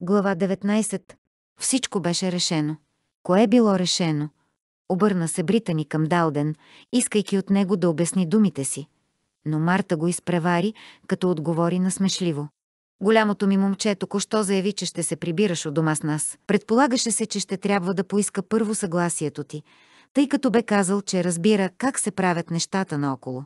Глава 19. Всичко беше решено. Кое е било решено? Обърна се Британи към Далден, искайки от него да обясни думите си. Но Марта го изпревари, като отговори насмешливо. Голямото ми момче току-що заяви, че ще се прибираш у дома с нас. Предполагаше се, че ще трябва да поиска първо съгласието ти, тъй като бе казал, че разбира как се правят нещата наоколо.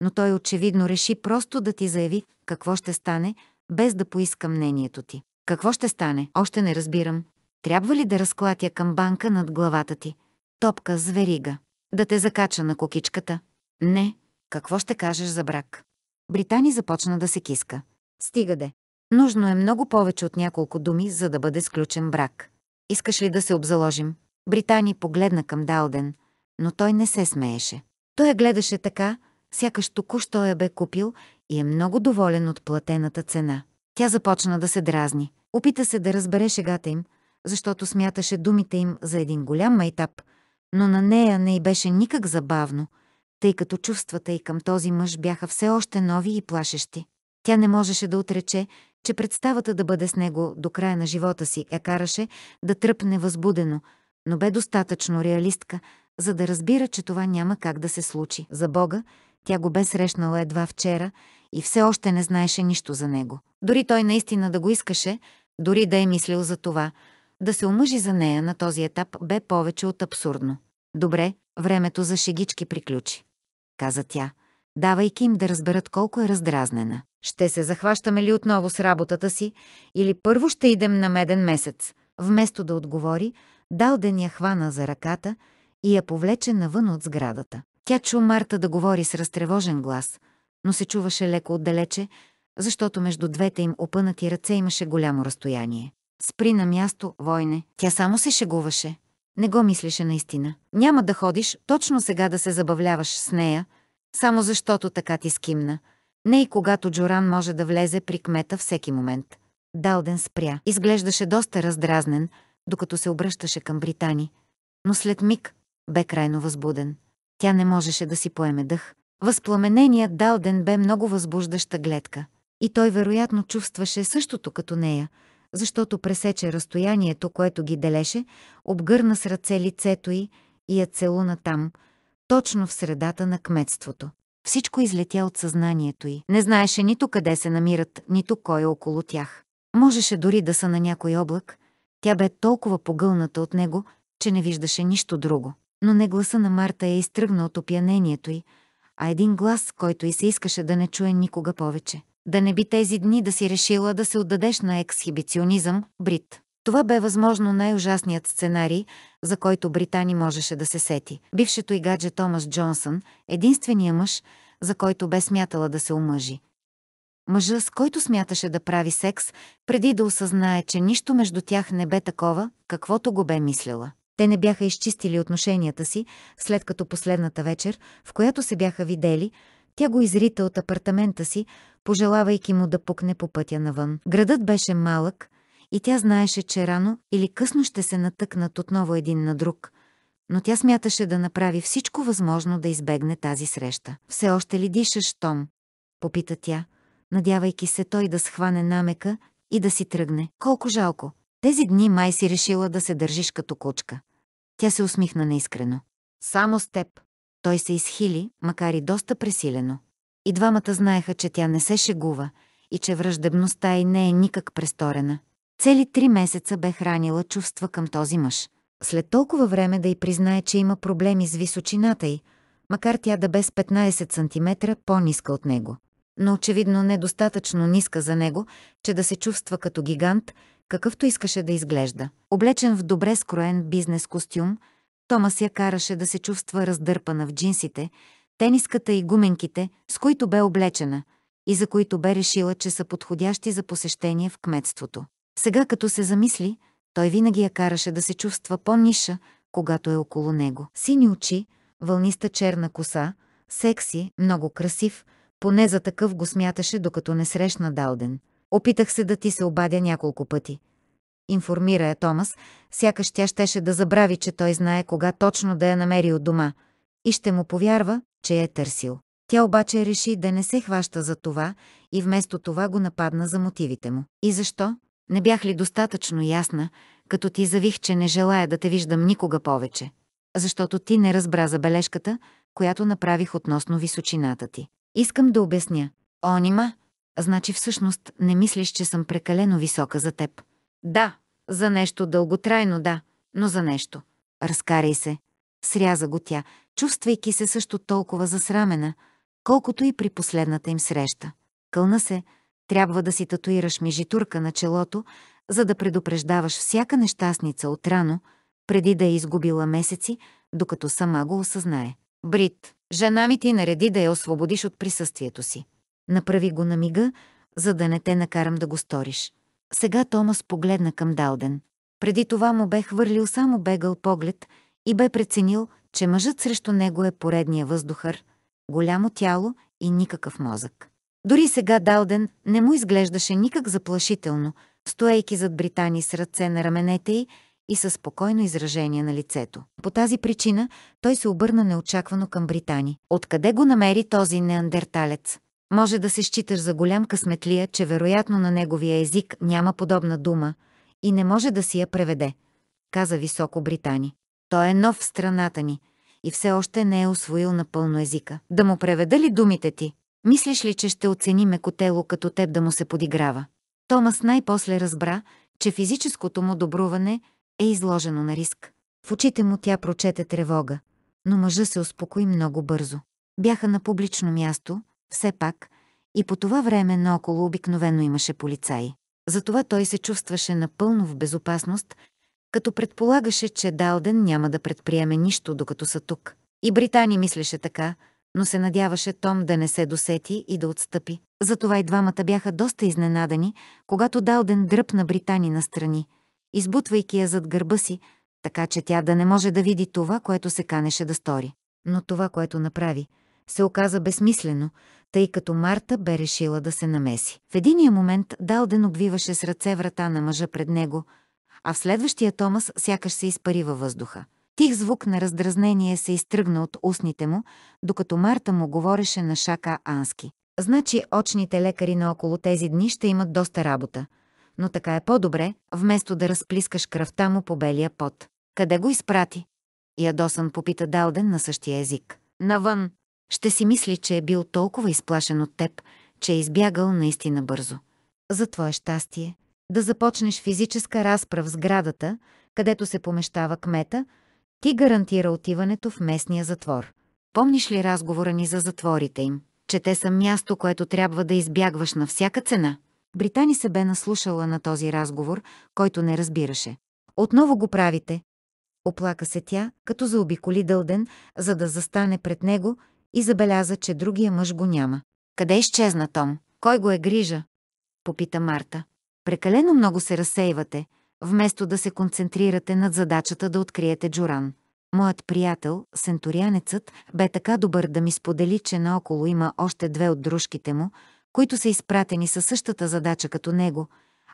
Но той очевидно реши просто да ти заяви какво ще стане, без да поиска мнението ти. Какво ще стане? Още не разбирам. Трябва ли да разклатя към банка над главата ти? Топка с верига. Да те закача на кокичката? Не. Какво ще кажеш за брак? Британи започна да се киска. Стига де. Нужно е много повече от няколко думи, за да бъде сключен брак. Искаш ли да се обзаложим? Британи погледна към Далден, но той не се смееше. Той я гледаше така, сякаш току-що я бе купил и е много доволен от платената цена. Тя започна да се дразни. Опита се да разбере шегата им, защото смяташе думите им за един голям майтап, но на нея не й беше никак забавно, тъй като чувствата й към този мъж бяха все още нови и плашещи. Тя не можеше да отрече, че представата да бъде с него до края на живота си я караше да тръпне възбудено, но бе достатъчно реалистка, за да разбира, че това няма как да се случи. За Бога, тя го бе срещнала едва вчера и все още не знаеше нищо за него. Дори той наистина да го искаше, дори да е мислил за това, да се омъжи за нея на този етап бе повече от абсурдно. Добре, времето за шегички приключи, каза тя, давайки им да разберат колко е раздразнена. Ще се захващаме ли отново с работата си или първо ще идем на меден месец? Вместо да отговори, Далден я хвана за ръката и я повлече навън от сградата. Тя чу Марта да говори с разтревожен глас, но се чуваше леко отдалече, защото между двете им опънати ръце имаше голямо разстояние. Спри на място, войне. Тя само се шегуваше. Не го мислеше наистина. Няма да ходиш точно сега да се забавляваш с нея, само защото така ти скимна. Не и когато Джоран може да влезе при кмета всеки момент. Далден спря. Изглеждаше доста раздразнен, докато се обръщаше към Британи, но след миг бе крайно възбуден. Тя не можеше да си поеме дъх. Възпламененият Далден бе много възбуждаща гледка. И той вероятно чувстваше същото като нея, защото пресече разстоянието, което ги делеше, обгърна с ръце лицето й и я целуна там, точно в средата на кметството. Всичко излетя от съзнанието й. Не знаеше нито къде се намират, нито кой е около тях. Можеше дори да са на някой облак. Тя бе толкова погълната от него, че не виждаше нищо друго но не гласа на Марта е изтръгна от опянението й, а един глас, който и се искаше да не чуе никога повече. Да не би тези дни да си решила да се отдадеш на ексхибиционизъм, Брит. Това бе възможно най-ужасният сценарий, за който Британи можеше да се сети. Бившето и гадже Томас Джонсън, единствения мъж, за който бе смятала да се омъжи. Мъжа, с който смяташе да прави секс, преди да осъзнае, че нищо между тях не бе такова, каквото го бе мислела. Те не бяха изчистили отношенията си, след като последната вечер, в която се бяха видели, тя го изрита от апартамента си, пожелавайки му да пукне по пътя навън. Градът беше малък и тя знаеше, че рано или късно ще се натъкнат отново един на друг, но тя смяташе да направи всичко възможно да избегне тази среща. «Все още ли дишаш, Том?» – попита тя, надявайки се той да схване намека и да си тръгне. «Колко жалко!» Тези дни май си решила да се държиш като кучка. Тя се усмихна неискрено. Само с теб. Той се изхили, макар и доста пресилено. И двамата знаеха, че тя не се шегува и че враждебността й не е никак престорена. Цели три месеца бе хранила чувства към този мъж. След толкова време да й признае, че има проблеми с височината й, макар тя да бе с 15 см по-ниска от него. Но очевидно недостатъчно ниска за него, че да се чувства като гигант – какъвто искаше да изглежда. Облечен в добре скроен бизнес костюм, Томас я караше да се чувства раздърпана в джинсите, тениската и гуменките, с които бе облечена и за които бе решила, че са подходящи за посещение в кметството. Сега като се замисли, той винаги я караше да се чувства по-ниша, когато е около него. Сини очи, вълниста черна коса, секси, много красив, поне за такъв го смяташе, докато не срещна Далден – Опитах се да ти се обадя няколко пъти. Информира я Томас, сякаш тя щеше да забрави, че той знае кога точно да я намери от дома и ще му повярва, че е търсил. Тя обаче реши да не се хваща за това и вместо това го нападна за мотивите му. И защо? Не бях ли достатъчно ясна, като ти завих, че не желая да те виждам никога повече? Защото ти не разбра забележката, която направих относно височината ти. Искам да обясня. Онима, Значи всъщност не мислиш, че съм прекалено висока за теб. Да, за нещо дълготрайно, да, но за нещо. Разкарай се. Сряза го тя, чувствайки се също толкова засрамена, колкото и при последната им среща. Кълна се, трябва да си татуираш межитурка на челото, за да предупреждаваш всяка нещастница от рано, преди да е изгубила месеци, докато сама го осъзнае. Брит, жена ми ти нареди да я освободиш от присъствието си. Направи го на мига, за да не те накарам да го сториш. Сега Томас погледна към Далден. Преди това му бе хвърлил само бегал поглед и бе преценил, че мъжът срещу него е поредния въздухър, голямо тяло и никакъв мозък. Дори сега Далден не му изглеждаше никак заплашително, стоейки зад Британи с ръце на раменете й и със спокойно изражение на лицето. По тази причина той се обърна неочаквано към Британи. Откъде го намери този неандерталец? Може да се считаш за голям късметлия, че вероятно на неговия език няма подобна дума и не може да си я преведе, каза високо Британи. Той е нов в страната ни и все още не е освоил напълно езика. Да му преведа ли думите ти? Мислиш ли, че ще оцени Мекотело като теб да му се подиграва? Томас най-после разбра, че физическото му добруване е изложено на риск. В очите му тя прочете тревога, но мъжа се успокои много бързо. Бяха на публично място – все пак, и по това време наоколо обикновено имаше полицаи. Затова той се чувстваше напълно в безопасност, като предполагаше, че Далден няма да предприеме нищо, докато са тук. И Британи мислеше така, но се надяваше Том да не се досети и да отстъпи. Затова и двамата бяха доста изненадани, когато Далден дръпна Британи настрани, избутвайки я зад гърба си, така че тя да не може да види това, което се канеше да стори. Но това, което направи, се оказа безсмислено, тъй като Марта бе решила да се намеси. В единия момент Далден обвиваше с ръце врата на мъжа пред него, а в следващия Томас сякаш се изпари във въздуха. Тих звук на раздразнение се изтръгна от устните му, докато Марта му говореше на шака ански. Значи очните лекари наоколо тези дни ще имат доста работа. Но така е по-добре, вместо да разплискаш кръвта му по белия пот. Къде го изпрати? Ядосън попита Далден на същия език. Навън, ще си мисли, че е бил толкова изплашен от теб, че е избягал наистина бързо. За твое щастие, да започнеш физическа разправ с градата, където се помещава кмета, ти гарантира отиването в местния затвор. Помниш ли разговора ни за затворите им? Че те са място, което трябва да избягваш на всяка цена. Британи се бе наслушала на този разговор, който не разбираше. Отново го правите. Оплака се тя, като заобиколи дълден, за да застане пред него и забеляза, че другия мъж го няма. Къде изчезна Том? Кой го е грижа? Попита Марта. Прекалено много се разсейвате, вместо да се концентрирате над задачата да откриете Джоран. Моят приятел, сенторианецът, бе така добър да ми сподели, че наоколо има още две от дружките му, които са изпратени със същата задача като него,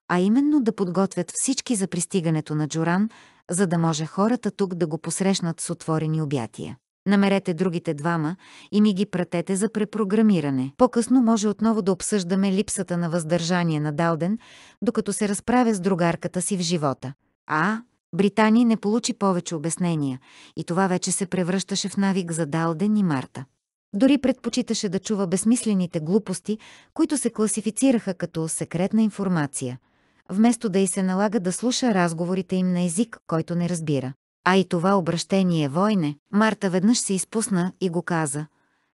а именно да подготвят всички за пристигането на Джоран, за да може хората тук да го посрещнат с отворени обятия. Намерете другите двама и ми ги пратете за препрограмиране. По-късно може отново да обсъждаме липсата на въздържание на Далден, докато се разправя с другарката си в живота. А, Британи не получи повече обяснения и това вече се превръщаше в навик за Далден и Марта. Дори предпочиташе да чува безсмислените глупости, които се класифицираха като секретна информация, вместо да й се налага да слуша разговорите им на език, който не разбира а и това обращение войне, Марта веднъж се изпусна и го каза,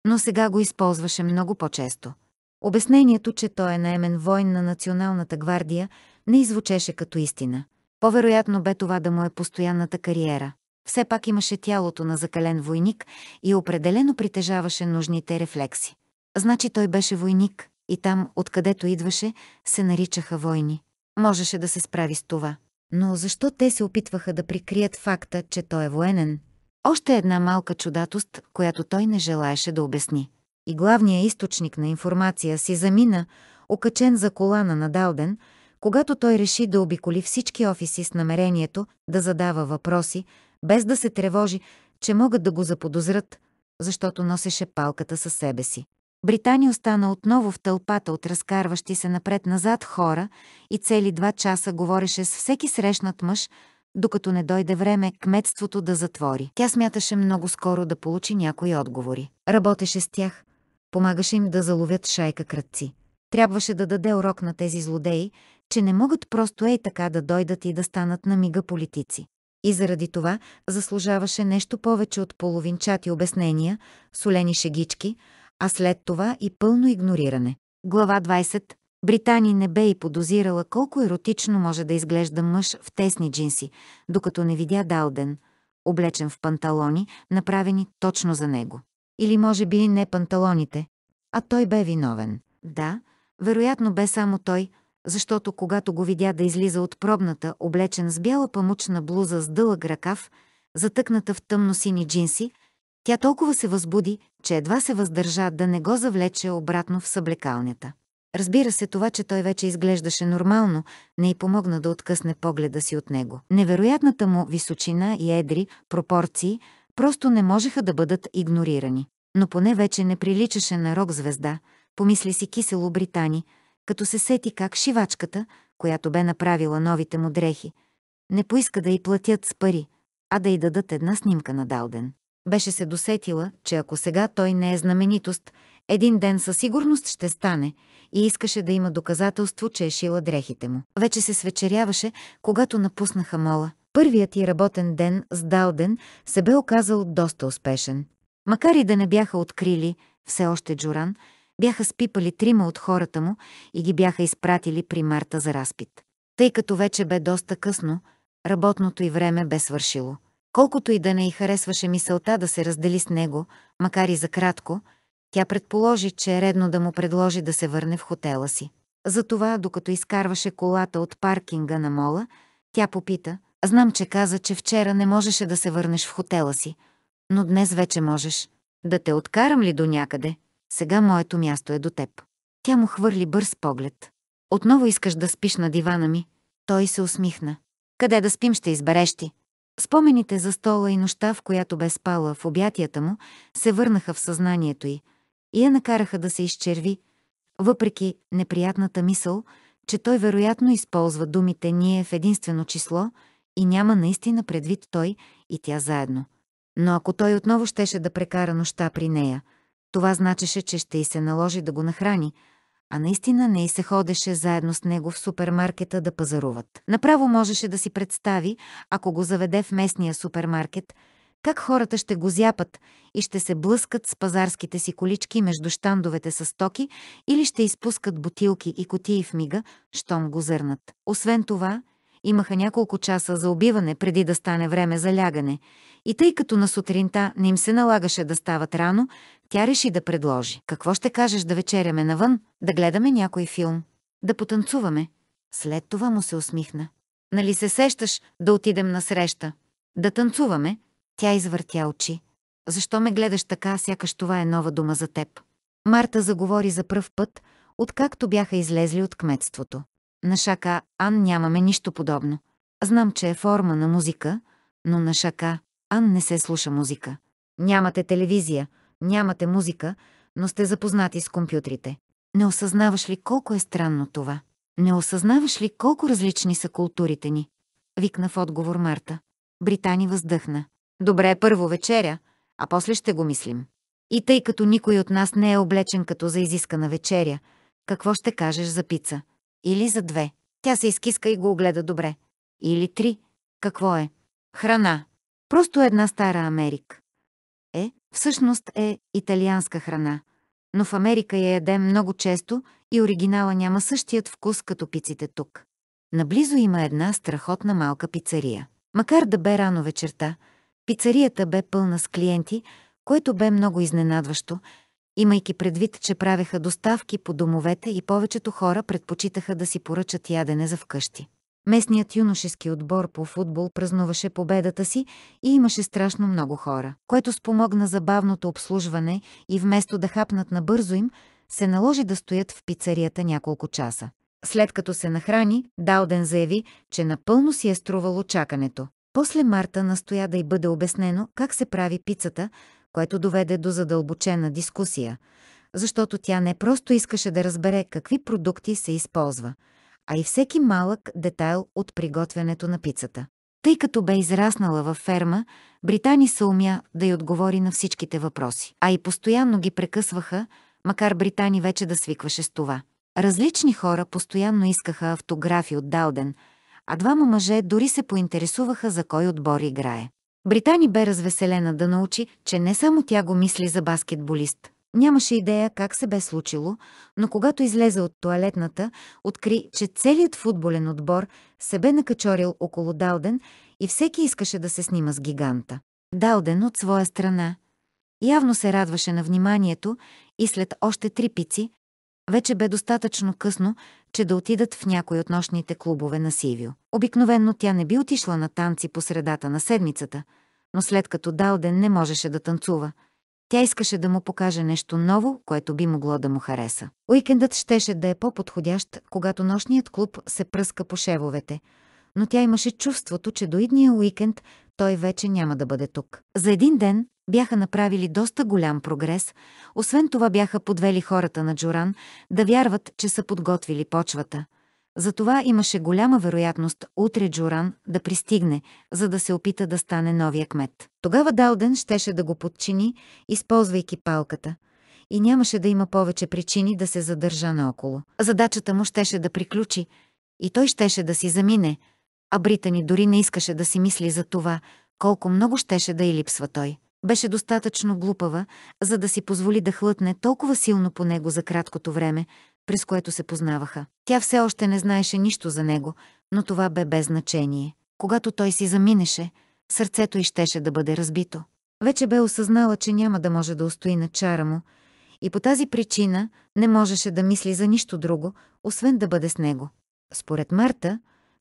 но сега го използваше много по-често. Обяснението, че той е наемен войн на Националната гвардия, не извучеше като истина. По-вероятно бе това да му е постоянната кариера. Все пак имаше тялото на закален войник и определено притежаваше нужните рефлекси. Значи той беше войник и там, откъдето идваше, се наричаха войни. Можеше да се справи с това. Но защо те се опитваха да прикрият факта, че той е военен? Още една малка чудатост, която той не желаеше да обясни. И главният източник на информация си замина, окачен за колана на Далден, когато той реши да обиколи всички офиси с намерението да задава въпроси, без да се тревожи, че могат да го заподозрат, защото носеше палката със себе си. Британи остана отново в тълпата от разкарващи се напред-назад хора и цели два часа говореше с всеки срещнат мъж, докато не дойде време кметството да затвори. Тя смяташе много скоро да получи някои отговори. Работеше с тях, помагаше им да заловят шайка кръци. Трябваше да даде урок на тези злодеи, че не могат просто ей така да дойдат и да станат на мига политици. И заради това заслужаваше нещо повече от половинчати обяснения, солени шегички – а след това и пълно игнориране. Глава 20. Британи не бе и подозирала колко еротично може да изглежда мъж в тесни джинси, докато не видя Далден, облечен в панталони, направени точно за него. Или може би не панталоните, а той бе виновен. Да, вероятно бе само той, защото когато го видя да излиза от пробната, облечен с бяла памучна блуза с дълъг ръкав, затъкната в тъмно-сини джинси, тя толкова се възбуди, че едва се въздържа да не го завлече обратно в съблекалнята. Разбира се, това, че той вече изглеждаше нормално, не й помогна да откъсне погледа си от него. Невероятната му височина и едри, пропорции, просто не можеха да бъдат игнорирани. Но поне вече не приличаше на рок-звезда, помисли си кисело Британи, като се сети как шивачката, която бе направила новите му дрехи, не поиска да й платят с пари, а да й дадат една снимка на Далден. Беше се досетила, че ако сега той не е знаменитост, един ден със сигурност ще стане и искаше да има доказателство, че е шила дрехите му. Вече се свечеряваше, когато напуснаха мола. Първият и работен ден с Далден се бе оказал доста успешен. Макар и да не бяха открили все още Джоран, бяха спипали трима от хората му и ги бяха изпратили при Марта за разпит. Тъй като вече бе доста късно, работното и време бе свършило. Колкото и да не й харесваше мисълта да се раздели с него, макар и за кратко, тя предположи, че е редно да му предложи да се върне в хотела си. Затова, докато изкарваше колата от паркинга на мола, тя попита, «Знам, че каза, че вчера не можеше да се върнеш в хотела си, но днес вече можеш. Да те откарам ли до някъде? Сега моето място е до теб». Тя му хвърли бърз поглед. «Отново искаш да спиш на дивана ми?» Той се усмихна. «Къде да спим ще избереш ти?» Спомените за стола и нощта, в която бе спала в обятията му, се върнаха в съзнанието й и я накараха да се изчерви, въпреки неприятната мисъл, че той вероятно използва думите «ние» в единствено число и няма наистина предвид той и тя заедно. Но ако той отново щеше да прекара нощта при нея, това значеше, че ще й се наложи да го нахрани – а наистина не и се ходеше заедно с него в супермаркета да пазаруват. Направо можеше да си представи, ако го заведе в местния супермаркет, как хората ще го зяпат и ще се блъскат с пазарските си колички между щандовете с стоки или ще изпускат бутилки и котии в мига, щом го зърнат. Освен това, имаха няколко часа за убиване преди да стане време за лягане, и тъй като на сутринта не им се налагаше да стават рано, тя реши да предложи. Какво ще кажеш да вечеряме навън, да гледаме някой филм, да потанцуваме? След това му се усмихна. Нали се сещаш да отидем на среща? Да танцуваме? Тя извъртя очи. Защо ме гледаш така, сякаш това е нова дума за теб? Марта заговори за пръв път, откакто бяха излезли от кметството. На шака Ан нямаме нищо подобно. Знам, че е форма на музика, но на шака Ан не се слуша музика. Нямате телевизия – нямате музика, но сте запознати с компютрите. Не осъзнаваш ли колко е странно това? Не осъзнаваш ли колко различни са културите ни? Викна в отговор Марта. Британи въздъхна. Добре, първо вечеря, а после ще го мислим. И тъй като никой от нас не е облечен като за изискана вечеря, какво ще кажеш за пица? Или за две? Тя се изкиска и го огледа добре. Или три? Какво е? Храна. Просто една стара Америк е, всъщност е италианска храна, но в Америка я ядем много често и оригинала няма същият вкус като пиците тук. Наблизо има една страхотна малка пицария. Макар да бе рано вечерта, пицарията бе пълна с клиенти, което бе много изненадващо, имайки предвид, че правеха доставки по домовете и повечето хора предпочитаха да си поръчат ядене за вкъщи. Местният юношески отбор по футбол празнуваше победата си и имаше страшно много хора, което спомогна за бавното обслужване и вместо да хапнат набързо им, се наложи да стоят в пицарията няколко часа. След като се нахрани, Дауден заяви, че напълно си е струвало чакането. После Марта настоя да й бъде обяснено как се прави пицата, което доведе до задълбочена дискусия, защото тя не просто искаше да разбере какви продукти се използва – а и всеки малък детайл от приготвянето на пицата. Тъй като бе израснала във ферма, Британи се умя да й отговори на всичките въпроси, а и постоянно ги прекъсваха, макар Британи вече да свикваше с това. Различни хора постоянно искаха автографи от Далден, а двама мъже дори се поинтересуваха за кой отбор играе. Британи бе развеселена да научи, че не само тя го мисли за баскетболист, Нямаше идея как се бе случило, но когато излезе от туалетната, откри, че целият футболен отбор се бе накачорил около Далден и всеки искаше да се снима с гиганта. Далден от своя страна явно се радваше на вниманието и след още три пици вече бе достатъчно късно, че да отидат в някой от нощните клубове на Сивио. Обикновенно тя не би отишла на танци по средата на седмицата, но след като Далден не можеше да танцува – тя искаше да му покаже нещо ново, което би могло да му хареса. Уикендът щеше да е по-подходящ, когато нощният клуб се пръска по шевовете, но тя имаше чувството, че до идния уикенд той вече няма да бъде тук. За един ден бяха направили доста голям прогрес, освен това бяха подвели хората на Джоран да вярват, че са подготвили почвата – затова имаше голяма вероятност утре Джуран да пристигне, за да се опита да стане новия кмет. Тогава Далден щеше да го подчини, използвайки палката, и нямаше да има повече причини да се задържа наоколо. Задачата му щеше да приключи и той щеше да си замине, а Британи дори не искаше да си мисли за това, колко много щеше да й липсва той. Беше достатъчно глупава, за да си позволи да хлътне толкова силно по него за краткото време, през което се познаваха. Тя все още не знаеше нищо за него, но това бе без значение. Когато той си заминеше, сърцето й щеше да бъде разбито. Вече бе осъзнала, че няма да може да устои на чара му и по тази причина не можеше да мисли за нищо друго, освен да бъде с него. Според Марта,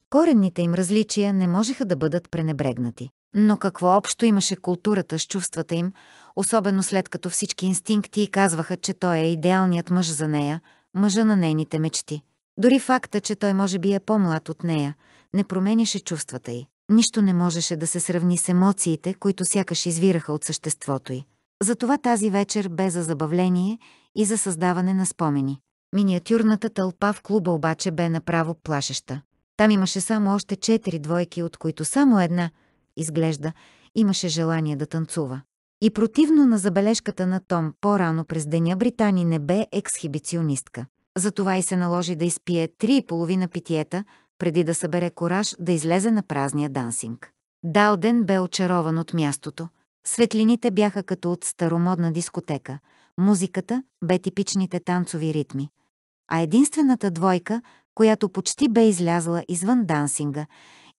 коренните им различия не можеха да бъдат пренебрегнати. Но какво общо имаше културата с чувствата им, особено след като всички инстинкти казваха, че той е идеалният мъж за нея, мъжа на нейните мечти. Дори факта, че той може би е по-млад от нея, не променяше чувствата й. Нищо не можеше да се сравни с емоциите, които сякаш извираха от съществото й. Затова тази вечер бе за забавление и за създаване на спомени. Миниатюрната тълпа в клуба обаче бе направо плашеща. Там имаше само още четири двойки, от които само една, изглежда, имаше желание да танцува. И противно на забележката на Том, по-рано през деня Британи не бе ексхибиционистка. Затова и се наложи да изпие три и половина питиета, преди да събере кораж да излезе на празния дансинг. Далден бе очарован от мястото. Светлините бяха като от старомодна дискотека. Музиката бе типичните танцови ритми. А единствената двойка, която почти бе излязла извън дансинга,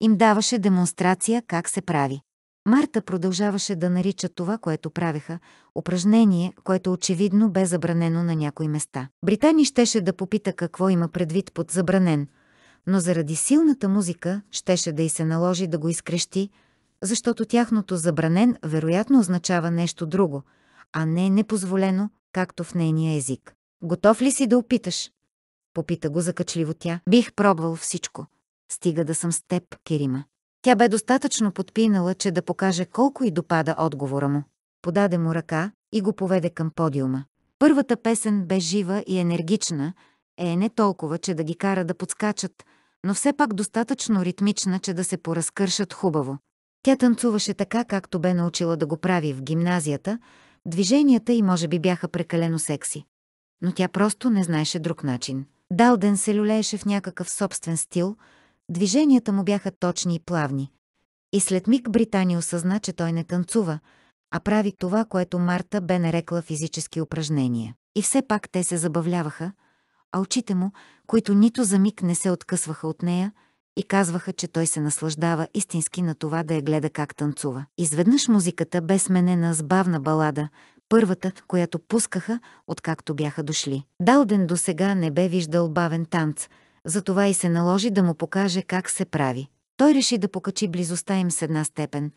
им даваше демонстрация как се прави. Марта продължаваше да нарича това, което правеха, упражнение, което очевидно бе забранено на някои места. Британи щеше да попита какво има предвид под забранен, но заради силната музика щеше да й се наложи да го изкрещи, защото тяхното забранен вероятно означава нещо друго, а не непозволено, както в нейния език. Готов ли си да опиташ? Попита го закачливо тя. Бих пробвал всичко. Стига да съм с теб, Кирима. Тя бе достатъчно подпинала, че да покаже колко и допада отговора му. Подаде му ръка и го поведе към подиума. Първата песен бе жива и енергична, е не толкова, че да ги кара да подскачат, но все пак достатъчно ритмична, че да се поразкършат хубаво. Тя танцуваше така, както бе научила да го прави в гимназията, движенията й може би бяха прекалено секси. Но тя просто не знаеше друг начин. Далден се люлееше в някакъв собствен стил – Движенията му бяха точни и плавни. И след миг Британи осъзна, че той не танцува, а прави това, което Марта бе нарекла физически упражнения. И все пак те се забавляваха, а очите му, които нито за миг не се откъсваха от нея, и казваха, че той се наслаждава истински на това да я гледа как танцува. Изведнъж музиката бе сменена с бавна балада, първата, която пускаха, откакто бяха дошли. Далден до сега не бе виждал бавен танц – затова и се наложи да му покаже как се прави. Той реши да покачи близостта им с една степен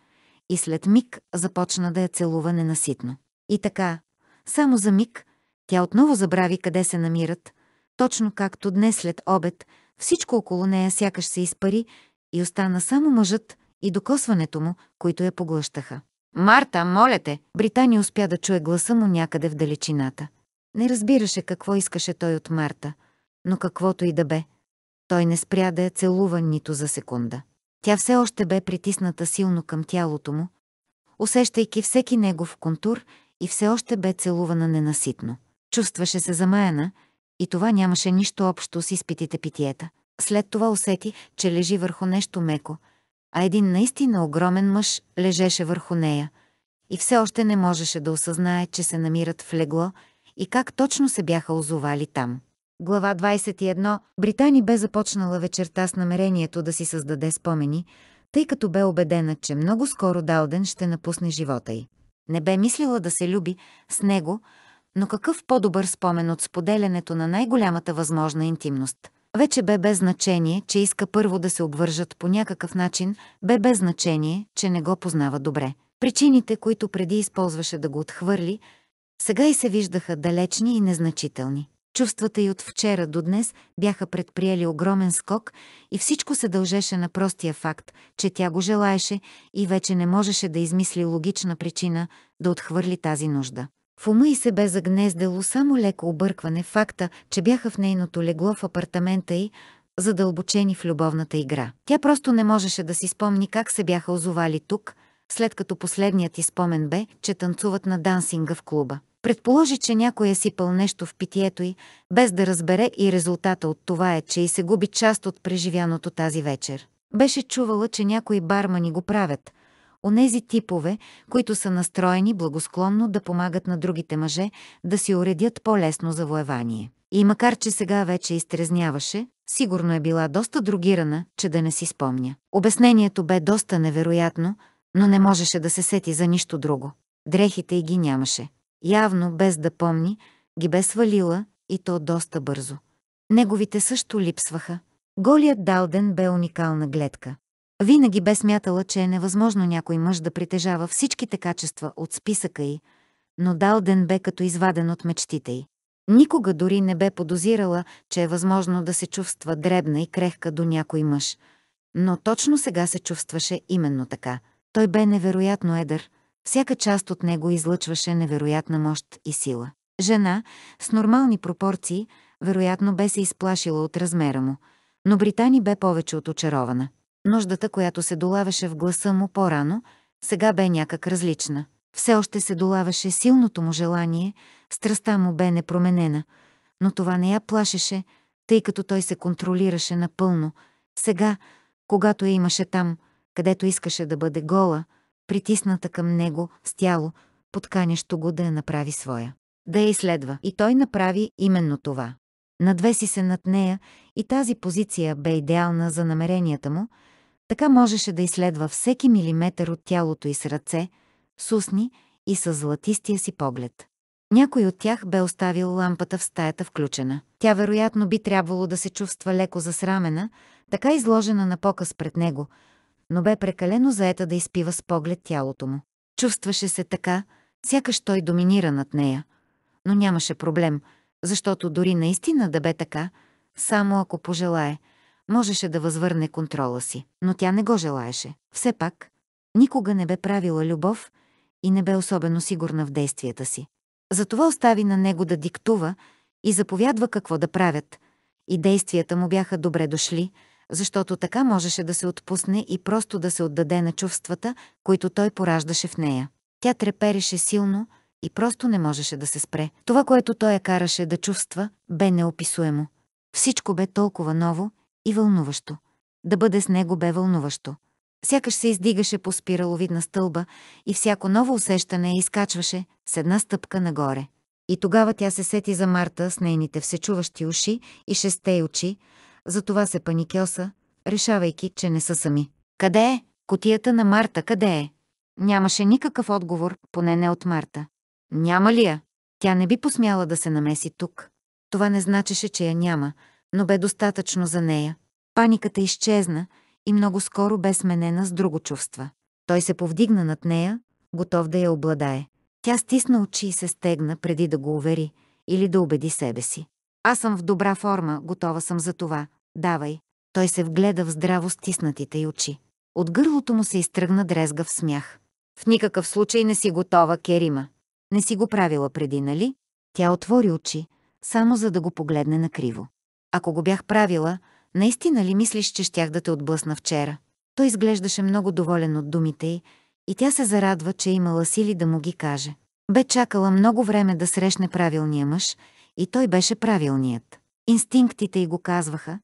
и след миг започна да я целува ненаситно. И така, само за миг, тя отново забрави къде се намират, точно както днес след обед, всичко около нея сякаш се изпари и остана само мъжът и докосването му, които я поглъщаха. «Марта, моля те!» Британи успя да чуе гласа му някъде в далечината. Не разбираше какво искаше той от Марта, но каквото и да бе, той не спря да я целува нито за секунда. Тя все още бе притисната силно към тялото му, усещайки всеки негов контур и все още бе целувана ненаситно. Чувстваше се замаяна и това нямаше нищо общо с изпитите питиета. След това усети, че лежи върху нещо меко, а един наистина огромен мъж лежеше върху нея и все още не можеше да осъзнае, че се намират в легло и как точно се бяха озовали там. Глава 21. Британи бе започнала вечерта с намерението да си създаде спомени, тъй като бе убедена, че много скоро Далден ще напусне живота й. Не бе мислила да се люби с него, но какъв по-добър спомен от споделянето на най-голямата възможна интимност. Вече бе без значение, че иска първо да се обвържат по някакъв начин, бе без значение, че не го познава добре. Причините, които преди използваше да го отхвърли, сега и се виждаха далечни и незначителни. Чувствата й от вчера до днес бяха предприели огромен скок и всичко се дължеше на простия факт, че тя го желаеше и вече не можеше да измисли логична причина да отхвърли тази нужда. В ума й се бе загнездело само леко объркване факта, че бяха в нейното легло в апартамента й, задълбочени в любовната игра. Тя просто не можеше да си спомни как се бяха озовали тук, след като последният изпомен спомен бе, че танцуват на дансинга в клуба. Предположи, че някой е сипал нещо в питието й, без да разбере и резултата от това е, че и се губи част от преживяното тази вечер. Беше чувала, че някои бармани го правят. Онези типове, които са настроени благосклонно да помагат на другите мъже да си уредят по-лесно завоевание. И макар, че сега вече изтрезняваше, сигурно е била доста другирана, че да не си спомня. Обяснението бе доста невероятно, но не можеше да се сети за нищо друго. Дрехите й ги нямаше явно без да помни, ги бе свалила и то доста бързо. Неговите също липсваха. Голият Далден бе уникална гледка. Винаги бе смятала, че е невъзможно някой мъж да притежава всичките качества от списъка й, но Далден бе като изваден от мечтите й. Никога дори не бе подозирала, че е възможно да се чувства дребна и крехка до някой мъж. Но точно сега се чувстваше именно така. Той бе невероятно едър, всяка част от него излъчваше невероятна мощ и сила. Жена, с нормални пропорции, вероятно бе се изплашила от размера му, но Британи бе повече от очарована. Нуждата, която се долаваше в гласа му по-рано, сега бе някак различна. Все още се долаваше силното му желание, страстта му бе непроменена, но това не я плашеше, тъй като той се контролираше напълно. Сега, когато я имаше там, където искаше да бъде гола, притисната към него с тяло, подканящо го да я направи своя. Да я изследва. И той направи именно това. Надвеси се над нея и тази позиция бе идеална за намеренията му, така можеше да изследва всеки милиметър от тялото и с ръце, с устни и с златистия си поглед. Някой от тях бе оставил лампата в стаята включена. Тя вероятно би трябвало да се чувства леко засрамена, така изложена на показ пред него – но бе прекалено заета да изпива с поглед тялото му. Чувстваше се така, сякаш той доминира над нея. Но нямаше проблем, защото дори наистина да бе така, само ако пожелае, можеше да възвърне контрола си. Но тя не го желаеше. Все пак, никога не бе правила любов и не бе особено сигурна в действията си. Затова остави на него да диктува и заповядва какво да правят. И действията му бяха добре дошли – защото така можеше да се отпусне и просто да се отдаде на чувствата, които той пораждаше в нея. Тя трепереше силно и просто не можеше да се спре. Това, което той я караше да чувства, бе неописуемо. Всичко бе толкова ново и вълнуващо. Да бъде с него бе вълнуващо. Сякаш се издигаше по спираловидна стълба и всяко ново усещане изкачваше с една стъпка нагоре. И тогава тя се сети за Марта с нейните всечуващи уши и шесте очи, затова се паникьоса, решавайки, че не са сами. Къде е? Котията на Марта къде е? Нямаше никакъв отговор, поне не от Марта. Няма ли я? Тя не би посмяла да се намеси тук. Това не значеше, че я няма, но бе достатъчно за нея. Паниката изчезна и много скоро бе сменена с друго чувство. Той се повдигна над нея, готов да я обладае. Тя стисна очи и се стегна преди да го увери или да убеди себе си. Аз съм в добра форма, готова съм за това. Давай. Той се вгледа в здраво стиснатите й очи. От гърлото му се изтръгна дрезга смях. В никакъв случай не си готова, Керима. Не си го правила преди, нали? Тя отвори очи, само за да го погледне накриво. Ако го бях правила, наистина ли мислиш, че щях да те отблъсна вчера? Той изглеждаше много доволен от думите й и тя се зарадва, че имала сили да му ги каже. Бе чакала много време да срещне правилния мъж и той беше правилният. Инстинктите й го казваха,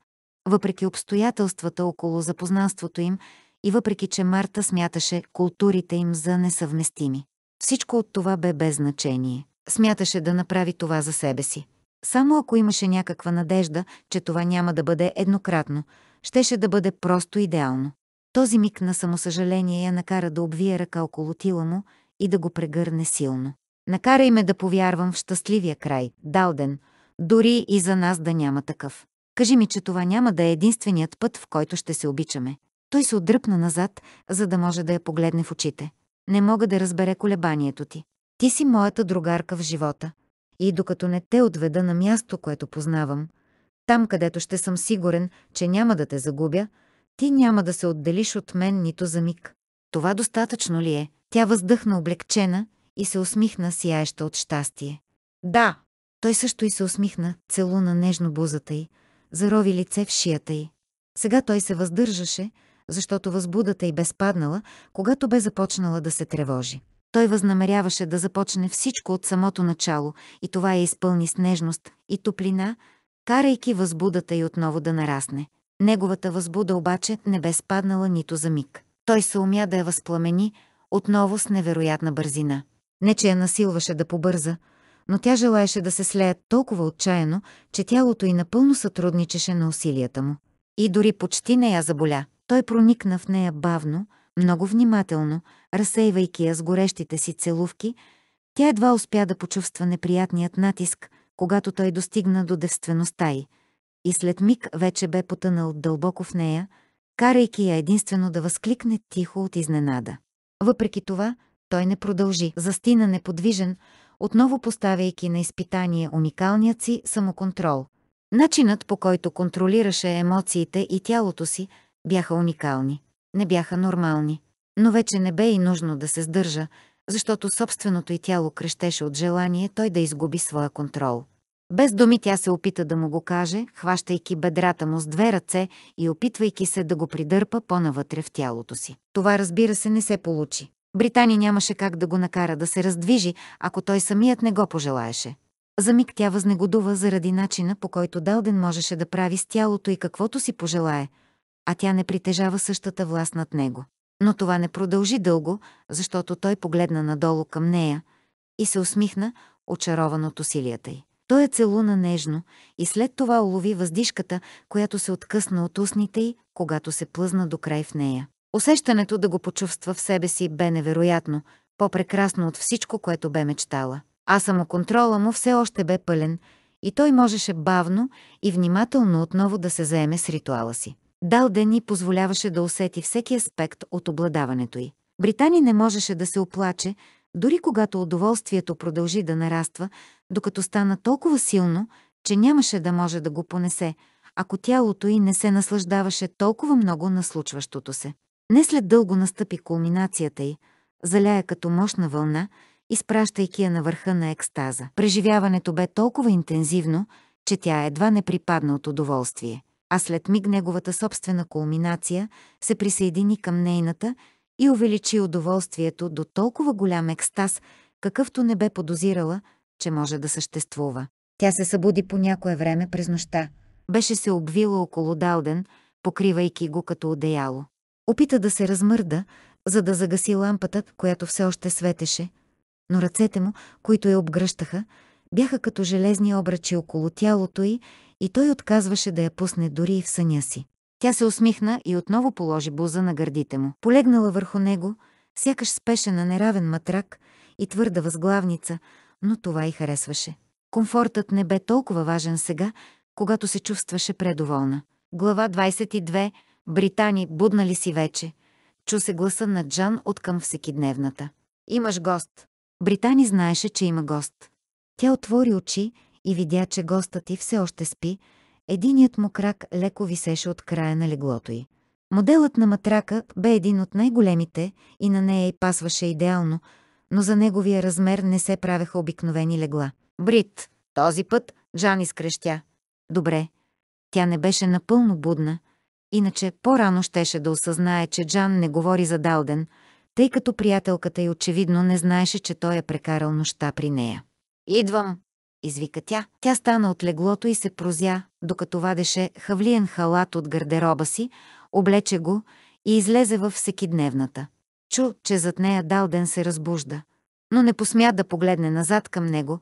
въпреки обстоятелствата около запознанството им и въпреки, че Марта смяташе културите им за несъвместими. Всичко от това бе без значение. Смяташе да направи това за себе си. Само ако имаше някаква надежда, че това няма да бъде еднократно, щеше да бъде просто идеално. Този миг на самосъжаление я накара да обвие ръка около тила му и да го прегърне силно. Накарай ме да повярвам в щастливия край, Далден, дори и за нас да няма такъв. Кажи ми, че това няма да е единственият път, в който ще се обичаме. Той се отдръпна назад, за да може да я погледне в очите. Не мога да разбере колебанието ти. Ти си моята другарка в живота. И докато не те отведа на място, което познавам, там, където ще съм сигурен, че няма да те загубя, ти няма да се отделиш от мен нито за миг. Това достатъчно ли е? Тя въздъхна облегчена и се усмихна сияеща от щастие. Да! Той също и се усмихна, целуна нежно бузата й, зарови лице в шията й. Сега той се въздържаше, защото възбудата й бе спаднала, когато бе започнала да се тревожи. Той възнамеряваше да започне всичко от самото начало и това я изпълни с нежност и топлина, карайки възбудата й отново да нарасне. Неговата възбуда обаче не бе спаднала нито за миг. Той се умя да я възпламени отново с невероятна бързина. Не, че я насилваше да побърза, но тя желаеше да се слеят толкова отчаяно, че тялото й напълно сътрудничеше на усилията му. И дори почти не я заболя. Той проникна в нея бавно, много внимателно, разсейвайки я с горещите си целувки. Тя едва успя да почувства неприятният натиск, когато той достигна до девствеността й. И след миг вече бе потънал дълбоко в нея, карайки я единствено да възкликне тихо от изненада. Въпреки това, той не продължи. Застина неподвижен, отново поставяйки на изпитание уникалният си самоконтрол. Начинът по който контролираше емоциите и тялото си бяха уникални. Не бяха нормални. Но вече не бе и нужно да се сдържа, защото собственото и тяло крещеше от желание той да изгуби своя контрол. Без думи тя се опита да му го каже, хващайки бедрата му с две ръце и опитвайки се да го придърпа по-навътре в тялото си. Това разбира се не се получи. Британи нямаше как да го накара да се раздвижи, ако той самият не го пожелаеше. За миг тя възнегодува заради начина, по който Далден можеше да прави с тялото и каквото си пожелае, а тя не притежава същата власт над него. Но това не продължи дълго, защото той погледна надолу към нея и се усмихна, очарован от усилията й. Той е целуна нежно и след това улови въздишката, която се откъсна от устните й, когато се плъзна до край в нея. Усещането да го почувства в себе си бе невероятно, по-прекрасно от всичко, което бе мечтала. А самоконтрола му все още бе пълен и той можеше бавно и внимателно отново да се заеме с ритуала си. Далден ни позволяваше да усети всеки аспект от обладаването й. Британи не можеше да се оплаче, дори когато удоволствието продължи да нараства, докато стана толкова силно, че нямаше да може да го понесе, ако тялото й не се наслаждаваше толкова много на случващото се. Не след дълго настъпи кулминацията й, заляя като мощна вълна, изпращайки я на върха на екстаза. Преживяването бе толкова интензивно, че тя едва не припадна от удоволствие. А след миг неговата собствена кулминация се присъедини към нейната и увеличи удоволствието до толкова голям екстаз, какъвто не бе подозирала, че може да съществува. Тя се събуди по някое време през нощта. Беше се обвила около Далден, покривайки го като одеяло. Опита да се размърда, за да загаси лампата, която все още светеше, но ръцете му, които я обгръщаха, бяха като железни обръчи около тялото й и той отказваше да я пусне дори и в съня си. Тя се усмихна и отново положи буза на гърдите му. Полегнала върху него, сякаш спеше на неравен матрак и твърда възглавница, но това й харесваше. Комфортът не бе толкова важен сега, когато се чувстваше предоволна. Глава 22 Британи, будна ли си вече? Чу се гласа на Джан от към всекидневната. Имаш гост. Британи знаеше, че има гост. Тя отвори очи и видя, че гостът ти все още спи. Единият му крак леко висеше от края на леглото й. Моделът на матрака бе един от най-големите и на нея й пасваше идеално, но за неговия размер не се правеха обикновени легла. Брит, този път Джан изкрещя. Добре. Тя не беше напълно будна, Иначе по-рано щеше да осъзнае, че Джан не говори за Далден, тъй като приятелката й очевидно не знаеше, че той е прекарал нощта при нея. «Идвам!» извика тя. Тя стана от леглото и се прозя, докато вадеше хавлиен халат от гардероба си, облече го и излезе във всекидневната. Чу, че зад нея Далден се разбужда, но не посмя да погледне назад към него,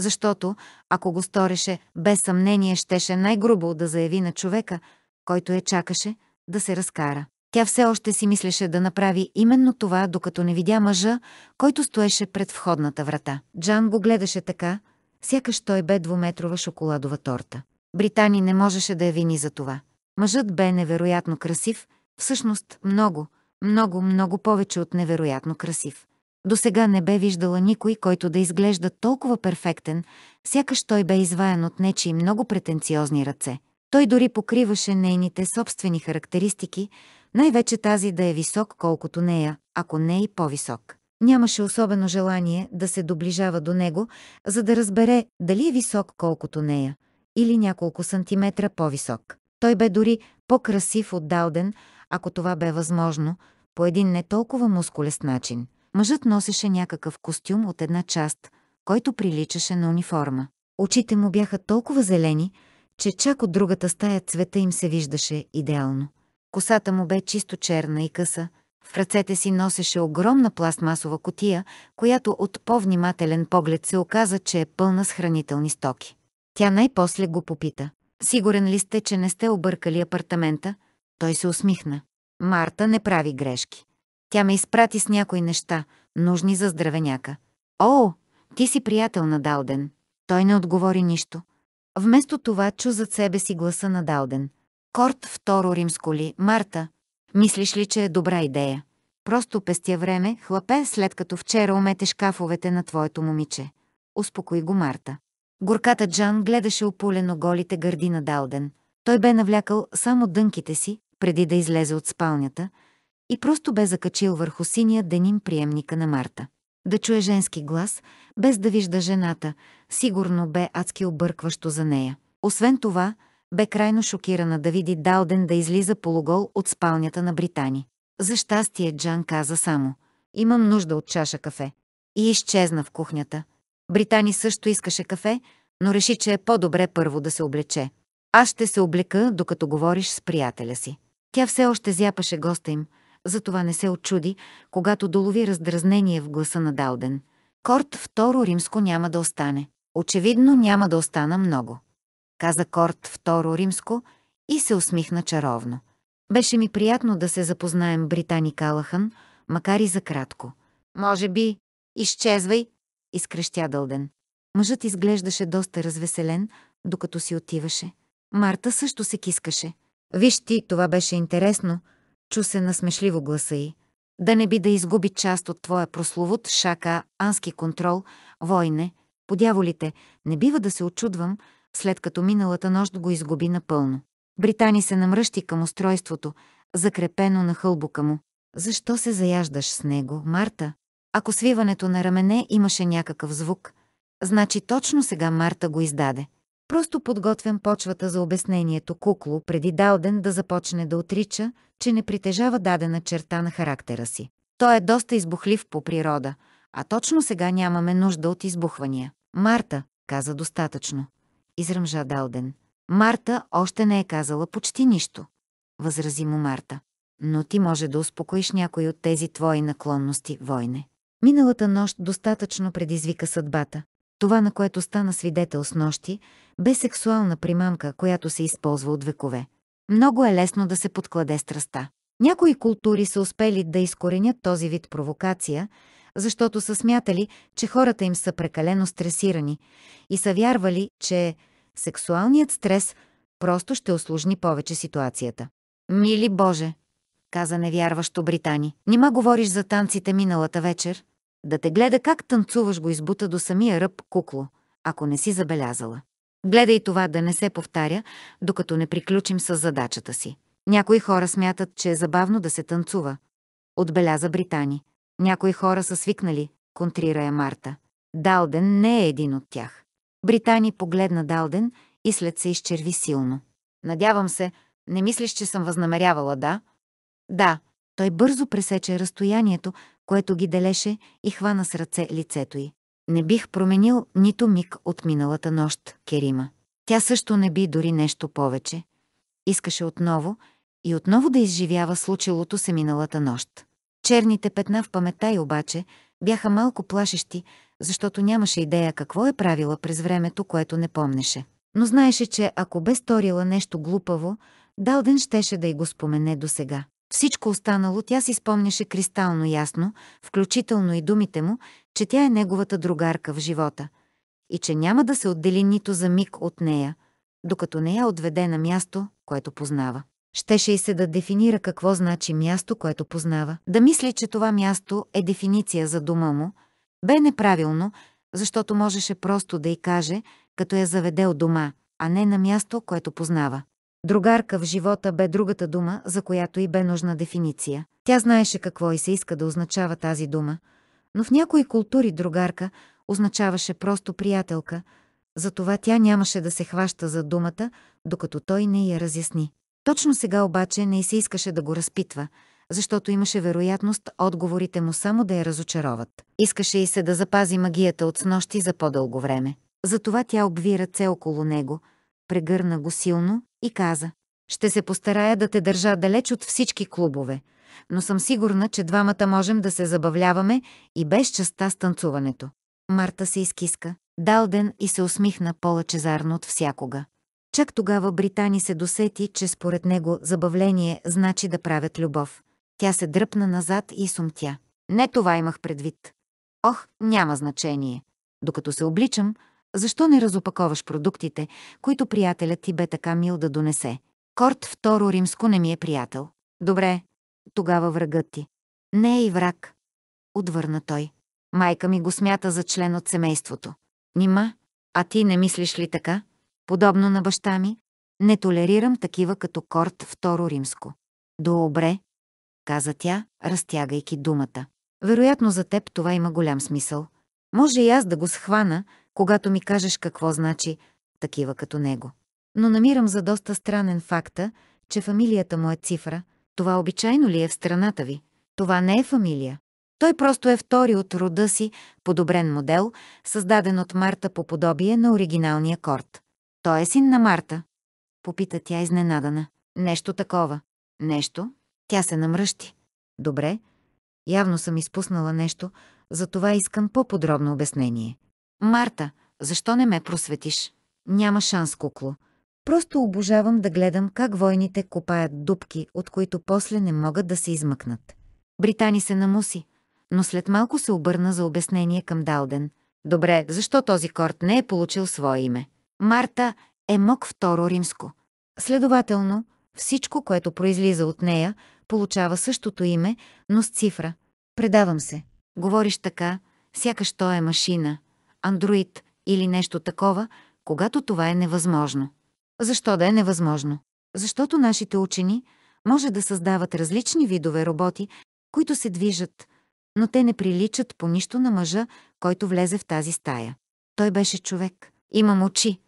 защото, ако го стореше, без съмнение щеше най-грубо да заяви на човека, който я чакаше, да се разкара. Тя все още си мислеше да направи именно това, докато не видя мъжа, който стоеше пред входната врата. Джан го гледаше така, сякаш той бе двуметрова шоколадова торта. Британи не можеше да я вини за това. Мъжът бе невероятно красив, всъщност много, много, много повече от невероятно красив. До сега не бе виждала никой, който да изглежда толкова перфектен, сякаш той бе изваян от нечи много претенциозни ръце. Той дори покриваше нейните собствени характеристики, най-вече тази да е висок колкото нея, ако не е и по-висок. Нямаше особено желание да се доближава до него, за да разбере дали е висок колкото нея или няколко сантиметра по-висок. Той бе дори по-красив от Далден, ако това бе възможно, по един не толкова мускулест начин. Мъжът носеше някакъв костюм от една част, който приличаше на униформа. Очите му бяха толкова зелени, че чак от другата стая цвета им се виждаше идеално. Косата му бе чисто черна и къса, в ръцете си носеше огромна пластмасова котия, която от по-внимателен поглед се оказа, че е пълна с хранителни стоки. Тя най-после го попита. Сигурен ли сте, че не сте объркали апартамента? Той се усмихна. Марта не прави грешки. Тя ме изпрати с някои неща, нужни за здравеняка. О, ти си приятел на Далден. Той не отговори нищо. Вместо това чу зад себе си гласа на Далден. Корт второ римско ли, Марта? Мислиш ли, че е добра идея? Просто пестя време, хлапе, след като вчера умете шкафовете на твоето момиче. Успокои го Марта. Горката Джан гледаше опулено голите гърди на Далден. Той бе навлякал само дънките си, преди да излезе от спалнята, и просто бе закачил върху синия деним приемника на Марта. Да чуе женски глас, без да вижда жената, сигурно бе адски объркващо за нея. Освен това, бе крайно шокирана да види Далден да излиза полугол от спалнята на Британи. За щастие Джан каза само «Имам нужда от чаша кафе» и изчезна в кухнята. Британи също искаше кафе, но реши, че е по-добре първо да се облече. Аз ще се облека, докато говориш с приятеля си. Тя все още зяпаше госта им, затова не се очуди, когато долови раздразнение в гласа на Далден. Корт второ римско няма да остане. Очевидно няма да остана много. Каза Корт второ римско и се усмихна чаровно. Беше ми приятно да се запознаем Британи Калахан, макар и за кратко. Може би, изчезвай, изкрещя Дълден. Мъжът изглеждаше доста развеселен, докато си отиваше. Марта също се кискаше. Виж ти, това беше интересно, чу се насмешливо гласа й. Да не би да изгуби част от твоя прословут шака ански контрол, войне, по дяволите, не бива да се очудвам, след като миналата нощ го изгуби напълно. Британи се намръщи към устройството, закрепено на хълбука му. Защо се заяждаш с него, Марта? Ако свиването на рамене имаше някакъв звук, значи точно сега Марта го издаде. Просто подготвям почвата за обяснението кукло преди Далден да започне да отрича, че не притежава дадена черта на характера си. Той е доста избухлив по природа, а точно сега нямаме нужда от избухвания. Марта, каза достатъчно. Изръмжа Далден. Марта още не е казала почти нищо. Възрази му Марта. Но ти може да успокоиш някой от тези твои наклонности, войне. Миналата нощ достатъчно предизвика съдбата. Това, на което стана свидетел с нощи, бе сексуална примамка, която се използва от векове. Много е лесно да се подкладе страста. Някои култури са успели да изкоренят този вид провокация, защото са смятали, че хората им са прекалено стресирани и са вярвали, че сексуалният стрес просто ще осложни повече ситуацията. Мили Боже, каза невярващо Британи, нима говориш за танците миналата вечер? Да те гледа как танцуваш го избута до самия ръб кукло, ако не си забелязала. Гледай това да не се повтаря, докато не приключим с задачата си. Някои хора смятат, че е забавно да се танцува. Отбеляза Британи. Някои хора са свикнали, контрира е Марта. Далден не е един от тях. Британи погледна Далден и след се изчерви силно. Надявам се, не мислиш, че съм възнамерявала, да? Да. Той бързо пресече разстоянието, което ги делеше и хвана с ръце лицето й. Не бих променил нито миг от миналата нощ, Керима. Тя също не би дори нещо повече. Искаше отново и отново да изживява случилото се миналата нощ. Черните петна в паметта и обаче бяха малко плашещи, защото нямаше идея какво е правила през времето, което не помнеше. Но знаеше, че ако бе сторила нещо глупаво, Далден щеше да й го спомене до сега. Всичко останало тя си спомняше кристално ясно, включително и думите му, че тя е неговата другарка в живота и че няма да се отдели нито за миг от нея, докато не я отведе на място, което познава. Щеше и се да дефинира какво значи място, което познава. Да мисли, че това място е дефиниция за дума му, бе неправилно, защото можеше просто да й каже, като я заведе от дома, а не на място, което познава. Другарка в живота бе другата дума, за която и бе нужна дефиниция. Тя знаеше какво и се иска да означава тази дума, но в някои култури другарка означаваше просто приятелка, затова тя нямаше да се хваща за думата, докато той не я разясни. Точно сега обаче не се искаше да го разпитва, защото имаше вероятност отговорите му само да я разочароват. Искаше и се да запази магията от снощи за по-дълго време. Затова тя обви ръце около него, прегърна го силно и каза «Ще се постарая да те държа далеч от всички клубове, но съм сигурна, че двамата можем да се забавляваме и без частта с танцуването». Марта се изкиска, Далден и се усмихна по-лъчезарно от всякога. Чак тогава Британи се досети, че според него забавление значи да правят любов. Тя се дръпна назад и сумтя. Не това имах предвид. Ох, няма значение. Докато се обличам, защо не разопаковаш продуктите, които приятелят ти бе така мил да донесе? Корт второ римско не ми е приятел. Добре, тогава врагът ти. Не е и враг. Отвърна той. Майка ми го смята за член от семейството. Нима, а ти не мислиш ли така? Подобно на баща ми, не толерирам такива като Корт Второ Римско. Добре, каза тя, разтягайки думата. Вероятно за теб това има голям смисъл. Може и аз да го схвана, когато ми кажеш какво значи такива като него. Но намирам за доста странен факта, че фамилията му е цифра. Това обичайно ли е в страната ви? Това не е фамилия. Той просто е втори от рода си, подобрен модел, създаден от Марта по подобие на оригиналния корт. Той е син на Марта. Попита тя изненадана. Нещо такова. Нещо? Тя се намръщи. Добре. Явно съм изпуснала нещо, затова искам по-подробно обяснение. Марта, защо не ме просветиш? Няма шанс, кукло. Просто обожавам да гледам как войните копаят дупки, от които после не могат да се измъкнат. Британи се намуси, но след малко се обърна за обяснение към Далден. Добре, защо този корт не е получил свое име? Марта е мок второ римско. Следователно, всичко, което произлиза от нея, получава същото име, но с цифра. Предавам се. Говориш така, сякаш то е машина, андроид или нещо такова, когато това е невъзможно. Защо да е невъзможно? Защото нашите учени може да създават различни видове роботи, които се движат, но те не приличат по нищо на мъжа, който влезе в тази стая. Той беше човек. Имам очи,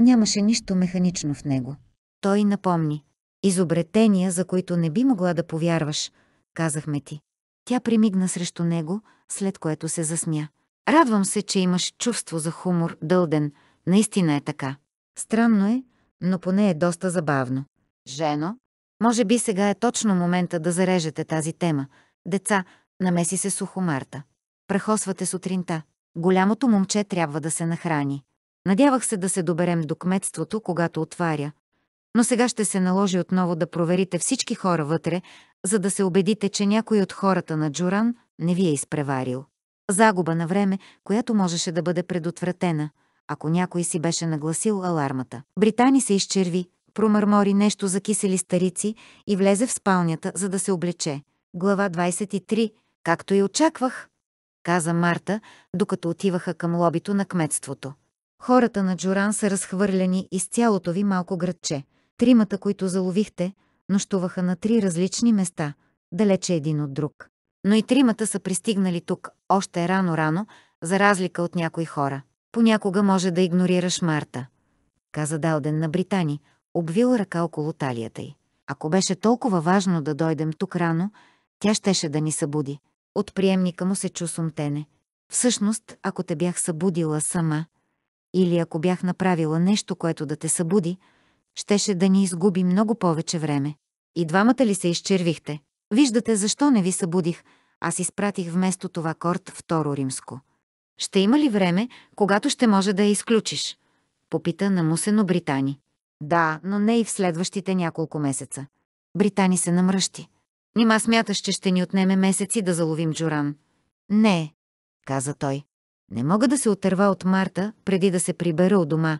Нямаше нищо механично в него. Той напомни. Изобретения, за които не би могла да повярваш, казахме ти. Тя примигна срещу него, след което се засмя. Радвам се, че имаш чувство за хумор, дълден. Наистина е така. Странно е, но поне е доста забавно. Жено, може би сега е точно момента да зарежете тази тема. Деца, намеси се сухомарта. Прахосвате сутринта. Голямото момче трябва да се нахрани. Надявах се да се доберем до кметството, когато отваря, но сега ще се наложи отново да проверите всички хора вътре, за да се убедите, че някой от хората на Джуран не ви е изпреварил. Загуба на време, която можеше да бъде предотвратена, ако някой си беше нагласил алармата. Британи се изчерви, промърмори нещо за кисели старици и влезе в спалнята, за да се облече. Глава 23, както и очаквах, каза Марта, докато отиваха към лобито на кметството. Хората на Джоран са разхвърляни из цялото ви малко градче. Тримата, които заловихте, нощуваха на три различни места, далече един от друг. Но и тримата са пристигнали тук още рано-рано, за разлика от някои хора. Понякога може да игнорираш Марта, каза Далден на Британи, обвил ръка около талията й. Ако беше толкова важно да дойдем тук рано, тя щеше да ни събуди. От приемника му се чу сумтене. Всъщност, ако те бях събудила сама, или ако бях направила нещо, което да те събуди, щеше да ни изгуби много повече време. И двамата ли се изчервихте? Виждате защо не ви събудих, аз изпратих вместо това корт второ римско. Ще има ли време, когато ще може да я изключиш? Попита на мусено Британи. Да, но не и в следващите няколко месеца. Британи се намръщи. Нима смяташ, че ще ни отнеме месеци да заловим Джоран? Не, каза той. Не мога да се отърва от Марта, преди да се прибера от дома,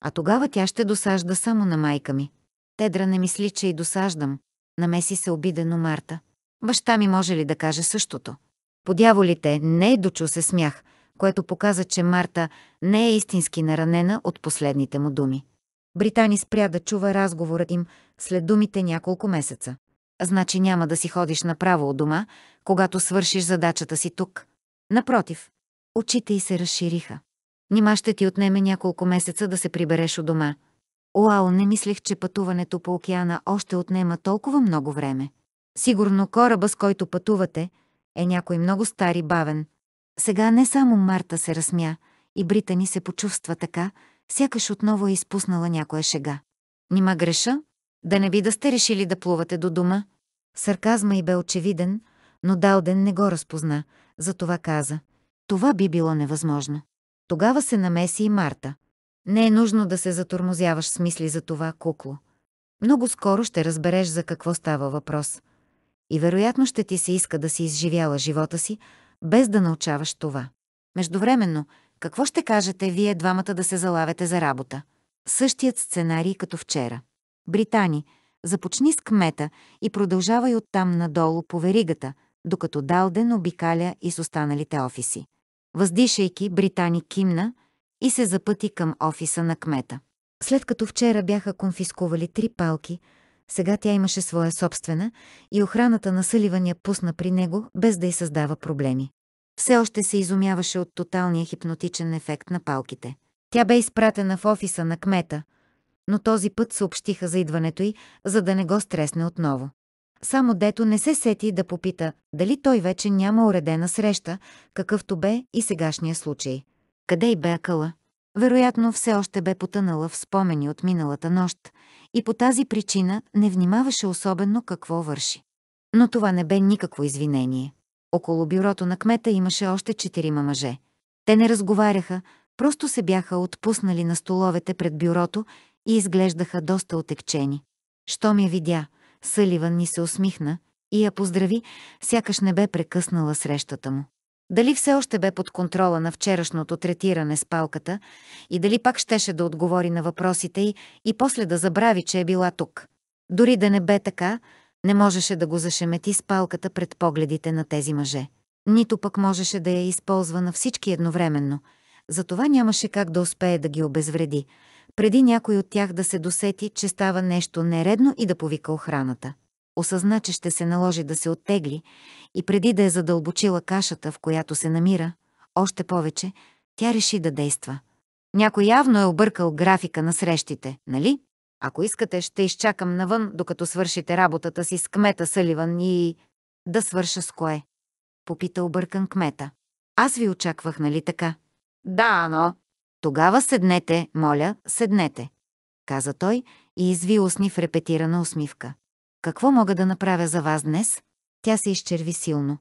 а тогава тя ще досажда само на майка ми. Тедра не мисли, че и досаждам. Намеси се обидено Марта. Баща ми може ли да каже същото? Подяволите не е дочу се смях, което показа, че Марта не е истински наранена от последните му думи. Британи спря да чува разговора им след думите няколко месеца. Значи няма да си ходиш направо от дома, когато свършиш задачата си тук. Напротив, Очите й се разшириха. Нима ще ти отнеме няколко месеца да се прибереш у дома. Уау, не мислех, че пътуването по океана още отнема толкова много време. Сигурно кораба, с който пътувате, е някой много стар и бавен. Сега не само Марта се разсмя и британи се почувства така, сякаш отново е изпуснала някоя шега. Нима греша? Да не би да сте решили да плувате до дома? Сарказма й бе очевиден, но Далден не го разпозна, затова каза. Това би било невъзможно. Тогава се намеси и Марта. Не е нужно да се затормозяваш с мисли за това, кукло. Много скоро ще разбереш за какво става въпрос. И вероятно ще ти се иска да си изживяла живота си, без да научаваш това. Междувременно, какво ще кажете вие двамата да се залавете за работа? Същият сценарий като вчера. Британи, започни с кмета и продължавай оттам надолу по веригата, докато Далден обикаля и с останалите офиси. Въздишайки, Британи кимна и се запъти към офиса на кмета. След като вчера бяха конфискували три палки, сега тя имаше своя собствена и охраната на съливания пусна при него, без да й създава проблеми. Все още се изумяваше от тоталния хипнотичен ефект на палките. Тя бе изпратена в офиса на кмета, но този път съобщиха за идването й, за да не го стресне отново. Само дето не се сети да попита, дали той вече няма уредена среща, какъвто бе и сегашния случай. Къде и бе акъла? Вероятно все още бе потънала в спомени от миналата нощ и по тази причина не внимаваше особено какво върши. Но това не бе никакво извинение. Около бюрото на кмета имаше още четирима мъже. Те не разговаряха, просто се бяха отпуснали на столовете пред бюрото и изглеждаха доста отекчени. Що ми я видя, Съливан ни се усмихна и я поздрави, сякаш не бе прекъснала срещата му. Дали все още бе под контрола на вчерашното третиране с палката и дали пак щеше да отговори на въпросите й и после да забрави, че е била тук. Дори да не бе така, не можеше да го зашемети с палката пред погледите на тези мъже. Нито пък можеше да я използва на всички едновременно. Затова нямаше как да успее да ги обезвреди – преди някой от тях да се досети, че става нещо нередно и да повика охраната. Осъзна, че ще се наложи да се оттегли и преди да е задълбочила кашата, в която се намира, още повече, тя реши да действа. Някой явно е объркал графика на срещите, нали? Ако искате, ще изчакам навън, докато свършите работата си с кмета Саливан и... Да свърша с кое? Попита объркан кмета. Аз ви очаквах, нали така? Да, но... Тогава седнете, моля, седнете, каза той и изви усни в репетирана усмивка. Какво мога да направя за вас днес? Тя се изчерви силно.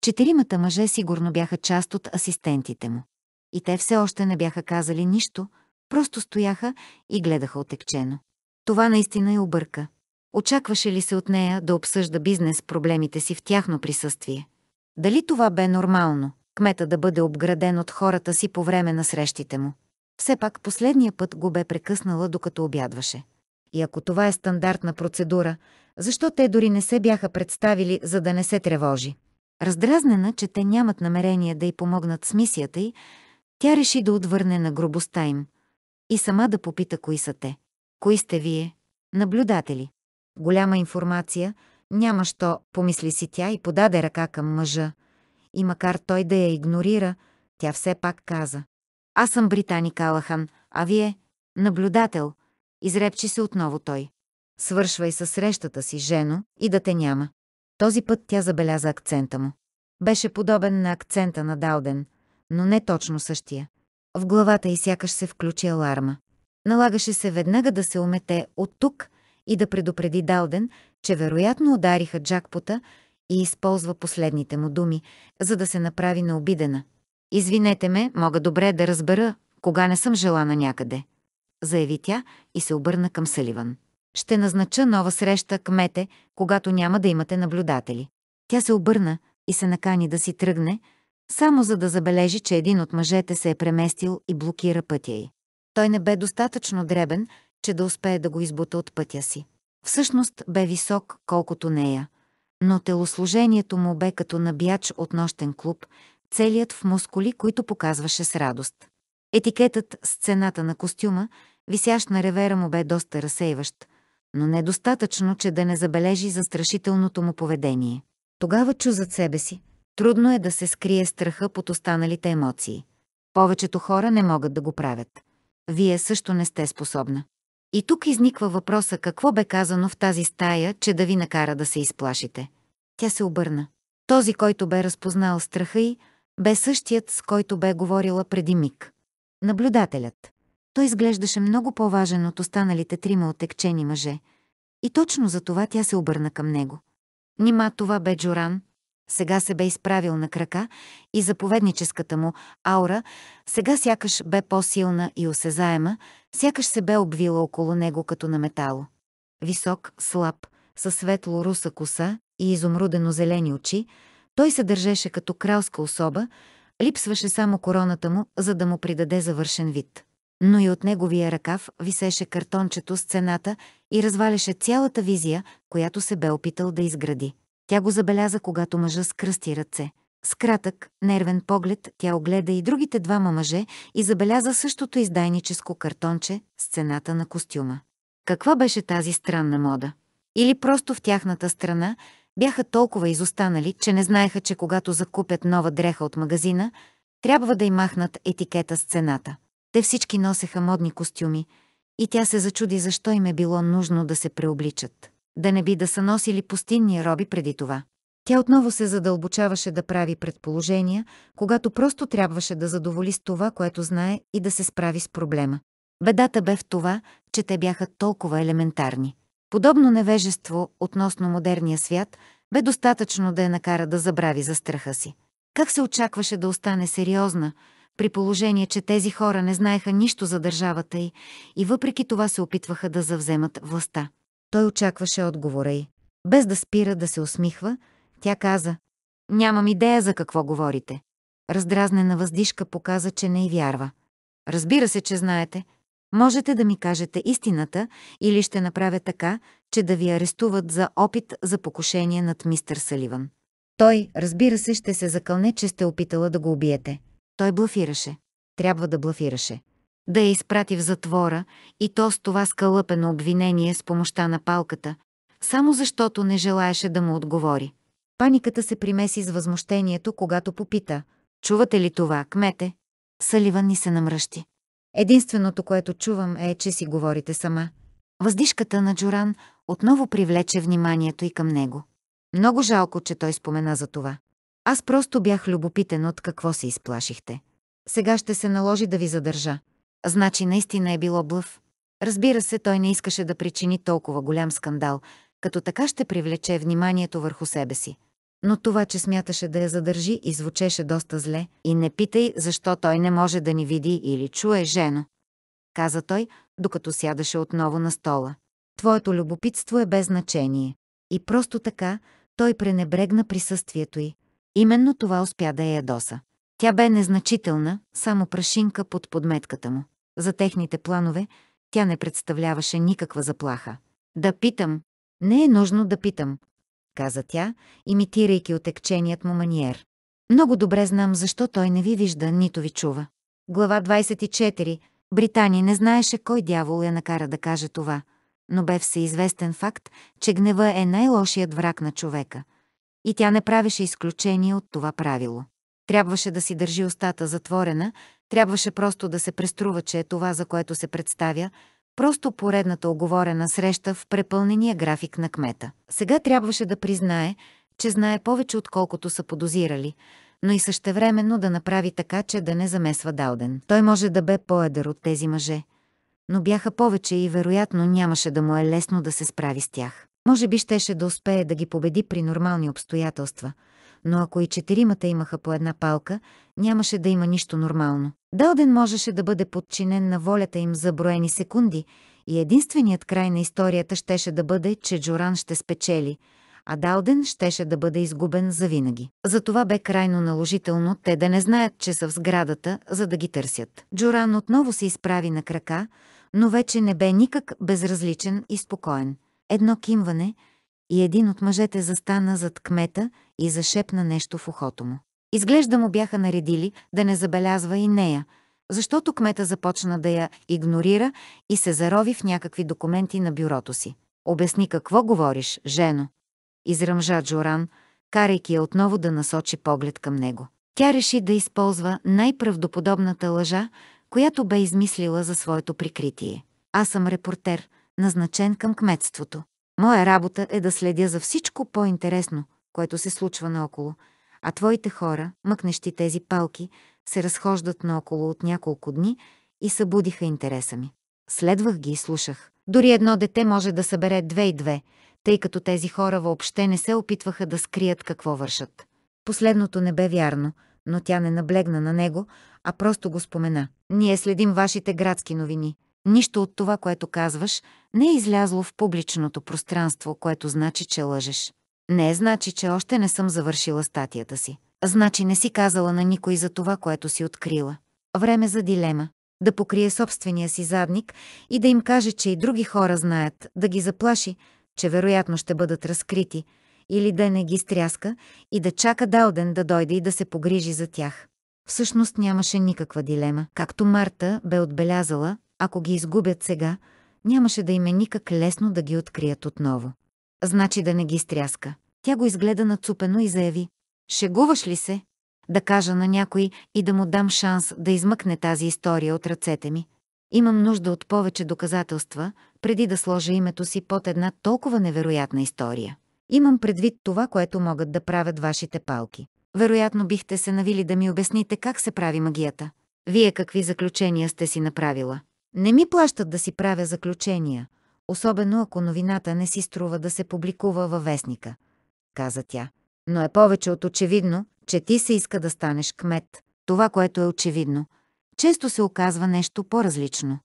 Четиримата мъже сигурно бяха част от асистентите му. И те все още не бяха казали нищо, просто стояха и гледаха отекчено. Това наистина е обърка. Очакваше ли се от нея да обсъжда бизнес проблемите си в тяхно присъствие? Дали това бе нормално? кмета да бъде обграден от хората си по време на срещите му. Все пак последния път го бе прекъснала, докато обядваше. И ако това е стандартна процедура, защо те дори не се бяха представили, за да не се тревожи? Раздразнена, че те нямат намерение да й помогнат с мисията й, тя реши да отвърне на грубостта им и сама да попита кои са те. Кои сте вие? Наблюдатели. Голяма информация, няма що, помисли си тя и подаде ръка към мъжа, и макар той да я игнорира, тя все пак каза. Аз съм Британи Калахан, а вие – наблюдател. Изрепчи се отново той. Свършвай със срещата си, жено, и да те няма. Този път тя забеляза акцента му. Беше подобен на акцента на Далден, но не точно същия. В главата й сякаш се включи аларма. Налагаше се веднага да се умете от тук и да предупреди Далден, че вероятно удариха джакпота и използва последните му думи, за да се направи на обидена. «Извинете ме, мога добре да разбера, кога не съм желана някъде», заяви тя и се обърна към Саливан. «Ще назнача нова среща кмете, когато няма да имате наблюдатели». Тя се обърна и се накани да си тръгне, само за да забележи, че един от мъжете се е преместил и блокира пътя й. Той не бе достатъчно дребен, че да успее да го избута от пътя си. Всъщност бе висок, колкото нея, но телослужението му бе като набияч от нощен клуб, целият в мускули, които показваше с радост. Етикетът с цената на костюма, висящ на ревера му бе доста разсейващ, но недостатъчно, че да не забележи застрашителното му поведение. Тогава чу зад себе си. Трудно е да се скрие страха под останалите емоции. Повечето хора не могат да го правят. Вие също не сте способна. И тук изниква въпроса какво бе казано в тази стая, че да ви накара да се изплашите. Тя се обърна. Този, който бе разпознал страха й, бе същият, с който бе говорила преди миг. Наблюдателят. Той изглеждаше много по-важен от останалите трима отекчени мъже. И точно за това тя се обърна към него. Нима това бе Джоран, сега се бе изправил на крака и заповедническата му аура сега сякаш бе по-силна и осезаема, сякаш се бе обвила около него като на метало. Висок, слаб, със светло-руса коса и изумрудено-зелени очи, той се държеше като кралска особа, липсваше само короната му, за да му придаде завършен вид. Но и от неговия ръкав висеше картончето с цената и разваляше цялата визия, която се бе опитал да изгради. Тя го забеляза, когато мъжа скръсти ръце. С кратък, нервен поглед тя огледа и другите двама мъже и забеляза същото издайническо картонче с цената на костюма. Каква беше тази странна мода? Или просто в тяхната страна бяха толкова изостанали, че не знаеха, че когато закупят нова дреха от магазина, трябва да й махнат етикета с цената. Те всички носеха модни костюми и тя се зачуди защо им е било нужно да се преобличат да не би да са носили пустинни роби преди това. Тя отново се задълбочаваше да прави предположения, когато просто трябваше да задоволи с това, което знае и да се справи с проблема. Бедата бе в това, че те бяха толкова елементарни. Подобно невежество относно модерния свят бе достатъчно да я накара да забрави за страха си. Как се очакваше да остане сериозна, при положение, че тези хора не знаеха нищо за държавата й и въпреки това се опитваха да завземат властта? Той очакваше отговора й. Без да спира да се усмихва, тя каза «Нямам идея за какво говорите». Раздразнена въздишка показа, че не й вярва. «Разбира се, че знаете. Можете да ми кажете истината или ще направя така, че да ви арестуват за опит за покушение над мистер Саливан». Той, разбира се, ще се закълне, че сте опитала да го убиете. Той блафираше. Трябва да блафираше да я изпрати в затвора и то с това скълъпено обвинение с помощта на палката, само защото не желаеше да му отговори. Паниката се примеси с възмущението, когато попита «Чувате ли това, кмете?» Саливан ни се намръщи. Единственото, което чувам е, че си говорите сама. Въздишката на Джоран отново привлече вниманието и към него. Много жалко, че той спомена за това. Аз просто бях любопитен от какво се изплашихте. Сега ще се наложи да ви задържа. Значи наистина е било блъв. Разбира се, той не искаше да причини толкова голям скандал, като така ще привлече вниманието върху себе си. Но това, че смяташе да я задържи и звучеше доста зле, и не питай, защо той не може да ни види или чуе жено, каза той, докато сядаше отново на стола. Твоето любопитство е без значение. И просто така той пренебрегна присъствието й. Именно това успя да я е ядоса. Тя бе незначителна, само прашинка под подметката му. За техните планове тя не представляваше никаква заплаха. Да питам. Не е нужно да питам, каза тя, имитирайки отекченият му маниер. Много добре знам защо той не ви вижда, нито ви чува. Глава 24. Британи не знаеше кой дявол я накара да каже това, но бе всеизвестен факт, че гнева е най-лошият враг на човека. И тя не правеше изключение от това правило. Трябваше да си държи устата затворена, Трябваше просто да се преструва, че е това, за което се представя, просто поредната оговорена среща в препълнения график на кмета. Сега трябваше да признае, че знае повече отколкото са подозирали, но и същевременно да направи така, че да не замесва Далден. Той може да бе по-едър от тези мъже, но бяха повече и вероятно нямаше да му е лесно да се справи с тях. Може би щеше да успее да ги победи при нормални обстоятелства – но ако и четиримата имаха по една палка, нямаше да има нищо нормално. Далден можеше да бъде подчинен на волята им за броени секунди и единственият край на историята щеше да бъде, че Джоран ще спечели, а Далден щеше да бъде изгубен завинаги. Затова бе крайно наложително те да не знаят, че са в сградата, за да ги търсят. Джоран отново се изправи на крака, но вече не бе никак безразличен и спокоен. Едно кимване – и един от мъжете застана зад кмета и зашепна нещо в ухото му. Изглежда му бяха наредили да не забелязва и нея, защото кмета започна да я игнорира и се зарови в някакви документи на бюрото си. Обясни какво говориш, жено. Изръмжа Джоран, карайки я отново да насочи поглед към него. Тя реши да използва най-правдоподобната лъжа, която бе измислила за своето прикритие. Аз съм репортер, назначен към кметството. Моя работа е да следя за всичко по-интересно, което се случва наоколо, а твоите хора, мъкнещи тези палки, се разхождат наоколо от няколко дни и събудиха интереса ми. Следвах ги и слушах. Дори едно дете може да събере две и две, тъй като тези хора въобще не се опитваха да скрият какво вършат. Последното не бе вярно, но тя не наблегна на него, а просто го спомена. Ние следим вашите градски новини. Нищо от това, което казваш, не е излязло в публичното пространство, което значи, че лъжеш. Не е значи, че още не съм завършила статията си. Значи не си казала на никой за това, което си открила. Време за дилема. Да покрие собствения си задник и да им каже, че и други хора знаят, да ги заплаши, че вероятно ще бъдат разкрити, или да не ги стряска и да чака Далден да дойде и да се погрижи за тях. Всъщност нямаше никаква дилема. Както Марта бе отбелязала, ако ги изгубят сега, нямаше да им е никак лесно да ги открият отново. Значи да не ги стряска. Тя го изгледа нацупено и заяви. Шегуваш ли се? Да кажа на някой и да му дам шанс да измъкне тази история от ръцете ми. Имам нужда от повече доказателства, преди да сложа името си под една толкова невероятна история. Имам предвид това, което могат да правят вашите палки. Вероятно бихте се навили да ми обясните как се прави магията. Вие какви заключения сте си направила? Не ми плащат да си правя заключения, особено ако новината не си струва да се публикува във вестника, каза тя. Но е повече от очевидно, че ти се иска да станеш кмет. Това, което е очевидно, често се оказва нещо по-различно.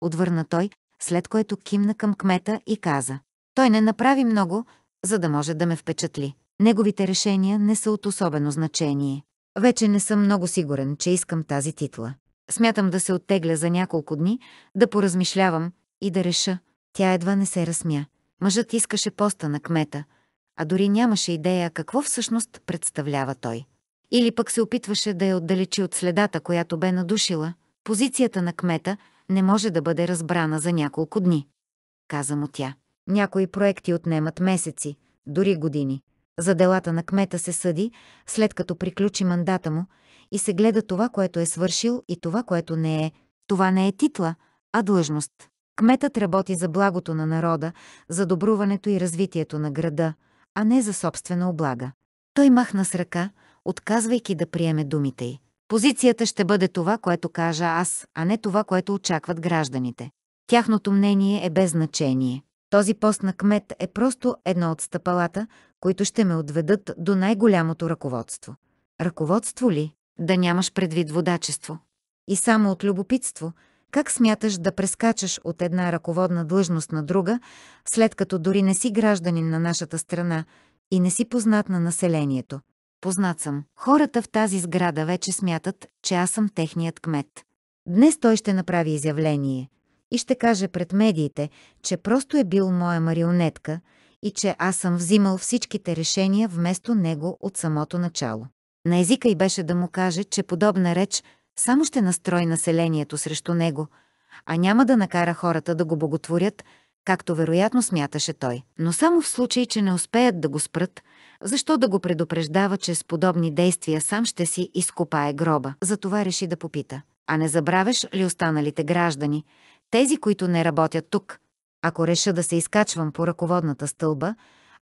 Отвърна той, след което кимна към кмета и каза. Той не направи много, за да може да ме впечатли. Неговите решения не са от особено значение. Вече не съм много сигурен, че искам тази титла. Смятам да се оттегля за няколко дни, да поразмишлявам и да реша. Тя едва не се разсмя. Мъжът искаше поста на кмета, а дори нямаше идея какво всъщност представлява той. Или пък се опитваше да я отдалечи от следата, която бе надушила. Позицията на кмета не може да бъде разбрана за няколко дни, каза му тя. Някои проекти отнемат месеци, дори години. За делата на кмета се съди, след като приключи мандата му и се гледа това, което е свършил и това, което не е. Това не е титла, а длъжност. Кметът работи за благото на народа, за добруването и развитието на града, а не за собствена облага. Той махна с ръка, отказвайки да приеме думите й. Позицията ще бъде това, което кажа аз, а не това, което очакват гражданите. Тяхното мнение е без значение. Този пост на кмет е просто едно от стъпалата, които ще ме отведат до най-голямото ръководство. Ръководство ли? да нямаш предвид водачество. И само от любопитство, как смяташ да прескачаш от една ръководна длъжност на друга, след като дори не си гражданин на нашата страна и не си познат на населението? Познат съм. Хората в тази сграда вече смятат, че аз съм техният кмет. Днес той ще направи изявление и ще каже пред медиите, че просто е бил моя марионетка и че аз съм взимал всичките решения вместо него от самото начало. На езика й беше да му каже, че подобна реч само ще настрои населението срещу него, а няма да накара хората да го боготворят, както вероятно смяташе той. Но само в случай, че не успеят да го спрат, защо да го предупреждава, че с подобни действия сам ще си изкопае гроба? Затова реши да попита. А не забравяш ли останалите граждани, тези, които не работят тук? Ако реша да се изкачвам по ръководната стълба,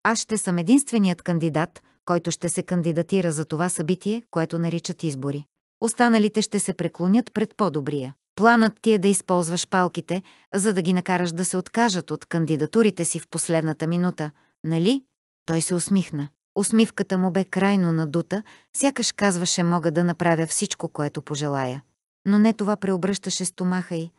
аз ще съм единственият кандидат – който ще се кандидатира за това събитие, което наричат избори. Останалите ще се преклонят пред по-добрия. Планът ти е да използваш палките, за да ги накараш да се откажат от кандидатурите си в последната минута, нали? Той се усмихна. Усмивката му бе крайно надута, сякаш казваше мога да направя всичко, което пожелая. Но не това преобръщаше стомаха й,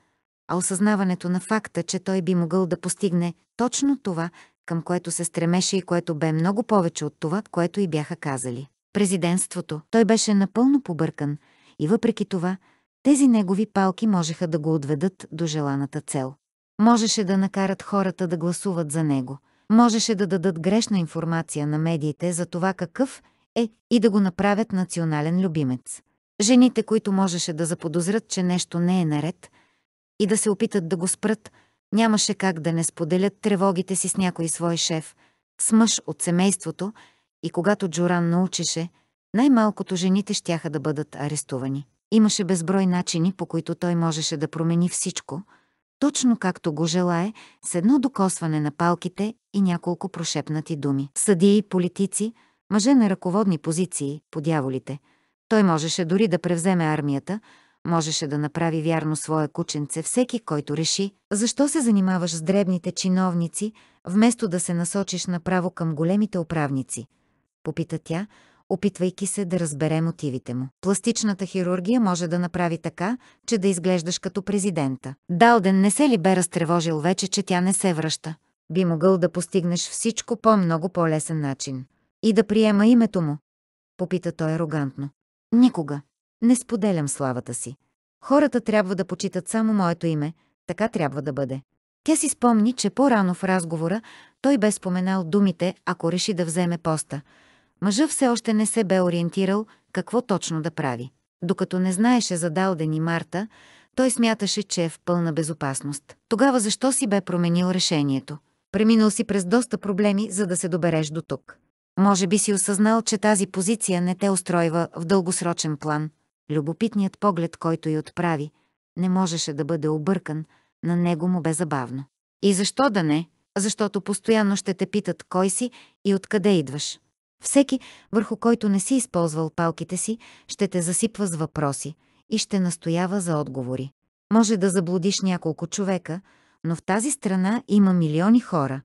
а осъзнаването на факта, че той би могъл да постигне точно това, към което се стремеше и което бе много повече от това, което и бяха казали. Президентството, той беше напълно побъркан и въпреки това, тези негови палки можеха да го отведат до желаната цел. Можеше да накарат хората да гласуват за него. Можеше да дадат грешна информация на медиите за това какъв е и да го направят национален любимец. Жените, които можеше да заподозрят, че нещо не е наред и да се опитат да го спрат – Нямаше как да не споделят тревогите си с някой свой шеф, с мъж от семейството и когато Джоран научеше, най-малкото жените щяха да бъдат арестувани. Имаше безброй начини, по които той можеше да промени всичко, точно както го желае, с едно докосване на палките и няколко прошепнати думи. Съдии, политици, мъже на ръководни позиции, подяволите. Той можеше дори да превземе армията, можеше да направи вярно свое кученце всеки, който реши, защо се занимаваш с дребните чиновници, вместо да се насочиш направо към големите управници, попита тя, опитвайки се да разбере мотивите му. Пластичната хирургия може да направи така, че да изглеждаш като президента. Далден не се ли бе разтревожил вече, че тя не се връща? Би могъл да постигнеш всичко по много по-лесен начин. И да приема името му? Попита той арогантно. Никога. Не споделям славата си. Хората трябва да почитат само моето име, така трябва да бъде. Тя си спомни, че по-рано в разговора той бе споменал думите, ако реши да вземе поста. Мъжът все още не се бе ориентирал какво точно да прави. Докато не знаеше за Далден и Марта, той смяташе, че е в пълна безопасност. Тогава защо си бе променил решението? Преминал си през доста проблеми, за да се добереш до тук. Може би си осъзнал, че тази позиция не те устройва в дългосрочен план. Любопитният поглед, който й отправи, не можеше да бъде объркан, на него му бе забавно. И защо да не? Защото постоянно ще те питат кой си и откъде идваш. Всеки, върху който не си използвал палките си, ще те засипва с въпроси и ще настоява за отговори. Може да заблудиш няколко човека, но в тази страна има милиони хора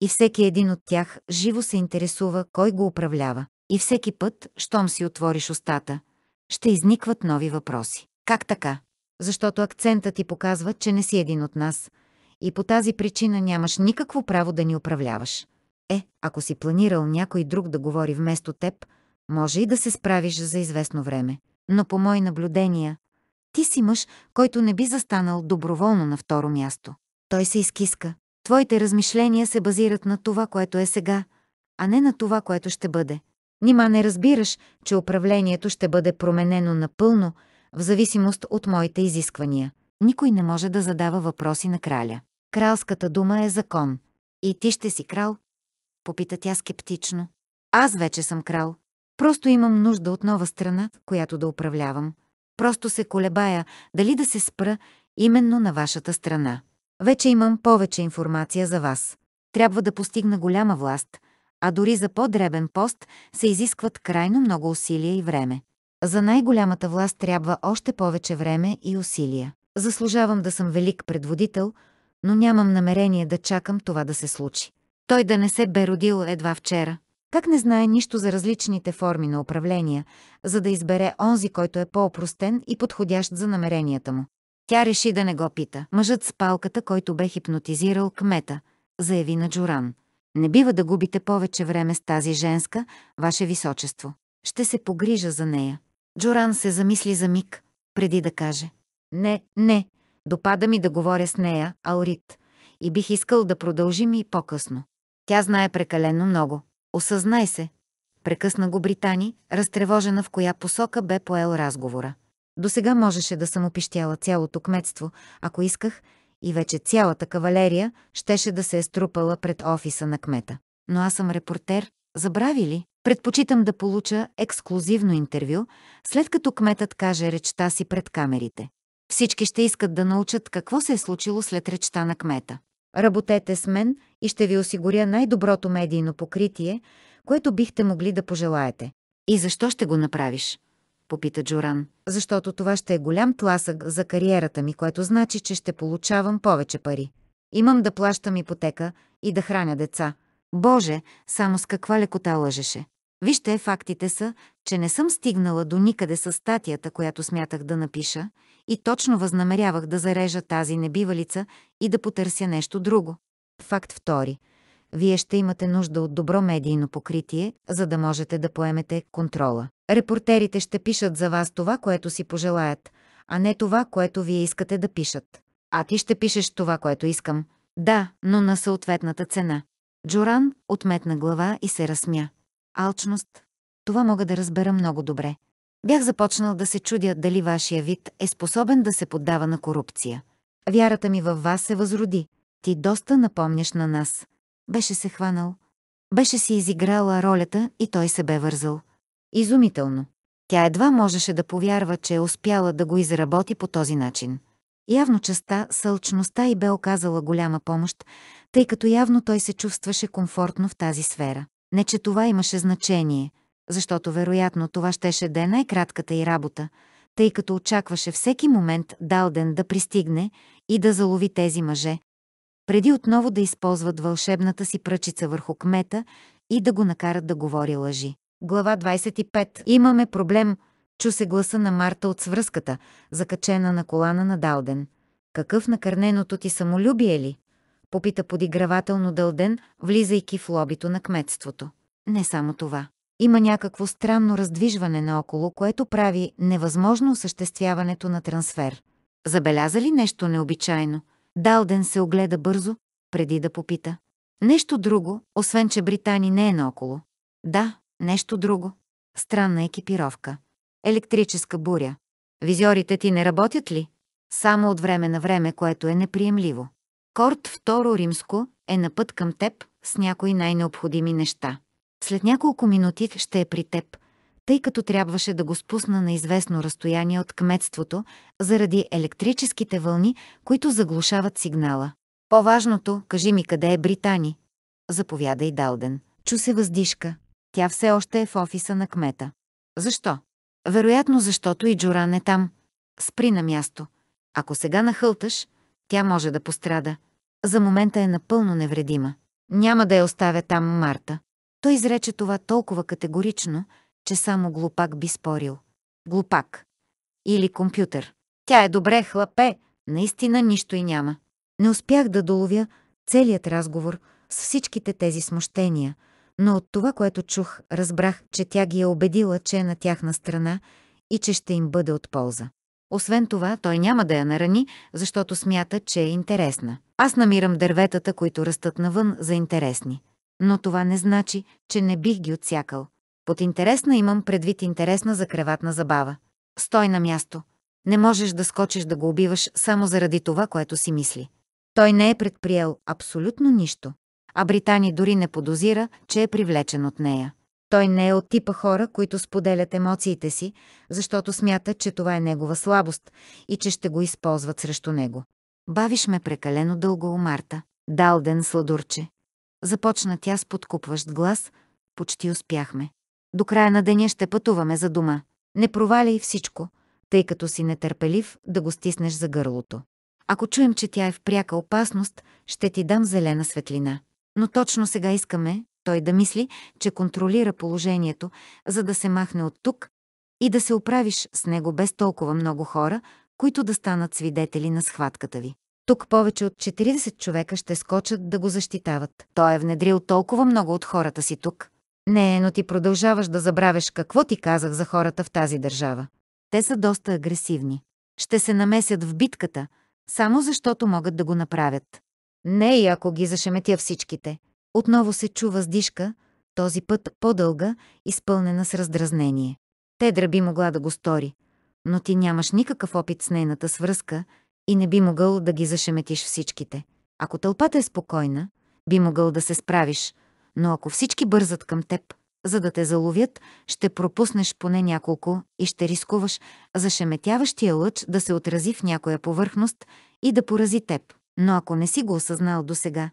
и всеки един от тях живо се интересува кой го управлява. И всеки път, щом си отвориш устата – ще изникват нови въпроси. Как така? Защото акцентът ти показва, че не си един от нас и по тази причина нямаш никакво право да ни управляваш. Е, ако си планирал някой друг да говори вместо теб, може и да се справиш за известно време. Но по мои наблюдения, ти си мъж, който не би застанал доброволно на второ място. Той се изкиска. Твоите размишления се базират на това, което е сега, а не на това, което ще бъде. Нима не разбираш, че управлението ще бъде променено напълно, в зависимост от моите изисквания. Никой не може да задава въпроси на краля. Кралската дума е закон. И ти ще си крал? Попита тя скептично. Аз вече съм крал. Просто имам нужда от нова страна, която да управлявам. Просто се колебая дали да се спра именно на вашата страна. Вече имам повече информация за вас. Трябва да постигна голяма власт, а дори за по-дребен пост се изискват крайно много усилия и време. За най-голямата власт трябва още повече време и усилия. Заслужавам да съм велик предводител, но нямам намерение да чакам това да се случи. Той да не се бе родил едва вчера. Как не знае нищо за различните форми на управление, за да избере онзи, който е по-опростен и подходящ за намеренията му? Тя реши да не го пита. Мъжът с палката, който бе хипнотизирал кмета, заяви на Джоран. Не бива да губите повече време с тази женска, ваше височество. Ще се погрижа за нея. Джоран се замисли за миг, преди да каже. Не, не, допада ми да говоря с нея, Аурит. И бих искал да продължим и по-късно. Тя знае прекалено много. Осъзнай се. Прекъсна го Британи, разтревожена в коя посока бе поел разговора. До сега можеше да съм опищяла цялото кметство, ако исках, и вече цялата кавалерия щеше да се е струпала пред офиса на кмета. Но аз съм репортер, забрави ли? Предпочитам да получа ексклюзивно интервю, след като кметът каже речта си пред камерите. Всички ще искат да научат какво се е случило след речта на кмета. Работете с мен и ще ви осигуря най-доброто медийно покритие, което бихте могли да пожелаете. И защо ще го направиш? попита Джоран. Защото това ще е голям тласък за кариерата ми, което значи, че ще получавам повече пари. Имам да плащам ипотека и да храня деца. Боже, само с каква лекота лъжеше. Вижте, фактите са, че не съм стигнала до никъде с статията, която смятах да напиша, и точно възнамерявах да зарежа тази небивалица и да потърся нещо друго. Факт втори. Вие ще имате нужда от добро медийно покритие, за да можете да поемете контрола. Репортерите ще пишат за вас това, което си пожелаят, а не това, което вие искате да пишат. А ти ще пишеш това, което искам. Да, но на съответната цена. Джоран отметна глава и се разсмя. Алчност. Това мога да разбера много добре. Бях започнал да се чудя дали вашия вид е способен да се поддава на корупция. Вярата ми във вас се възроди. Ти доста напомняш на нас. Беше се хванал. Беше си изиграла ролята и той се бе вързал. Изумително. Тя едва можеше да повярва, че е успяла да го изработи по този начин. Явно частта, сълчността и бе оказала голяма помощ, тъй като явно той се чувстваше комфортно в тази сфера. Не, че това имаше значение, защото вероятно това щеше да е най-кратката и работа, тъй като очакваше всеки момент Далден да пристигне и да залови тези мъже, преди отново да използват вълшебната си пръчица върху кмета и да го накарат да говори лъжи. Глава 25. Имаме проблем. Чу се гласа на Марта от свръзката, закачена на колана на Далден. Какъв накърненото ти самолюбие ли? Попита подигравателно Дълден, влизайки в лобито на кметството. Не само това. Има някакво странно раздвижване наоколо, което прави невъзможно осъществяването на трансфер. Забеляза ли нещо необичайно? Далден се огледа бързо, преди да попита. Нещо друго, освен че Британи не е наоколо. Да, Нещо друго. Странна екипировка. Електрическа буря. Визиорите ти не работят ли? Само от време на време, което е неприемливо. Корт второ римско е на път към теб с някои най-необходими неща. След няколко минути ще е при теб, тъй като трябваше да го спусна на известно разстояние от кметството заради електрическите вълни, които заглушават сигнала. По-важното, кажи ми къде е Британи. Заповядай Далден. Чу се въздишка. Тя все още е в офиса на кмета. Защо? Вероятно, защото и Джоран е там. Спри на място. Ако сега нахълташ, тя може да пострада. За момента е напълно невредима. Няма да я оставя там Марта. Той изрече това толкова категорично, че само глупак би спорил. Глупак. Или компютър. Тя е добре, хлапе. Наистина нищо и няма. Не успях да доловя целият разговор с всичките тези смущения – но от това, което чух, разбрах, че тя ги е убедила, че е на тяхна страна и че ще им бъде от полза. Освен това, той няма да я нарани, защото смята, че е интересна. Аз намирам дърветата, които растат навън, за интересни. Но това не значи, че не бих ги отсякал. Под интересна имам предвид интересна за креватна забава. Стой на място. Не можеш да скочиш да го убиваш само заради това, което си мисли. Той не е предприел абсолютно нищо а Британи дори не подозира, че е привлечен от нея. Той не е от типа хора, които споделят емоциите си, защото смята, че това е негова слабост и че ще го използват срещу него. Бавиш ме прекалено дълго, у Марта. Далден сладурче. Започна тя с подкупващ глас. Почти успяхме. До края на деня ще пътуваме за дома. Не проваляй всичко, тъй като си нетърпелив да го стиснеш за гърлото. Ако чуем, че тя е в пряка опасност, ще ти дам зелена светлина. Но точно сега искаме той да мисли, че контролира положението, за да се махне от тук и да се оправиш с него без толкова много хора, които да станат свидетели на схватката ви. Тук повече от 40 човека ще скочат да го защитават. Той е внедрил толкова много от хората си тук. Не, но ти продължаваш да забравяш какво ти казах за хората в тази държава. Те са доста агресивни. Ще се намесят в битката, само защото могат да го направят. Не и ако ги зашеметя всичките. Отново се чува сдишка, този път по-дълга, изпълнена с раздразнение. Тедра би могла да го стори, но ти нямаш никакъв опит с нейната свръзка и не би могъл да ги зашеметиш всичките. Ако тълпата е спокойна, би могъл да се справиш, но ако всички бързат към теб, за да те заловят, ще пропуснеш поне няколко и ще рискуваш зашеметяващия лъч да се отрази в някоя повърхност и да порази теб. Но ако не си го осъзнал до сега,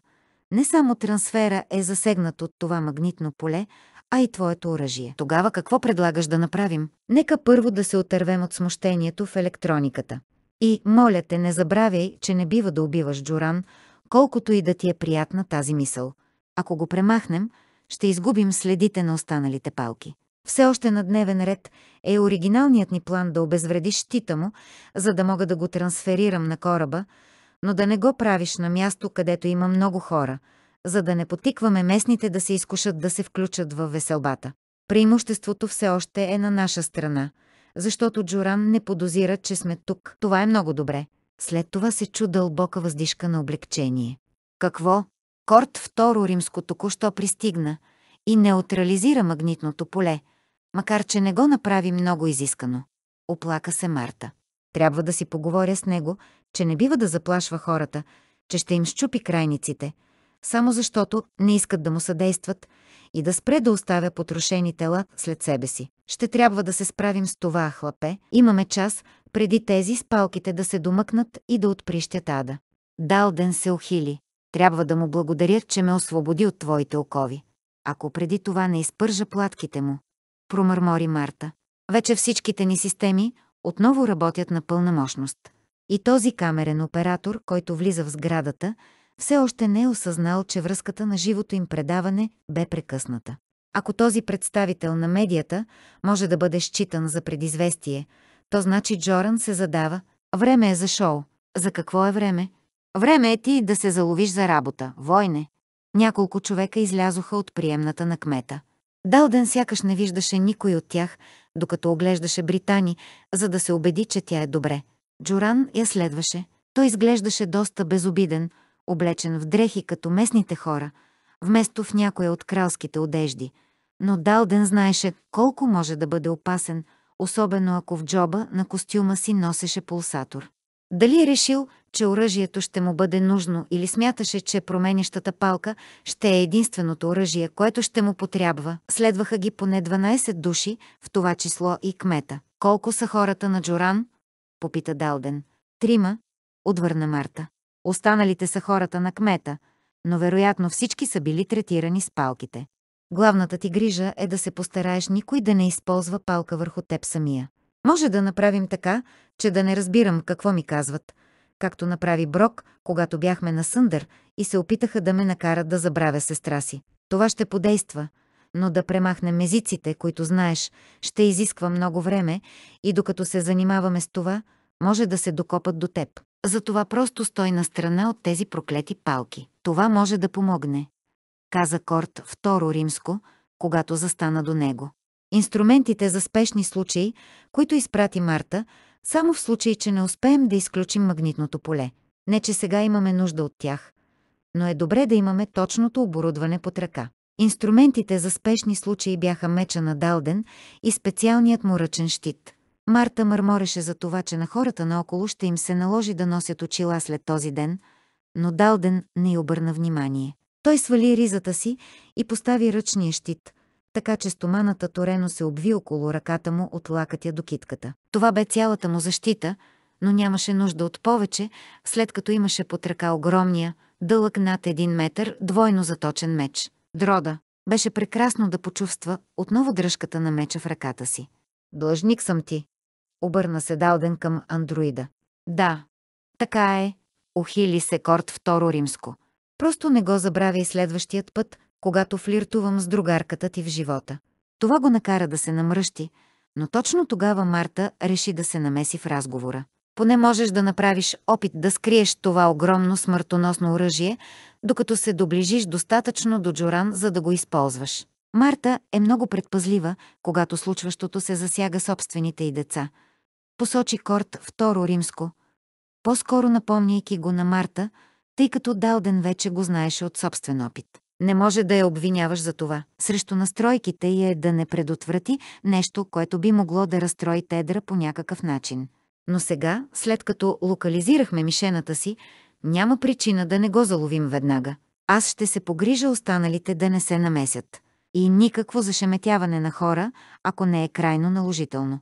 не само трансфера е засегнат от това магнитно поле, а и твоето оръжие. Тогава какво предлагаш да направим? Нека първо да се отървем от смущението в електрониката. И, моля те, не забравяй, че не бива да убиваш Джоран, колкото и да ти е приятна тази мисъл. Ако го премахнем, ще изгубим следите на останалите палки. Все още на дневен ред е оригиналният ни план да обезвредиш щита му, за да мога да го трансферирам на кораба, но да не го правиш на място, където има много хора, за да не потикваме местните да се изкушат да се включат в веселбата. Преимуществото все още е на наша страна, защото Джоран не подозира, че сме тук. Това е много добре. След това се чу дълбока въздишка на облегчение. Какво? Корт второ римско току-що пристигна и неутрализира магнитното поле, макар че не го направи много изискано. Оплака се Марта. Трябва да си поговоря с него, че не бива да заплашва хората, че ще им щупи крайниците, само защото не искат да му съдействат и да спре да оставя потрошени тела след себе си. Ще трябва да се справим с това, хлапе. Имаме час преди тези спалките да се домъкнат и да отприщят ада. Далден се ухили. Трябва да му благодаря, че ме освободи от твоите окови. Ако преди това не изпържа платките му, промърмори Марта. Вече всичките ни системи отново работят на пълна мощност. И този камерен оператор, който влиза в сградата, все още не е осъзнал, че връзката на живото им предаване бе прекъсната. Ако този представител на медията може да бъде считан за предизвестие, то значи Джоран се задава «Време е за шоу». За какво е време? Време е ти да се заловиш за работа, войне. Няколко човека излязоха от приемната на кмета. Далден сякаш не виждаше никой от тях, докато оглеждаше Британи, за да се убеди, че тя е добре. Джоран я следваше. Той изглеждаше доста безобиден, облечен в дрехи като местните хора, вместо в някоя от кралските одежди. Но Далден знаеше колко може да бъде опасен, особено ако в джоба на костюма си носеше пулсатор. Дали е решил, че оръжието ще му бъде нужно или смяташе, че променящата палка ще е единственото оръжие, което ще му потрябва, следваха ги поне 12 души, в това число и кмета. Колко са хората на Джоран? попита Далден. Трима, отвърна Марта. Останалите са хората на кмета, но вероятно всички са били третирани с палките. Главната ти грижа е да се постараеш никой да не използва палка върху теб самия. Може да направим така, че да не разбирам какво ми казват, както направи Брок, когато бяхме на Съндър и се опитаха да ме накарат да забравя сестра си. Това ще подейства, но да премахнем езиците, които знаеш, ще изисква много време и докато се занимаваме с това, може да се докопат до теб. Затова просто стой на страна от тези проклети палки. Това може да помогне, каза Корт второ римско, когато застана до него. Инструментите за спешни случаи, които изпрати Марта, само в случай, че не успеем да изключим магнитното поле. Не, че сега имаме нужда от тях, но е добре да имаме точното оборудване под ръка. Инструментите за спешни случаи бяха меча на Далден и специалният му ръчен щит. Марта мърмореше за това, че на хората наоколо ще им се наложи да носят очила след този ден, но Далден не й обърна внимание. Той свали ризата си и постави ръчния щит, така че стоманата Торено се обви около ръката му от лакътя до китката. Това бе цялата му защита, но нямаше нужда от повече, след като имаше под ръка огромния, дълъг над един метър, двойно заточен меч. Дрода, беше прекрасно да почувства отново дръжката на меча в ръката си. Длъжник съм ти. Обърна се Далден към андроида. Да, така е. Охили се корт второ римско. Просто не го забравяй следващият път, когато флиртувам с другарката ти в живота. Това го накара да се намръщи, но точно тогава Марта реши да се намеси в разговора поне можеш да направиш опит да скриеш това огромно смъртоносно оръжие, докато се доближиш достатъчно до Джоран, за да го използваш. Марта е много предпазлива, когато случващото се засяга собствените и деца. Посочи Корт второ римско, по-скоро напомняйки го на Марта, тъй като Далден вече го знаеше от собствен опит. Не може да я обвиняваш за това. Срещу настройките й е да не предотврати нещо, което би могло да разстрои Тедра по някакъв начин но сега, след като локализирахме мишената си, няма причина да не го заловим веднага. Аз ще се погрижа останалите да не се намесят. И никакво зашеметяване на хора, ако не е крайно наложително.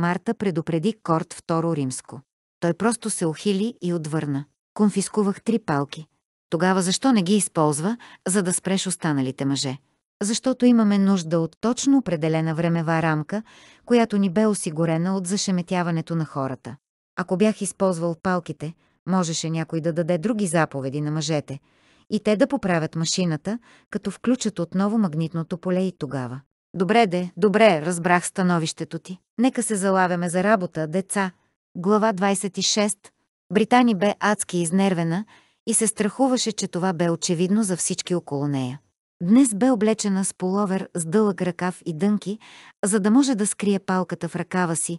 Марта предупреди Корт Второ Римско. Той просто се ухили и отвърна. Конфискувах три палки. Тогава защо не ги използва, за да спреш останалите мъже? защото имаме нужда от точно определена времева рамка, която ни бе осигурена от зашеметяването на хората. Ако бях използвал палките, можеше някой да даде други заповеди на мъжете и те да поправят машината, като включат отново магнитното поле и тогава. Добре де, добре, разбрах становището ти. Нека се залавяме за работа, деца. Глава 26. Британи бе адски изнервена и се страхуваше, че това бе очевидно за всички около нея. Днес бе облечена с половер с дълъг ръкав и дънки, за да може да скрие палката в ръкава си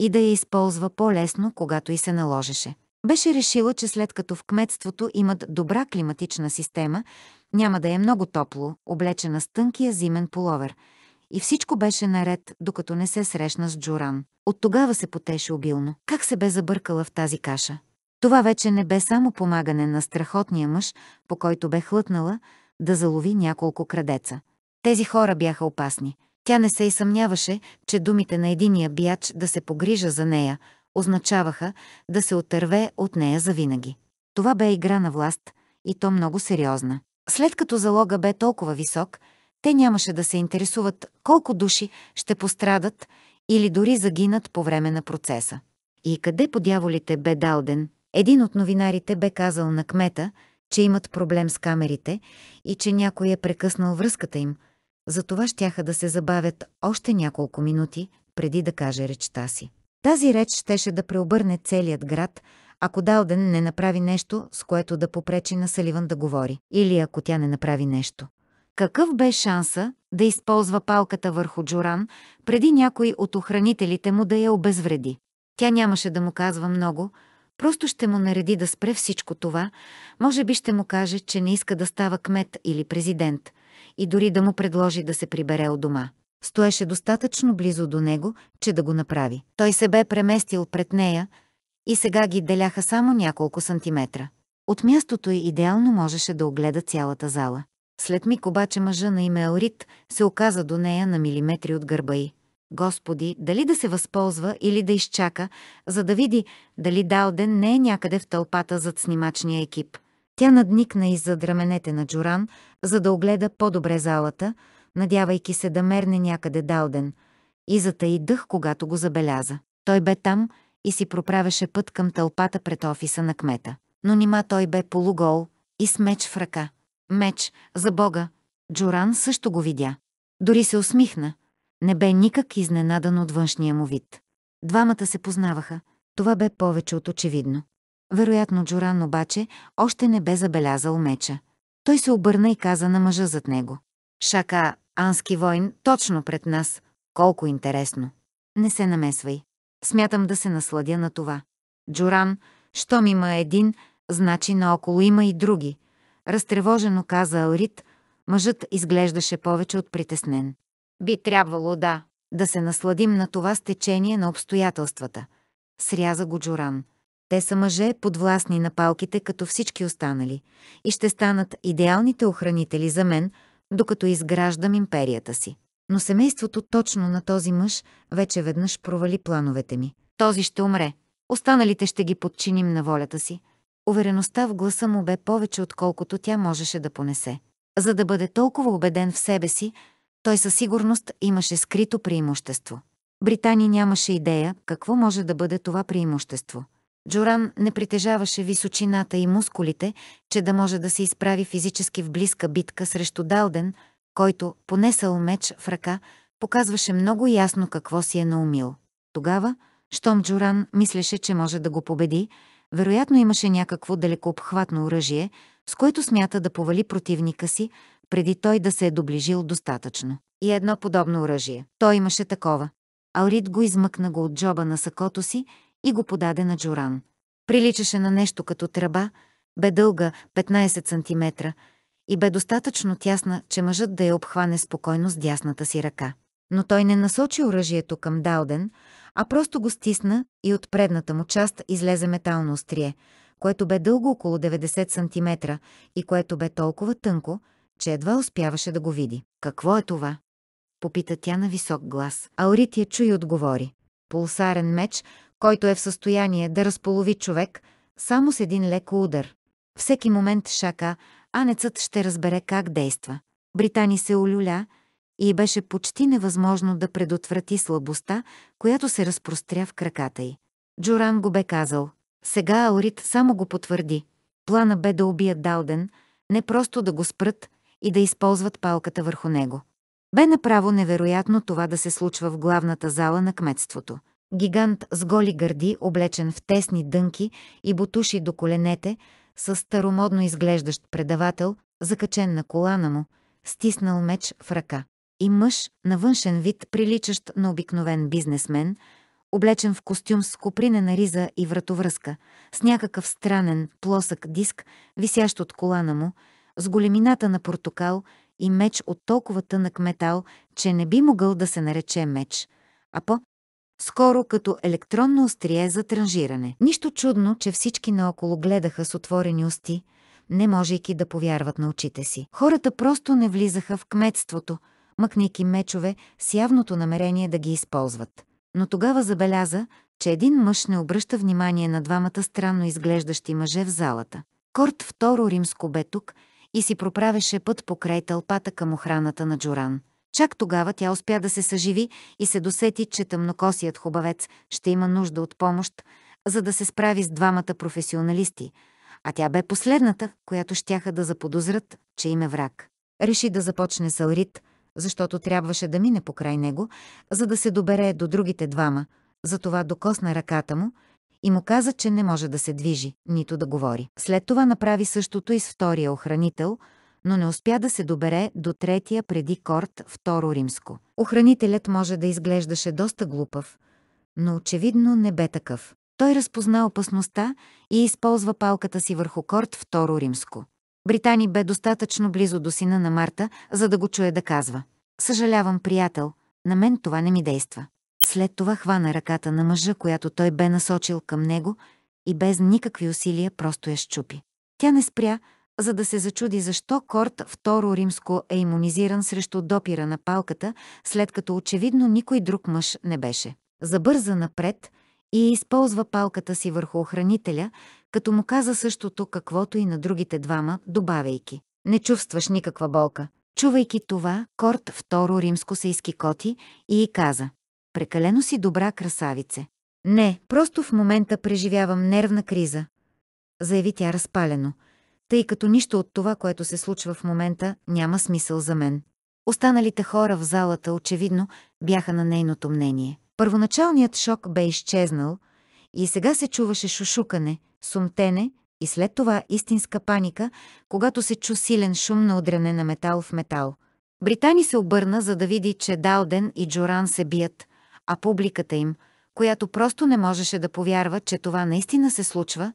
и да я използва по-лесно, когато и се наложеше. Беше решила, че след като в кметството имат добра климатична система, няма да е много топло, облечена с тънкия зимен половер. И всичко беше наред, докато не се срещна с Джоран. От тогава се потеше обилно. Как се бе забъркала в тази каша? Това вече не бе само помагане на страхотния мъж, по който бе хлътнала, да залови няколко крадеца. Тези хора бяха опасни. Тя не се и съмняваше, че думите на единия бияч да се погрижа за нея означаваха да се отърве от нея завинаги. Това бе игра на власт и то много сериозна. След като залога бе толкова висок, те нямаше да се интересуват колко души ще пострадат или дори загинат по време на процеса. И къде по дяволите бе Далден? Един от новинарите бе казал на кмета, че имат проблем с камерите и че някой е прекъснал връзката им. Затова щяха да се забавят още няколко минути преди да каже речта си. Тази реч щеше да преобърне целият град, ако Далден не направи нещо, с което да попречи на Саливан да говори, или ако тя не направи нещо. Какъв бе шанса да използва палката върху Джоран, преди някой от охранителите му да я обезвреди? Тя нямаше да му казва много, Просто ще му нареди да спре всичко това, може би ще му каже, че не иска да става кмет или президент, и дори да му предложи да се прибере от дома. Стоеше достатъчно близо до него, че да го направи. Той се бе преместил пред нея и сега ги деляха само няколко сантиметра. От мястото й идеално можеше да огледа цялата зала. След миг обаче мъжа на име Аурит се оказа до нея на милиметри от гърба й. Господи, дали да се възползва или да изчака, за да види дали Далден не е някъде в тълпата зад снимачния екип. Тя надникна и зад раменете на Джуран, за да огледа по-добре залата, надявайки се да мерне някъде Далден. И затаи дъх, когато го забеляза. Той бе там и си проправеше път към тълпата пред офиса на кмета. Но нима той бе полугол и с меч в ръка. Меч, за бога! Джуран също го видя. Дори се усмихна – не бе никак изненадан от външния му вид. Двамата се познаваха. Това бе повече от очевидно. Вероятно Джоран обаче още не бе забелязал меча. Той се обърна и каза на мъжа зад него. Шака, ански войн, точно пред нас. Колко интересно. Не се намесвай. Смятам да се насладя на това. Джоран, щом има един, значи наоколо има и други. Разтревожено каза Алрит, мъжът изглеждаше повече от притеснен. Би трябвало да, да се насладим на това стечение на обстоятелствата. Сряза го Джоран. Те са мъже, подвластни на палките, като всички останали, и ще станат идеалните охранители за мен, докато изграждам империята си. Но семейството точно на този мъж вече веднъж провали плановете ми. Този ще умре. Останалите ще ги подчиним на волята си. Увереността в гласа му бе повече, отколкото тя можеше да понесе. За да бъде толкова убеден в себе си, той със сигурност имаше скрито преимущество. Британи нямаше идея какво може да бъде това преимущество. Джоран не притежаваше височината и мускулите, че да може да се изправи физически в близка битка срещу Далден, който, понесъл меч в ръка, показваше много ясно какво си е наумил. Тогава, щом Джоран мислеше, че може да го победи, вероятно имаше някакво далекообхватно оръжие, с което смята да повали противника си, преди той да се е доближил достатъчно. И едно подобно оръжие. Той имаше такова. Аурит го измъкна го от джоба на сакото си и го подаде на Джоран. Приличаше на нещо като тръба, бе дълга 15 см и бе достатъчно тясна, че мъжът да я обхване спокойно с дясната си ръка. Но той не насочи оръжието към Дауден, а просто го стисна и от предната му част излезе метално острие, което бе дълго около 90 см и което бе толкова тънко, че едва успяваше да го види. Какво е това? Попита тя на висок глас. Аурит я чу и отговори. Пулсарен меч, който е в състояние да разполови човек, само с един леко удар. Всеки момент шака, анецът ще разбере как действа. Британи се олюля и беше почти невъзможно да предотврати слабостта, която се разпростря в краката й. Джоран го бе казал. Сега Аурит само го потвърди. Плана бе да убият Далден, не просто да го спрат, и да използват палката върху него. Бе направо невероятно това да се случва в главната зала на кметството. Гигант с голи гърди, облечен в тесни дънки и бутуши до коленете, с старомодно изглеждащ предавател, закачен на колана му, стиснал меч в ръка. И мъж, на външен вид, приличащ на обикновен бизнесмен, облечен в костюм с на риза и вратовръзка, с някакъв странен, плосък диск, висящ от колана му, с големината на портокал и меч от толкова тънък метал, че не би могъл да се нарече меч, а по скоро като електронно острие за транжиране. Нищо чудно, че всички наоколо гледаха с отворени усти, не можейки да повярват на очите си. Хората просто не влизаха в кметството, мъкнейки мечове с явното намерение да ги използват. Но тогава забеляза, че един мъж не обръща внимание на двамата странно изглеждащи мъже в залата. Корт второ римско бе тук и си проправеше път покрай тълпата към охраната на Джоран. Чак тогава тя успя да се съживи и се досети, че тъмнокосият хубавец ще има нужда от помощ, за да се справи с двамата професионалисти, а тя бе последната, която щяха да заподозрат, че им е враг. Реши да започне с Алрит, защото трябваше да мине покрай него, за да се добере до другите двама, затова докосна ръката му – и му каза, че не може да се движи, нито да говори. След това направи същото и с втория охранител, но не успя да се добере до третия преди корт второ римско. Охранителят може да изглеждаше доста глупав, но очевидно не бе такъв. Той разпозна опасността и използва палката си върху корт второ римско. Британи бе достатъчно близо до сина на Марта, за да го чуе да казва. Съжалявам, приятел, на мен това не ми действа. След това хвана ръката на мъжа, която той бе насочил към него и без никакви усилия просто я щупи. Тя не спря, за да се зачуди защо Корт Второ Римско е иммунизиран срещу допира на палката, след като очевидно никой друг мъж не беше. Забърза напред и използва палката си върху охранителя, като му каза същото каквото и на другите двама, добавяйки. Не чувстваш никаква болка. Чувайки това, Корт Второ Римско се изкикоти и каза прекалено си добра красавице. Не, просто в момента преживявам нервна криза, заяви тя разпалено, тъй като нищо от това, което се случва в момента, няма смисъл за мен. Останалите хора в залата, очевидно, бяха на нейното мнение. Първоначалният шок бе изчезнал и сега се чуваше шушукане, сумтене и след това истинска паника, когато се чу силен шум на удряне на метал в метал. Британи се обърна, за да види, че Далден и Джоран се бият – а публиката им, която просто не можеше да повярва, че това наистина се случва,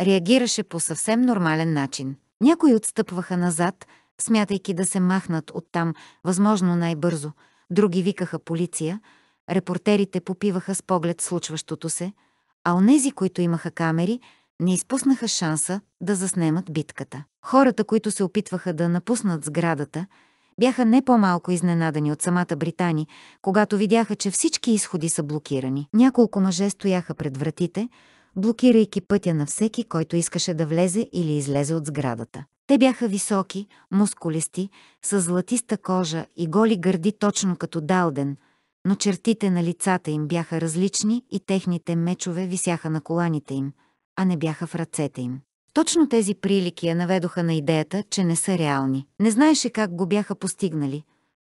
реагираше по съвсем нормален начин. Някои отстъпваха назад, смятайки да се махнат оттам, възможно най-бързо. Други викаха полиция, репортерите попиваха с поглед случващото се, а онези, които имаха камери, не изпуснаха шанса да заснемат битката. Хората, които се опитваха да напуснат сградата, бяха не по-малко изненадани от самата Британи, когато видяха, че всички изходи са блокирани. Няколко мъже стояха пред вратите, блокирайки пътя на всеки, който искаше да влезе или излезе от сградата. Те бяха високи, мускулести, с златиста кожа и голи гърди точно като Далден, но чертите на лицата им бяха различни и техните мечове висяха на коланите им, а не бяха в ръцете им. Точно тези прилики я наведоха на идеята, че не са реални. Не знаеше как го бяха постигнали,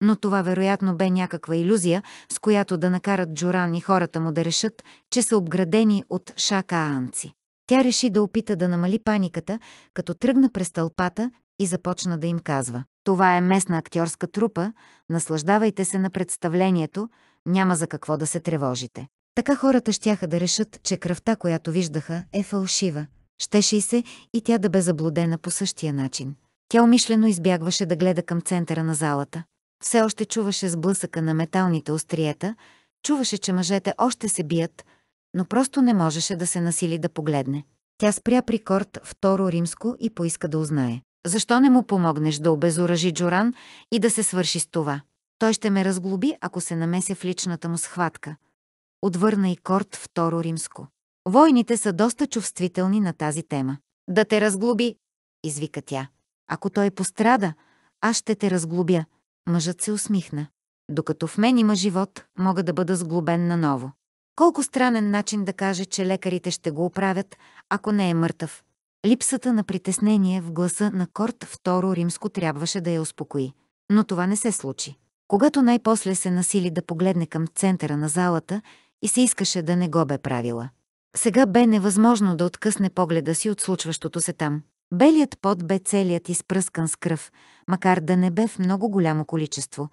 но това вероятно бе някаква иллюзия, с която да накарат Джоран и хората му да решат, че са обградени от шака анци. Тя реши да опита да намали паниката, като тръгна през тълпата и започна да им казва. Това е местна актьорска трупа, наслаждавайте се на представлението, няма за какво да се тревожите. Така хората щяха да решат, че кръвта, която виждаха, е фалшива, Щеше и се и тя да бе заблудена по същия начин. Тя умишлено избягваше да гледа към центъра на залата. Все още чуваше сблъсъка на металните остриета, чуваше, че мъжете още се бият, но просто не можеше да се насили да погледне. Тя спря при корт второ римско и поиска да узнае. Защо не му помогнеш да обезоръжи Джоран и да се свърши с това? Той ще ме разглоби, ако се намеся в личната му схватка. Отвърна и корт второ римско. Войните са доста чувствителни на тази тема. Да те разглоби, извика тя. Ако той пострада, аз ще те разглобя. Мъжът се усмихна. Докато в мен има живот, мога да бъда сглобен наново. Колко странен начин да каже, че лекарите ще го оправят, ако не е мъртъв. Липсата на притеснение в гласа на Корт Второ Римско трябваше да я успокои. Но това не се случи. Когато най-после се насили да погледне към центъра на залата и се искаше да не го бе правила. Сега бе невъзможно да откъсне погледа си от случващото се там. Белият пот бе целият изпръскан с кръв, макар да не бе в много голямо количество.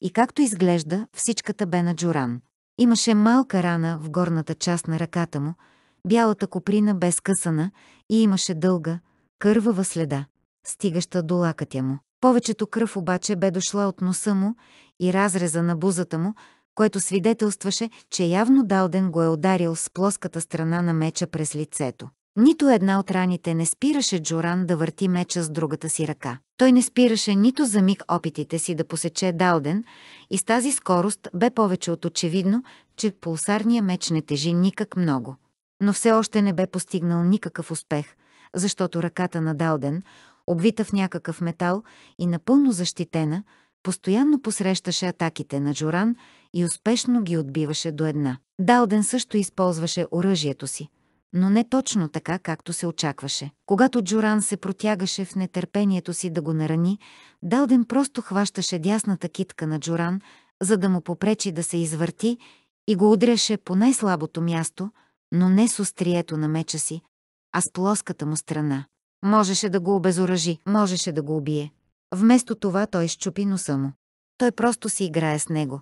И както изглежда, всичката бе на Джоран. Имаше малка рана в горната част на ръката му, бялата коприна бе скъсана и имаше дълга, кървава следа, стигаща до лакътя му. Повечето кръв обаче бе дошла от носа му и разреза на бузата му, което свидетелстваше, че явно Далден го е ударил с плоската страна на меча през лицето. Нито една от раните не спираше Джоран да върти меча с другата си ръка. Той не спираше нито за миг опитите си да посече Далден и с тази скорост бе повече от очевидно, че пулсарния меч не тежи никак много. Но все още не бе постигнал никакъв успех, защото ръката на Далден, обвита в някакъв метал и напълно защитена, постоянно посрещаше атаките на Джоран и успешно ги отбиваше до една. Далден също използваше оръжието си, но не точно така, както се очакваше. Когато Джуран се протягаше в нетърпението си да го нарани, Далден просто хващаше дясната китка на Джуран, за да му попречи да се извърти и го удряше по най-слабото място, но не с острието на меча си, а с плоската му страна. Можеше да го обезоръжи, можеше да го убие. Вместо това той щупи носа му. Той просто си играе с него,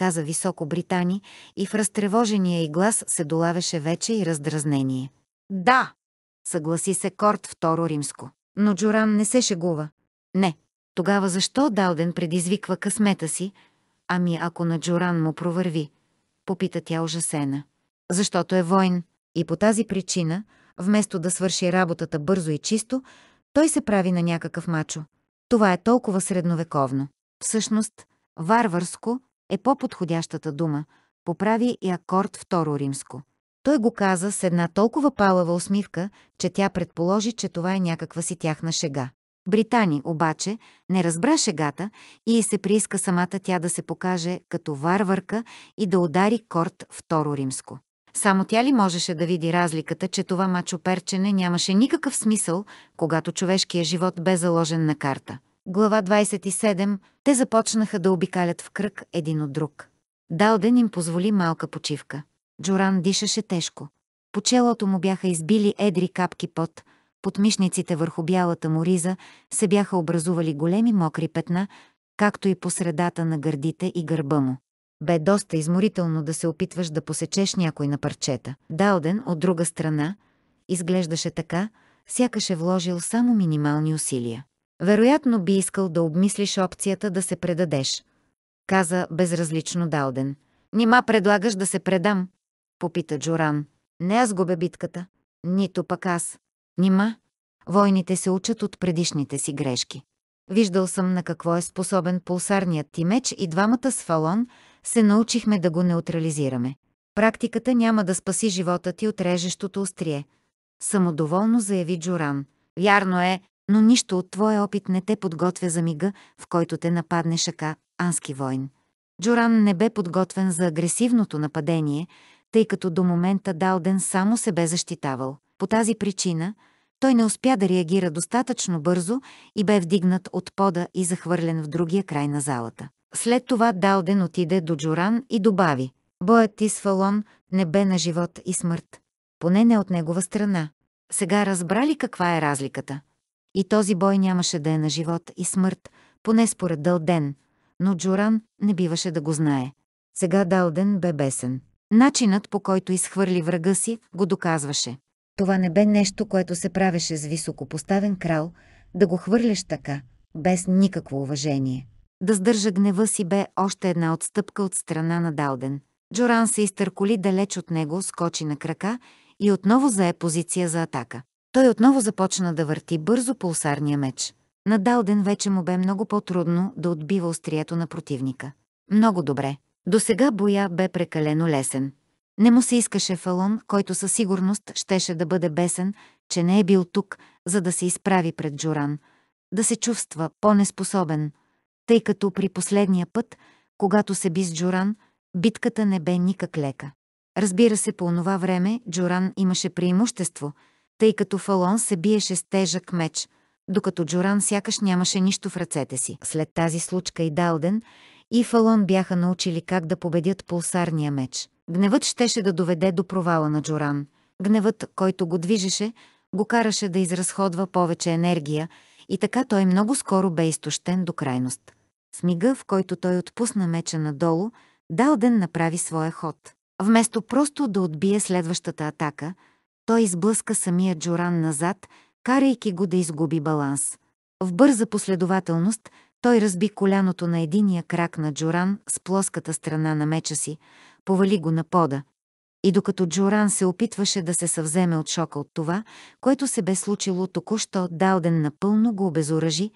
каза високо Британи и в разтревожения и глас се долавеше вече и раздразнение. Да, съгласи се Корт Второ Римско. Но Джоран не се шегува. Не. Тогава защо Далден предизвиква късмета си? Ами ако на Джоран му провърви? Попита тя ужасена. Защото е войн. И по тази причина, вместо да свърши работата бързо и чисто, той се прави на някакъв мачо. Това е толкова средновековно. Всъщност, варварско, е по-подходящата дума, поправи и акорд второ римско. Той го каза с една толкова палава усмивка, че тя предположи, че това е някаква си тяхна шега. Британи, обаче, не разбра шегата и се прииска самата тя да се покаже като варварка и да удари корт второ римско. Само тя ли можеше да види разликата, че това мачоперчене нямаше никакъв смисъл, когато човешкият живот бе заложен на карта? Глава 27. Те започнаха да обикалят в кръг един от друг. Далден им позволи малка почивка. Джоран дишаше тежко. По челото му бяха избили едри капки пот, под мишниците върху бялата му риза се бяха образували големи мокри петна, както и по средата на гърдите и гърба му. Бе доста изморително да се опитваш да посечеш някой на парчета. Далден, от друга страна, изглеждаше така, сякаш е вложил само минимални усилия. Вероятно би искал да обмислиш опцията да се предадеш, каза безразлично Далден. Нима предлагаш да се предам? попита Джоран. Не аз губя битката, нито пък аз. Нима? Войните се учат от предишните си грешки. Виждал съм на какво е способен пулсарният ти меч и двамата с фалон се научихме да го неутрализираме. Практиката няма да спаси живота ти от режещото острие. Самодоволно заяви Джоран. Вярно е, но нищо от твоя опит не те подготвя за мига, в който те нападне шака, ански войн. Джоран не бе подготвен за агресивното нападение, тъй като до момента Далден само се бе защитавал. По тази причина той не успя да реагира достатъчно бързо и бе вдигнат от пода и захвърлен в другия край на залата. След това Далден отиде до Джоран и добави «Боят ти с Фалон не бе на живот и смърт. Поне не от негова страна. Сега разбрали каква е разликата?» И този бой нямаше да е на живот и смърт, поне според Дълден, но Джоран не биваше да го знае. Сега Далден бе бесен. Начинът, по който изхвърли врага си, го доказваше. Това не бе нещо, което се правеше с високопоставен крал, да го хвърляш така, без никакво уважение. Да сдържа гнева си бе още една отстъпка от страна на Далден. Джоран се изтърколи далеч от него, скочи на крака и отново зае позиция за атака. Той отново започна да върти бързо пулсарния меч. На Далден вече му бе много по-трудно да отбива острието на противника. Много добре. До сега боя бе прекалено лесен. Не му се искаше Фалон, който със сигурност щеше да бъде бесен, че не е бил тук, за да се изправи пред Джоран, да се чувства по-неспособен, тъй като при последния път, когато се би с Джоран, битката не бе никак лека. Разбира се, по онова време Джоран имаше преимущество – тъй като Фалон се биеше с тежък меч, докато Джоран сякаш нямаше нищо в ръцете си. След тази случка и Далден, и Фалон бяха научили как да победят пулсарния меч. Гневът щеше да доведе до провала на Джоран. Гневът, който го движеше, го караше да изразходва повече енергия и така той много скоро бе изтощен до крайност. С мига, в който той отпусна меча надолу, Далден направи своя ход. Вместо просто да отбие следващата атака – той изблъска самия Джоран назад, карайки го да изгуби баланс. В бърза последователност той разби коляното на единия крак на Джоран с плоската страна на меча си, повали го на пода. И докато Джоран се опитваше да се съвземе от шока от това, което се бе случило току-що, Далден напълно го обезоръжи,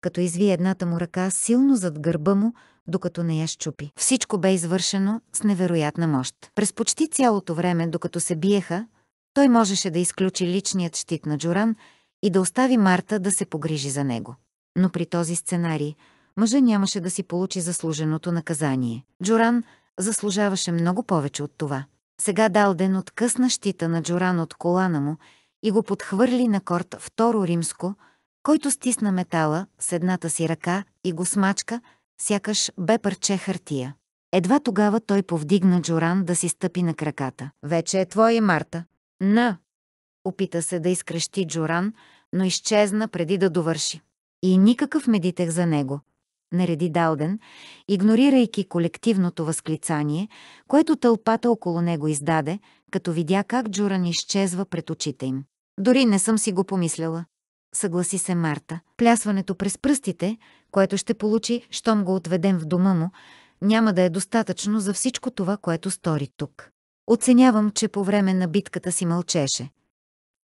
като изви едната му ръка силно зад гърба му, докато не я щупи. Всичко бе извършено с невероятна мощ. През почти цялото време, докато се биеха, той можеше да изключи личният щит на Джоран и да остави Марта да се погрижи за него. Но при този сценарий мъжа нямаше да си получи заслуженото наказание. Джоран заслужаваше много повече от това. Сега Далден откъсна щита на Джоран от колана му и го подхвърли на корт второ римско, който стисна метала с едната си ръка и го смачка, сякаш бе парче хартия. Едва тогава той повдигна Джоран да си стъпи на краката. «Вече е твоя, Марта», на! Опита се да изкрещи Джоран, но изчезна преди да довърши. И никакъв медитех за него. Нареди Далден, игнорирайки колективното възклицание, което тълпата около него издаде, като видя как Джоран изчезва пред очите им. Дори не съм си го помисляла. Съгласи се Марта. Плясването през пръстите, което ще получи, щом го отведем в дома му, няма да е достатъчно за всичко това, което стори тук. Оценявам, че по време на битката си мълчеше.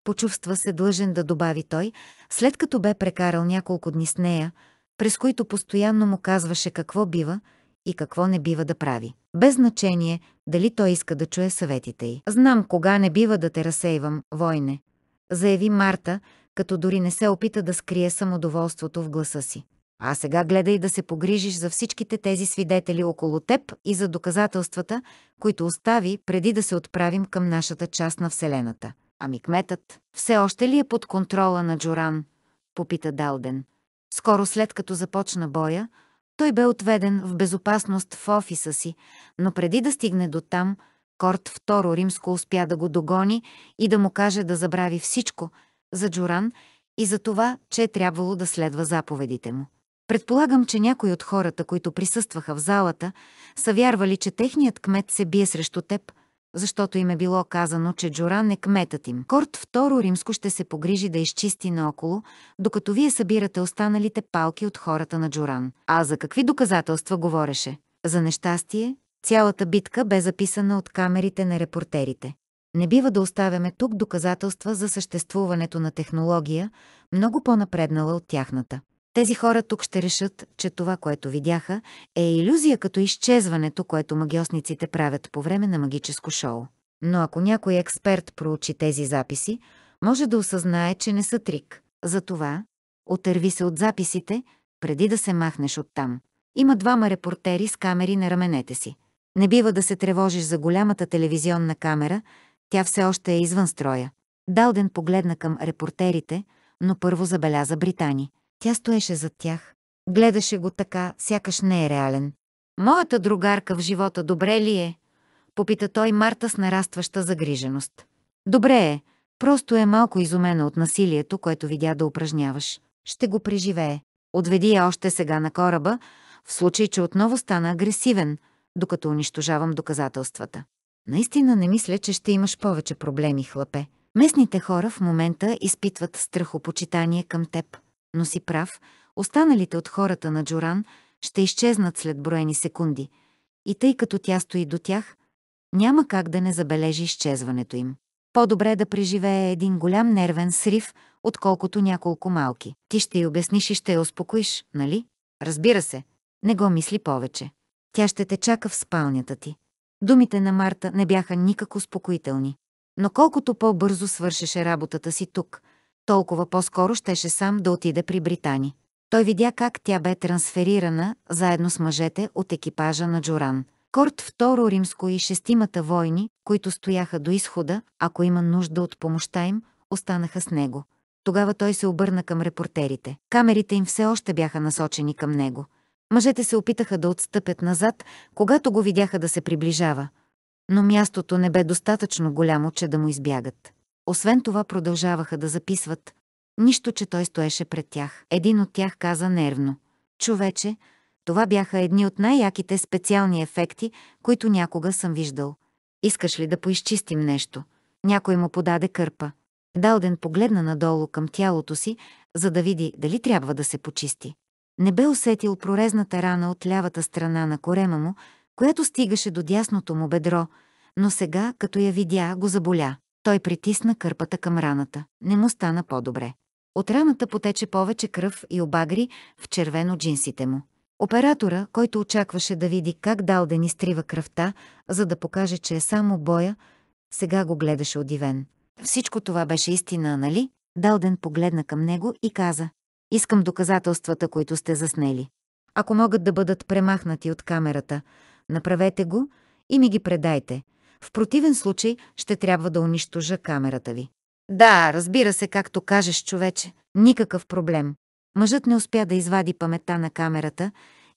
Почувства се длъжен да добави той, след като бе прекарал няколко дни с нея, през които постоянно му казваше какво бива и какво не бива да прави. Без значение дали той иска да чуе съветите й. Знам кога не бива да те разсейвам, войне, заяви Марта, като дори не се опита да скрие самодоволството в гласа си. А сега гледай да се погрижиш за всичките тези свидетели около теб и за доказателствата, които остави преди да се отправим към нашата част на Вселената. Ами кметът, все още ли е под контрола на Джоран? Попита Далден. Скоро след като започна боя, той бе отведен в безопасност в офиса си, но преди да стигне до там, Корт Второ Римско успя да го догони и да му каже да забрави всичко за Джоран и за това, че е трябвало да следва заповедите му. Предполагам, че някои от хората, които присъстваха в залата, са вярвали, че техният кмет се бие срещу теб, защото им е било казано, че Джоран е кметът им. Корт Второ Римско ще се погрижи да изчисти наоколо, докато вие събирате останалите палки от хората на Джоран. А за какви доказателства говореше? За нещастие, цялата битка бе записана от камерите на репортерите. Не бива да оставяме тук доказателства за съществуването на технология, много по-напреднала от тяхната. Тези хора тук ще решат, че това, което видяха, е иллюзия като изчезването, което магиосниците правят по време на магическо шоу. Но ако някой експерт проучи тези записи, може да осъзнае, че не са трик. Затова отърви се от записите, преди да се махнеш оттам. Има двама репортери с камери на раменете си. Не бива да се тревожиш за голямата телевизионна камера, тя все още е извън строя. Далден погледна към репортерите, но първо забеляза Британи. Тя стоеше зад тях. Гледаше го така, сякаш не е реален. Моята другарка в живота добре ли е? Попита той Марта с нарастваща загриженост. Добре е, просто е малко изумена от насилието, което видя да упражняваш. Ще го преживее. Отведи я още сега на кораба, в случай, че отново стана агресивен, докато унищожавам доказателствата. Наистина не мисля, че ще имаш повече проблеми, хлапе. Местните хора в момента изпитват страхопочитание към теб но си прав, останалите от хората на Джоран ще изчезнат след броени секунди. И тъй като тя стои до тях, няма как да не забележи изчезването им. По-добре да преживее един голям нервен срив, отколкото няколко малки. Ти ще й обясниш и ще я успокоиш, нали? Разбира се, не го мисли повече. Тя ще те чака в спалнята ти. Думите на Марта не бяха никак успокоителни. Но колкото по-бързо свършеше работата си тук, толкова по-скоро щеше сам да отиде при Британи. Той видя как тя бе трансферирана заедно с мъжете от екипажа на Джоран. Корт второ римско и шестимата войни, които стояха до изхода, ако има нужда от помощта им, останаха с него. Тогава той се обърна към репортерите. Камерите им все още бяха насочени към него. Мъжете се опитаха да отстъпят назад, когато го видяха да се приближава. Но мястото не бе достатъчно голямо, че да му избягат. Освен това продължаваха да записват. Нищо, че той стоеше пред тях. Един от тях каза нервно. Човече, това бяха едни от най-яките специални ефекти, които някога съм виждал. Искаш ли да поизчистим нещо? Някой му подаде кърпа. Далден погледна надолу към тялото си, за да види дали трябва да се почисти. Не бе усетил прорезната рана от лявата страна на корема му, която стигаше до дясното му бедро, но сега, като я видя, го заболя. Той притисна кърпата към раната. Не му стана по-добре. От раната потече повече кръв и обагри в червено джинсите му. Оператора, който очакваше да види как Далден изтрива кръвта, за да покаже, че е само боя, сега го гледаше удивен. Всичко това беше истина, нали? Далден погледна към него и каза «Искам доказателствата, които сте заснели. Ако могат да бъдат премахнати от камерата, направете го и ми ги предайте. В противен случай ще трябва да унищожа камерата ви. Да, разбира се, както кажеш, човече, никакъв проблем. Мъжът не успя да извади паметта на камерата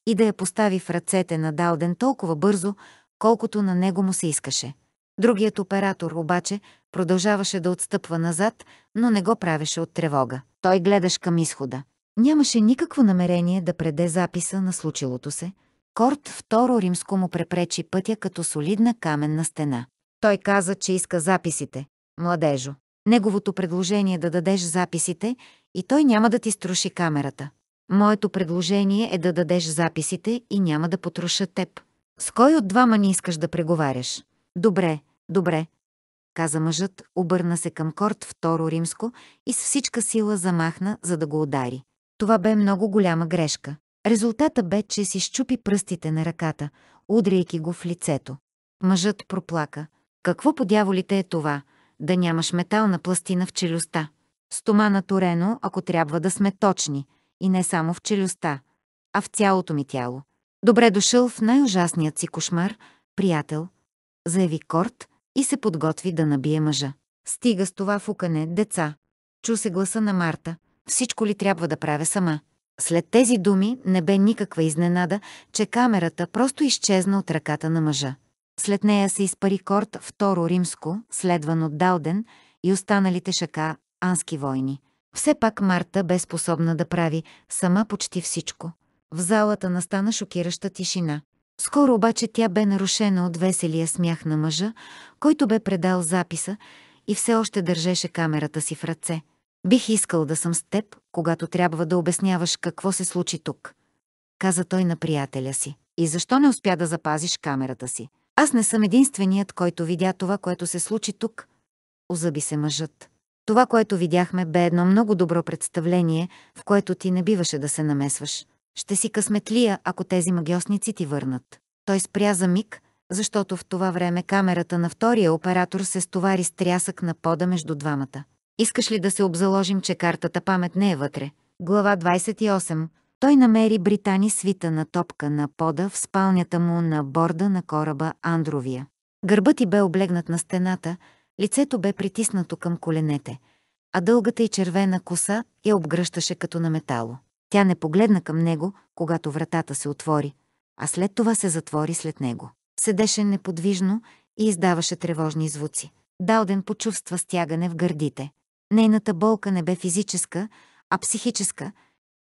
и да я постави в ръцете на Далден толкова бързо, колкото на него му се искаше. Другият оператор обаче продължаваше да отстъпва назад, но не го правеше от тревога. Той гледаш към изхода. Нямаше никакво намерение да преде записа на случилото се – Корт второ римско му препречи пътя като солидна каменна стена. Той каза, че иска записите. Младежо. Неговото предложение е да дадеш записите и той няма да ти струши камерата. Моето предложение е да дадеш записите и няма да потруша теб. С кой от двама не искаш да преговаряш? Добре, добре, каза мъжът, обърна се към корт второ римско и с всичка сила замахна, за да го удари. Това бе много голяма грешка. Резултата бе, че си щупи пръстите на ръката, удряйки го в лицето. Мъжът проплака. Какво по дяволите е това, да нямаш метална пластина в челюстта? Стома на Торено, ако трябва да сме точни, и не само в челюстта, а в цялото ми тяло. Добре дошъл в най-ужасният си кошмар, приятел, заяви Корт и се подготви да набие мъжа. Стига с това фукане, деца. Чу се гласа на Марта. Всичко ли трябва да правя сама? След тези думи не бе никаква изненада, че камерата просто изчезна от ръката на мъжа. След нея се изпари корт второ римско, следван от Далден и останалите шака ански войни. Все пак Марта бе способна да прави сама почти всичко. В залата настана шокираща тишина. Скоро обаче тя бе нарушена от веселия смях на мъжа, който бе предал записа и все още държеше камерата си в ръце. Бих искал да съм с теб, когато трябва да обясняваш какво се случи тук. Каза той на приятеля си. И защо не успя да запазиш камерата си? Аз не съм единственият, който видя това, което се случи тук. Озъби се мъжът. Това, което видяхме, бе едно много добро представление, в което ти не биваше да се намесваш. Ще си късметлия, ако тези магиосници ти върнат. Той спря за миг, защото в това време камерата на втория оператор се стовари с трясък на пода между двамата. Искаш ли да се обзаложим, че картата памет не е вътре? Глава 28. Той намери Британи свита на топка на пода в спалнята му на борда на кораба Андровия. Гърбът ти бе облегнат на стената, лицето бе притиснато към коленете, а дългата и червена коса я обгръщаше като на метало. Тя не погледна към него, когато вратата се отвори, а след това се затвори след него. Седеше неподвижно и издаваше тревожни звуци. Далден почувства стягане в гърдите. Нейната болка не бе физическа, а психическа,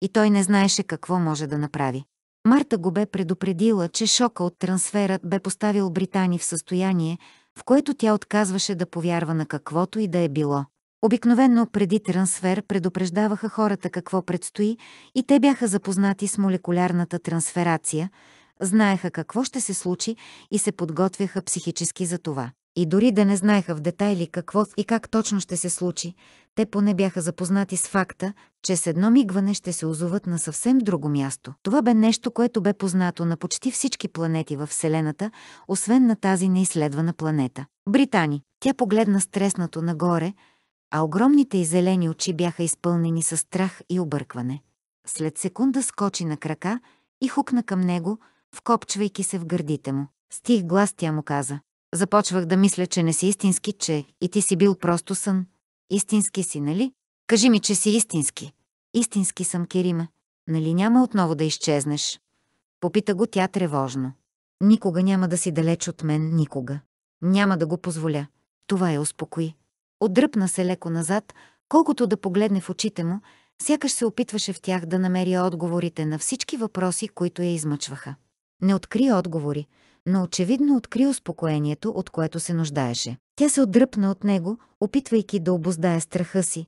и той не знаеше какво може да направи. Марта го бе предупредила, че шока от трансферът бе поставил Британи в състояние, в което тя отказваше да повярва на каквото и да е било. Обикновенно преди трансфер предупреждаваха хората какво предстои и те бяха запознати с молекулярната трансферация, знаеха какво ще се случи и се подготвяха психически за това и дори да не знаеха в детайли какво и как точно ще се случи, те поне бяха запознати с факта, че с едно мигване ще се озоват на съвсем друго място. Това бе нещо, което бе познато на почти всички планети във Вселената, освен на тази неизследвана планета. Британи. Тя погледна стреснато нагоре, а огромните и зелени очи бяха изпълнени с страх и объркване. След секунда скочи на крака и хукна към него, вкопчвайки се в гърдите му. Стих глас тя му каза. Започвах да мисля, че не си истински, че и ти си бил просто сън. Истински си, нали? Кажи ми, че си истински. Истински съм, Керима. Нали няма отново да изчезнеш? Попита го тя тревожно. Никога няма да си далеч от мен, никога. Няма да го позволя. Това я успокои. Отдръпна се леко назад, колкото да погледне в очите му, сякаш се опитваше в тях да намери отговорите на всички въпроси, които я измъчваха. Не откри отговори, но очевидно откри успокоението, от което се нуждаеше. Тя се отдръпна от него, опитвайки да обоздае страха си,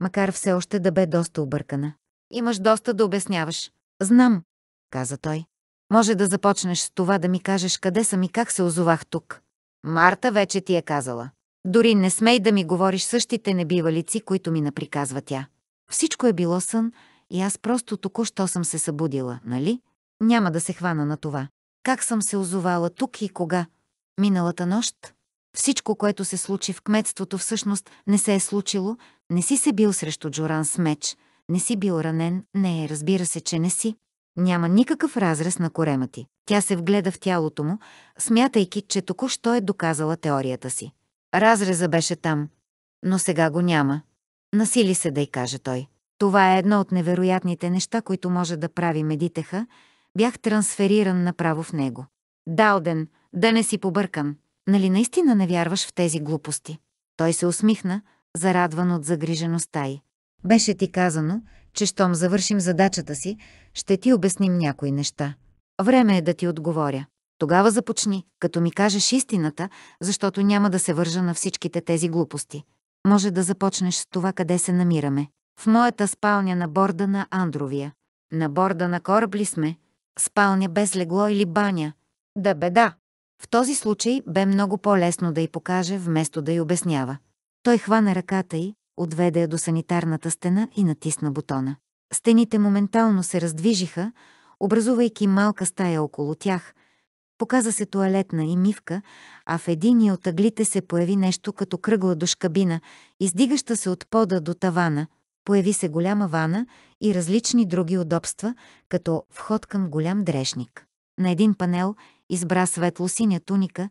макар все още да бе доста объркана. «Имаш доста да обясняваш». «Знам», каза той. «Може да започнеш с това да ми кажеш къде съм и как се озовах тук». «Марта вече ти е казала. Дори не смей да ми говориш същите небивалици, които ми наприказва тя. Всичко е било сън и аз просто току-що съм се събудила, нали? Няма да се хвана на това. Как съм се озовала тук и кога? Миналата нощ? Всичко, което се случи в кметството, всъщност не се е случило. Не си се бил срещу Джоран с меч. Не си бил ранен. Не, разбира се, че не си. Няма никакъв разрез на корема ти. Тя се вгледа в тялото му, смятайки, че току-що е доказала теорията си. Разреза беше там, но сега го няма. Насили се да й каже той. Това е едно от невероятните неща, които може да прави медитеха, бях трансфериран направо в него. Далден, да не си побъркан. Нали наистина не вярваш в тези глупости? Той се усмихна, зарадван от загрижеността й. Беше ти казано, че щом завършим задачата си, ще ти обясним някои неща. Време е да ти отговоря. Тогава започни, като ми кажеш истината, защото няма да се вържа на всичките тези глупости. Може да започнеш с това къде се намираме. В моята спалня на борда на Андровия. На борда на корабли сме? спалня без легло или баня. Да беда! В този случай бе много по-лесно да й покаже, вместо да й обяснява. Той хвана ръката й, отведе я до санитарната стена и натисна бутона. Стените моментално се раздвижиха, образувайки малка стая около тях. Показа се туалетна и мивка, а в единия от аглите се появи нещо като кръгла душкабина, издигаща се от пода до тавана. Появи се голяма вана и различни други удобства, като вход към голям дрешник. На един панел избра светло-синя туника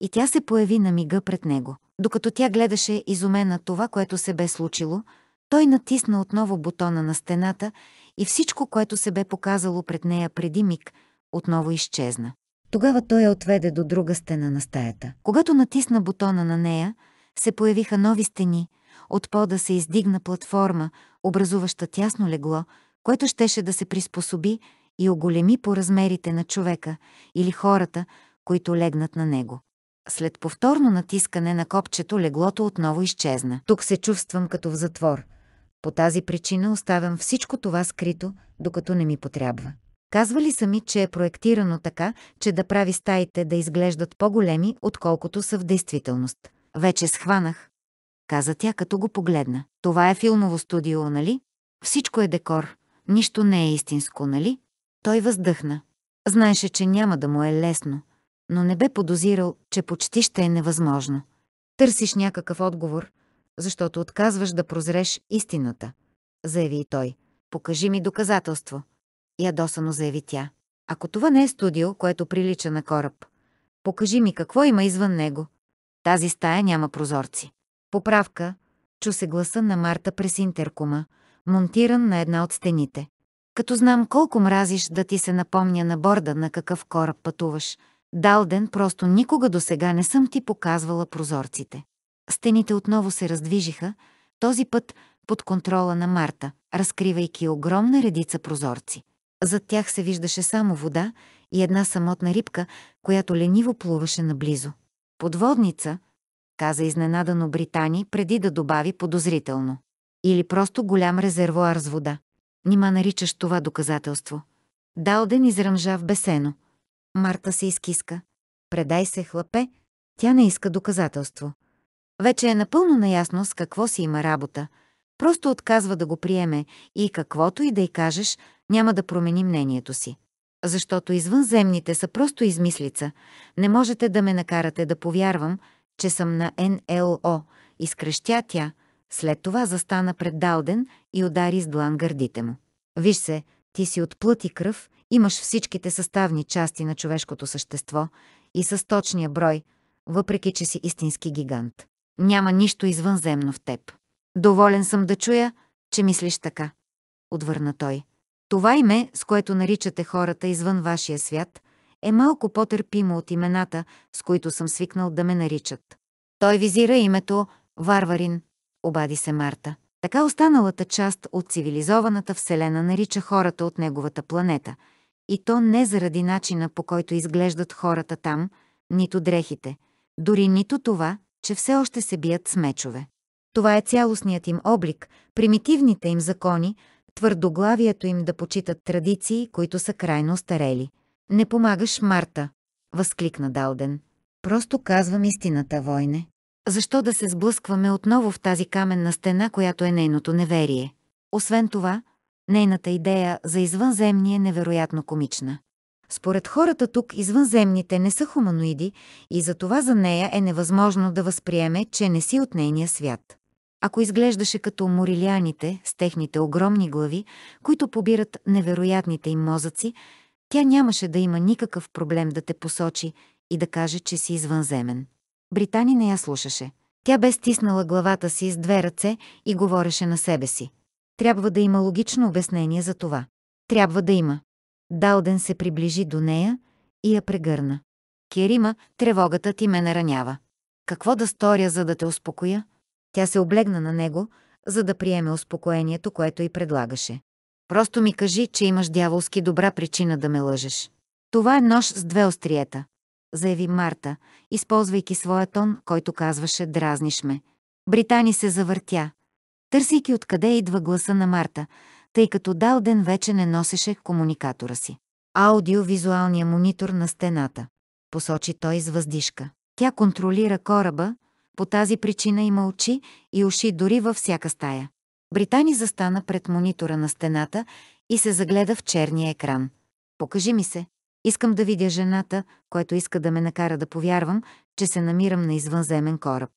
и тя се появи на мига пред него. Докато тя гледаше изумена това, което се бе случило, той натисна отново бутона на стената и всичко, което се бе показало пред нея преди миг, отново изчезна. Тогава той я отведе до друга стена на стаята. Когато натисна бутона на нея, се появиха нови стени, от пода се издигна платформа, образуваща тясно легло, което щеше да се приспособи и оголеми по размерите на човека или хората, които легнат на него. След повторно натискане на копчето леглото отново изчезна. Тук се чувствам като в затвор. По тази причина оставям всичко това скрито, докато не ми потрябва. Казвали са ми, че е проектирано така, че да прави стаите да изглеждат по-големи, отколкото са в действителност. Вече схванах, каза тя, като го погледна. Това е филмово студио, нали? Всичко е декор. Нищо не е истинско, нали? Той въздъхна. Знаеше, че няма да му е лесно, но не бе подозирал, че почти ще е невъзможно. Търсиш някакъв отговор, защото отказваш да прозреш истината, заяви и той. Покажи ми доказателство. Ядосано заяви тя. Ако това не е студио, което прилича на кораб, покажи ми какво има извън него. Тази стая няма прозорци. Поправка, чу се гласа на Марта през интеркума, монтиран на една от стените. Като знам колко мразиш да ти се напомня на борда на какъв кораб пътуваш, Далден просто никога до сега не съм ти показвала прозорците. Стените отново се раздвижиха, този път под контрола на Марта, разкривайки огромна редица прозорци. Зад тях се виждаше само вода и една самотна рибка, която лениво плуваше наблизо. Подводница, каза изненадано Британи, преди да добави подозрително. Или просто голям резервуар с вода. Нима наричаш това доказателство. Далден изръмжа в бесено. Марта се изкиска. Предай се, хлапе. Тя не иска доказателство. Вече е напълно наясно с какво си има работа. Просто отказва да го приеме и каквото и да й кажеш, няма да промени мнението си. Защото извънземните са просто измислица. Не можете да ме накарате да повярвам, че съм на НЛО, изкръщя тя, след това застана пред Далден и удари с длан гърдите му. Виж се, ти си от плът и кръв, имаш всичките съставни части на човешкото същество и с точния брой, въпреки че си истински гигант. Няма нищо извънземно в теб. Доволен съм да чуя, че мислиш така. Отвърна той. Това име, с което наричате хората извън вашия свят, е малко по-търпимо от имената, с които съм свикнал да ме наричат. Той визира името Варварин, обади се Марта. Така останалата част от цивилизованата Вселена нарича хората от неговата планета. И то не заради начина по който изглеждат хората там, нито дрехите, дори нито това, че все още се бият с мечове. Това е цялостният им облик, примитивните им закони, твърдоглавието им да почитат традиции, които са крайно старели. Не помагаш, Марта, възкликна Далден. Просто казвам истината, войне. Защо да се сблъскваме отново в тази каменна стена, която е нейното неверие? Освен това, нейната идея за извънземни е невероятно комична. Според хората тук извънземните не са хуманоиди и затова за нея е невъзможно да възприеме, че не си от нейния свят. Ако изглеждаше като морилианите с техните огромни глави, които побират невероятните им мозъци, тя нямаше да има никакъв проблем да те посочи и да каже, че си извънземен. Британи не я слушаше. Тя бе стиснала главата си с две ръце и говореше на себе си. Трябва да има логично обяснение за това. Трябва да има. Далден се приближи до нея и я прегърна. Керима, тревогата ти ме наранява. Какво да сторя, за да те успокоя? Тя се облегна на него, за да приеме успокоението, което й предлагаше. Просто ми кажи, че имаш дяволски добра причина да ме лъжеш. Това е нож с две остриета, заяви Марта, използвайки своя тон, който казваше «дразниш ме». Британи се завъртя, търсейки откъде идва гласа на Марта, тъй като Далден вече не носеше комуникатора си. Аудио, визуалния монитор на стената, посочи той с въздишка. Тя контролира кораба, по тази причина има очи и уши дори във всяка стая. Британи застана пред монитора на стената и се загледа в черния екран. Покажи ми се. Искам да видя жената, която иска да ме накара да повярвам, че се намирам на извънземен кораб.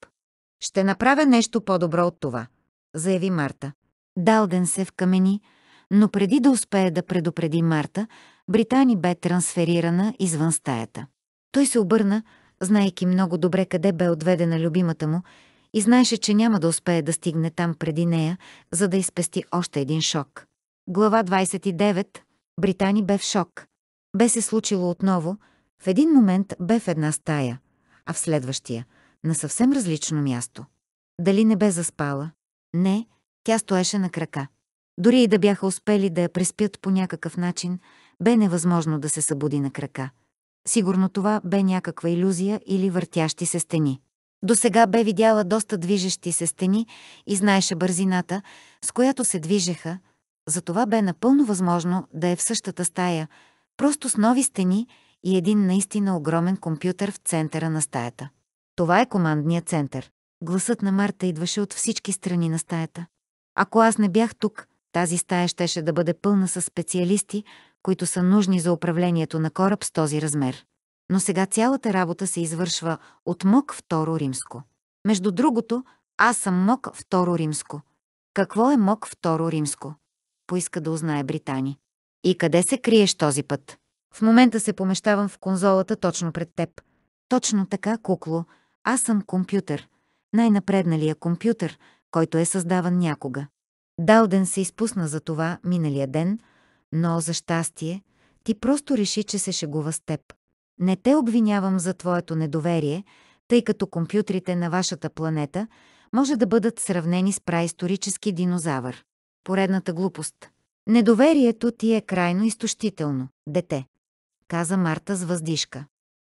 Ще направя нещо по-добро от това, заяви Марта. Далден се вкамени, но преди да успее да предупреди Марта, Британи бе трансферирана извън стаята. Той се обърна, знаеки много добре къде бе отведена любимата му, и знаеше, че няма да успее да стигне там преди нея, за да изпести още един шок. Глава 29. Британи бе в шок. Бе се случило отново, в един момент бе в една стая, а в следващия – на съвсем различно място. Дали не бе заспала? Не, тя стоеше на крака. Дори и да бяха успели да я преспят по някакъв начин, бе невъзможно да се събуди на крака. Сигурно това бе някаква иллюзия или въртящи се стени. До сега бе видяла доста движещи се стени и знаеше бързината, с която се движеха, затова бе напълно възможно да е в същата стая, просто с нови стени и един наистина огромен компютър в центъра на стаята. Това е командният център. Гласът на Марта идваше от всички страни на стаята. Ако аз не бях тук, тази стая щеше да бъде пълна с специалисти, които са нужни за управлението на кораб с този размер но сега цялата работа се извършва от МОК Второ Римско. Между другото, аз съм МОК Второ Римско. Какво е МОК Второ Римско? Поиска да узнае Британи. И къде се криеш този път? В момента се помещавам в конзолата точно пред теб. Точно така, кукло. Аз съм компютър. Най-напредналия компютър, който е създаван някога. Далден се изпусна за това миналия ден, но, за щастие, ти просто реши, че се шегува с теб. Не те обвинявам за твоето недоверие, тъй като компютрите на вашата планета може да бъдат сравнени с праисторически динозавър. Поредната глупост. Недоверието ти е крайно изтощително, дете, каза Марта с въздишка.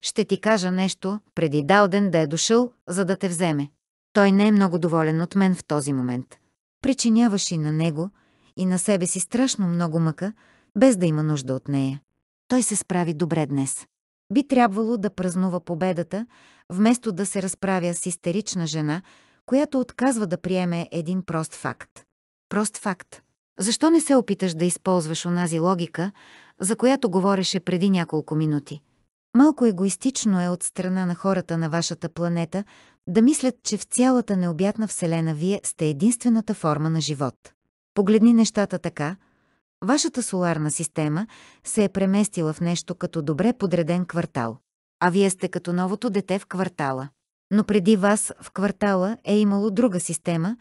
Ще ти кажа нещо, преди Далден да е дошъл, за да те вземе. Той не е много доволен от мен в този момент. Причиняваш и на него, и на себе си страшно много мъка, без да има нужда от нея. Той се справи добре днес. Би трябвало да празнува победата, вместо да се разправя с истерична жена, която отказва да приеме един прост факт. Прост факт. Защо не се опиташ да използваш онази логика, за която говореше преди няколко минути? Малко егоистично е от страна на хората на вашата планета да мислят, че в цялата необятна вселена вие сте единствената форма на живот. Погледни нещата така, Вашата соларна система се е преместила в нещо като добре подреден квартал. А вие сте като новото дете в квартала. Но преди вас в квартала е имало друга система,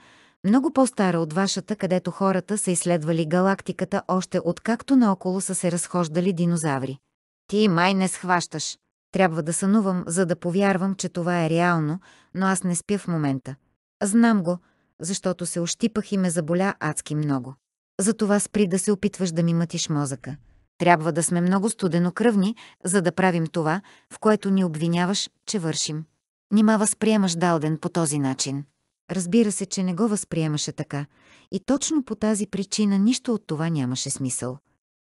много по-стара от вашата, където хората са изследвали галактиката още откакто наоколо са се разхождали динозаври. Ти май не схващаш. Трябва да сънувам, за да повярвам, че това е реално, но аз не спя в момента. Знам го, защото се ощипах и ме заболя адски много. Затова спри да се опитваш да ми мътиш мозъка. Трябва да сме много студенокръвни, за да правим това, в което ни обвиняваш, че вършим. Нима възприемаш Далден по този начин. Разбира се, че не го възприемаше така и точно по тази причина нищо от това нямаше смисъл.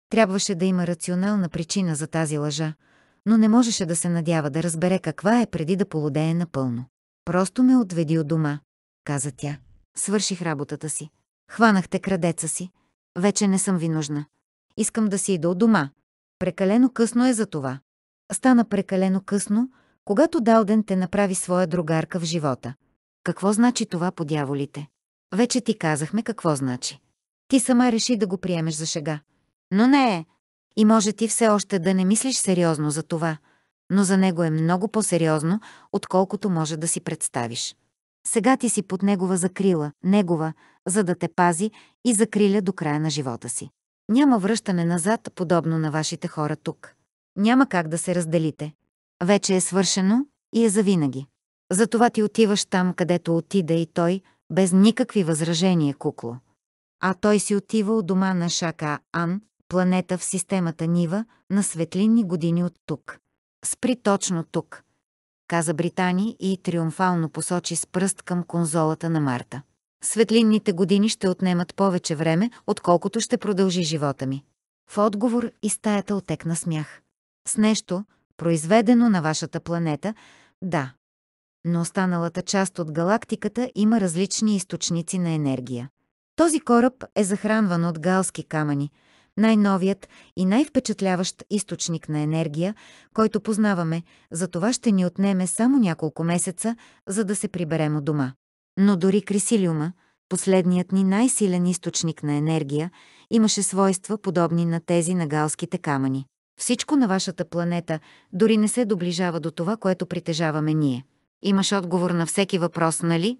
Трябваше да има рационална причина за тази лъжа, но не можеше да се надява да разбере каква е преди да полудее напълно. Просто ме отведи от дома, каза тя. Свърших работата си. Хванахте крадеца си. Вече не съм ви нужна. Искам да си ида от дома. Прекалено късно е за това. Стана прекалено късно, когато Далден те направи своя другарка в живота. Какво значи това по дяволите? Вече ти казахме какво значи. Ти сама реши да го приемеш за шега. Но не е. И може ти все още да не мислиш сериозно за това, но за него е много по-сериозно, отколкото може да си представиш. Сега ти си под негова закрила, негова, за да те пази и закриля до края на живота си. Няма връщане назад, подобно на вашите хора тук. Няма как да се разделите. Вече е свършено и е завинаги. Затова ти отиваш там, където отида и той, без никакви възражения, кукло. А той си отива от дома на Шака Ан, планета в системата Нива, на светлинни години от тук. Спри точно тук каза Британи и триумфално посочи с пръст към конзолата на Марта. Светлинните години ще отнемат повече време, отколкото ще продължи живота ми. В отговор и стаята отекна смях. С нещо, произведено на вашата планета, да. Но останалата част от галактиката има различни източници на енергия. Този кораб е захранван от галски камъни – най-новият и най-впечатляващ източник на енергия, който познаваме, за това ще ни отнеме само няколко месеца, за да се приберем от дома. Но дори крисилиума, последният ни най-силен източник на енергия, имаше свойства подобни на тези на галските камъни. Всичко на вашата планета дори не се доближава до това, което притежаваме ние. Имаш отговор на всеки въпрос, нали?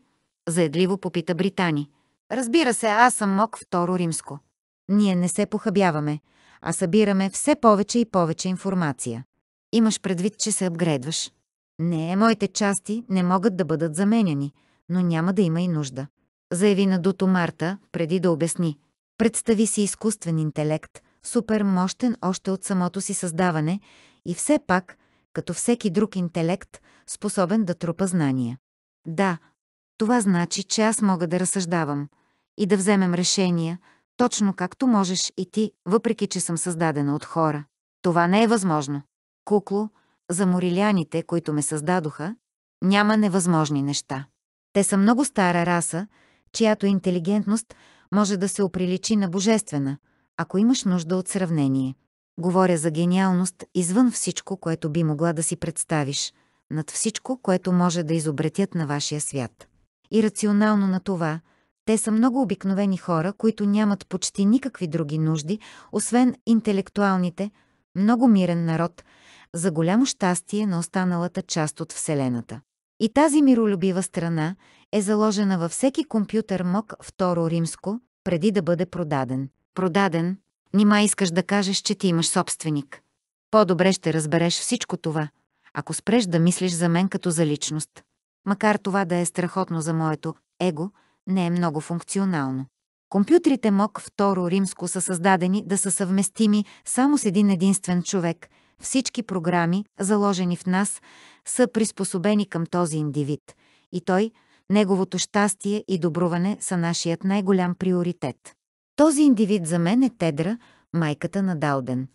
Заедливо попита Британи. Разбира се, аз съм мок второ римско. Ние не се похабяваме, а събираме все повече и повече информация. Имаш предвид, че се апгрейдваш. Не, моите части не могат да бъдат заменяни, но няма да има и нужда. Заяви на Дуто Марта, преди да обясни. Представи си изкуствен интелект, супер мощен още от самото си създаване и все пак, като всеки друг интелект, способен да трупа знания. Да, това значи, че аз мога да разсъждавам и да вземем решения, точно както можеш и ти, въпреки че съм създадена от хора. Това не е възможно. Кукло, за морилияните, които ме създадоха, няма невъзможни неща. Те са много стара раса, чиято интелигентност може да се оприличи на божествена, ако имаш нужда от сравнение. Говоря за гениалност извън всичко, което би могла да си представиш, над всичко, което може да изобретят на вашия свят. И рационално на това, те са много обикновени хора, които нямат почти никакви други нужди, освен интелектуалните, много мирен народ, за голямо щастие на останалата част от Вселената. И тази миролюбива страна е заложена във всеки компютър МОК второ римско, преди да бъде продаден. Продаден? Нима искаш да кажеш, че ти имаш собственик. По-добре ще разбереш всичко това, ако спреш да мислиш за мен като за личност. Макар това да е страхотно за моето его, не е много функционално. Компютрите МОК второ римско са създадени да са съвместими само с един единствен човек. Всички програми, заложени в нас, са приспособени към този индивид. И той, неговото щастие и добруване са нашият най-голям приоритет. Този индивид за мен е Тедра, майката на Далден,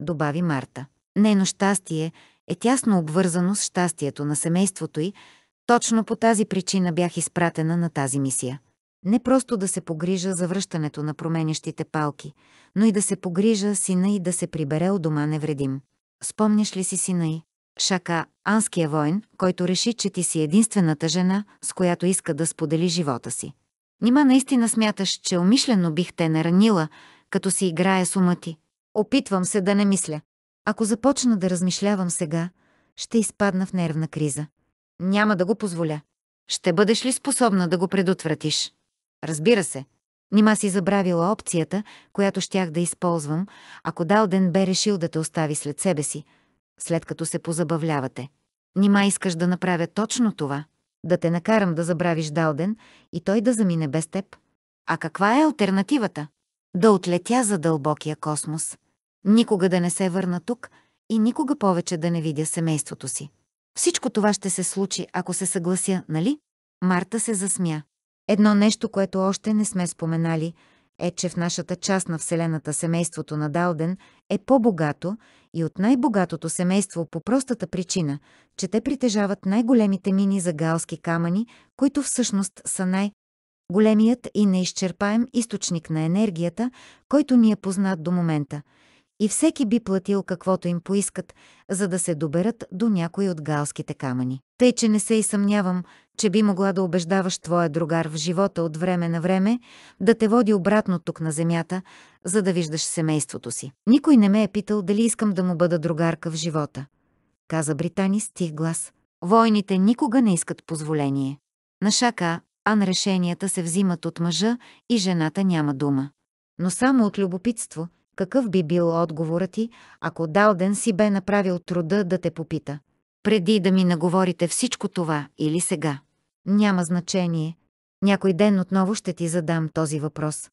добави Марта. Нейно щастие е тясно обвързано с щастието на семейството й, точно по тази причина бях изпратена на тази мисия. Не просто да се погрижа за връщането на променящите палки, но и да се погрижа сина и да се прибере от дома невредим. Спомняш ли си сина и? Шака, анския воин, който реши, че ти си единствената жена, с която иска да сподели живота си. Нима наистина смяташ, че умишлено бих те наранила, като си играе с ума ти. Опитвам се да не мисля. Ако започна да размишлявам сега, ще изпадна в нервна криза. Няма да го позволя. Ще бъдеш ли способна да го предотвратиш? Разбира се. Нима си забравила опцията, която щях да използвам, ако Далден бе решил да те остави след себе си, след като се позабавлявате. Нима искаш да направя точно това? Да те накарам да забравиш Далден и той да замине без теб? А каква е альтернативата? Да отлетя за дълбокия космос. Никога да не се върна тук и никога повече да не видя семейството си. Всичко това ще се случи, ако се съглася, нали? Марта се засмя. Едно нещо, което още не сме споменали, е, че в нашата част на Вселената семейството на Далден е по-богато и от най-богатото семейство по простата причина, че те притежават най-големите мини за галски камъни, които всъщност са най- големият и неизчерпаем източник на енергията, който ни е познат до момента – и всеки би платил каквото им поискат, за да се доберат до някой от галските камъни. Тъй, че не се и съмнявам, че би могла да убеждаваш твоя другар в живота от време на време, да те води обратно тук на земята, за да виждаш семейството си. Никой не ме е питал дали искам да му бъда другарка в живота, каза Британи с тих глас. Войните никога не искат позволение. На шака, ан решенията се взимат от мъжа и жената няма дума. Но само от любопитство – какъв би бил отговорът ти, ако Далден си бе направил труда да те попита. Преди да ми наговорите всичко това или сега. Няма значение. Някой ден отново ще ти задам този въпрос.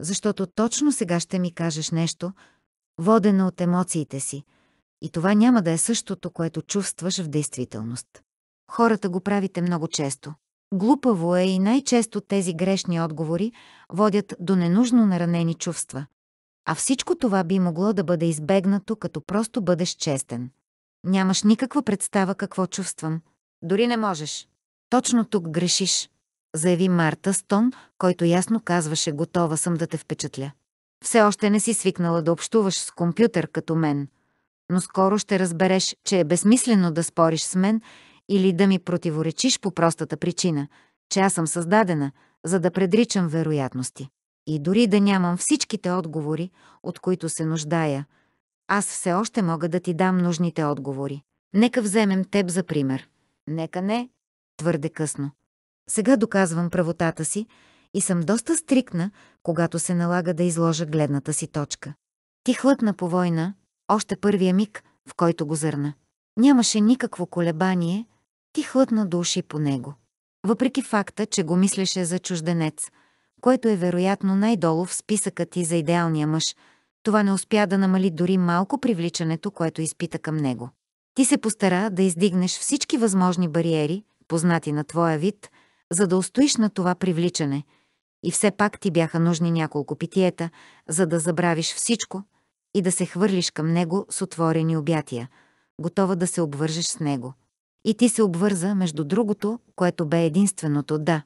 Защото точно сега ще ми кажеш нещо, водено от емоциите си. И това няма да е същото, което чувстваш в действителност. Хората го правите много често. Глупаво е и най-често тези грешни отговори водят до ненужно наранени чувства. А всичко това би могло да бъде избегнато, като просто бъдеш честен. Нямаш никаква представа какво чувствам. Дори не можеш. Точно тук грешиш, заяви Марта Стон, който ясно казваше готова съм да те впечатля. Все още не си свикнала да общуваш с компютър като мен, но скоро ще разбереш, че е безсмислено да спориш с мен или да ми противоречиш по простата причина, че аз съм създадена, за да предричам вероятности. И дори да нямам всичките отговори, от които се нуждая, аз все още мога да ти дам нужните отговори. Нека вземем теб за пример. Нека не, твърде късно. Сега доказвам правотата си и съм доста стрикна, когато се налага да изложа гледната си точка. Ти хлътна по война, още първия миг, в който го зърна. Нямаше никакво колебание, ти хлътна души по него. Въпреки факта, че го мислеше за чужденец – което е вероятно най-долу в списъка ти за идеалния мъж, това не успя да намали дори малко привличането, което изпита към него. Ти се постара да издигнеш всички възможни бариери, познати на твоя вид, за да устоиш на това привличане. И все пак ти бяха нужни няколко питиета, за да забравиш всичко и да се хвърлиш към него с отворени обятия, готова да се обвържеш с него. И ти се обвърза, между другото, което бе единственото «да»,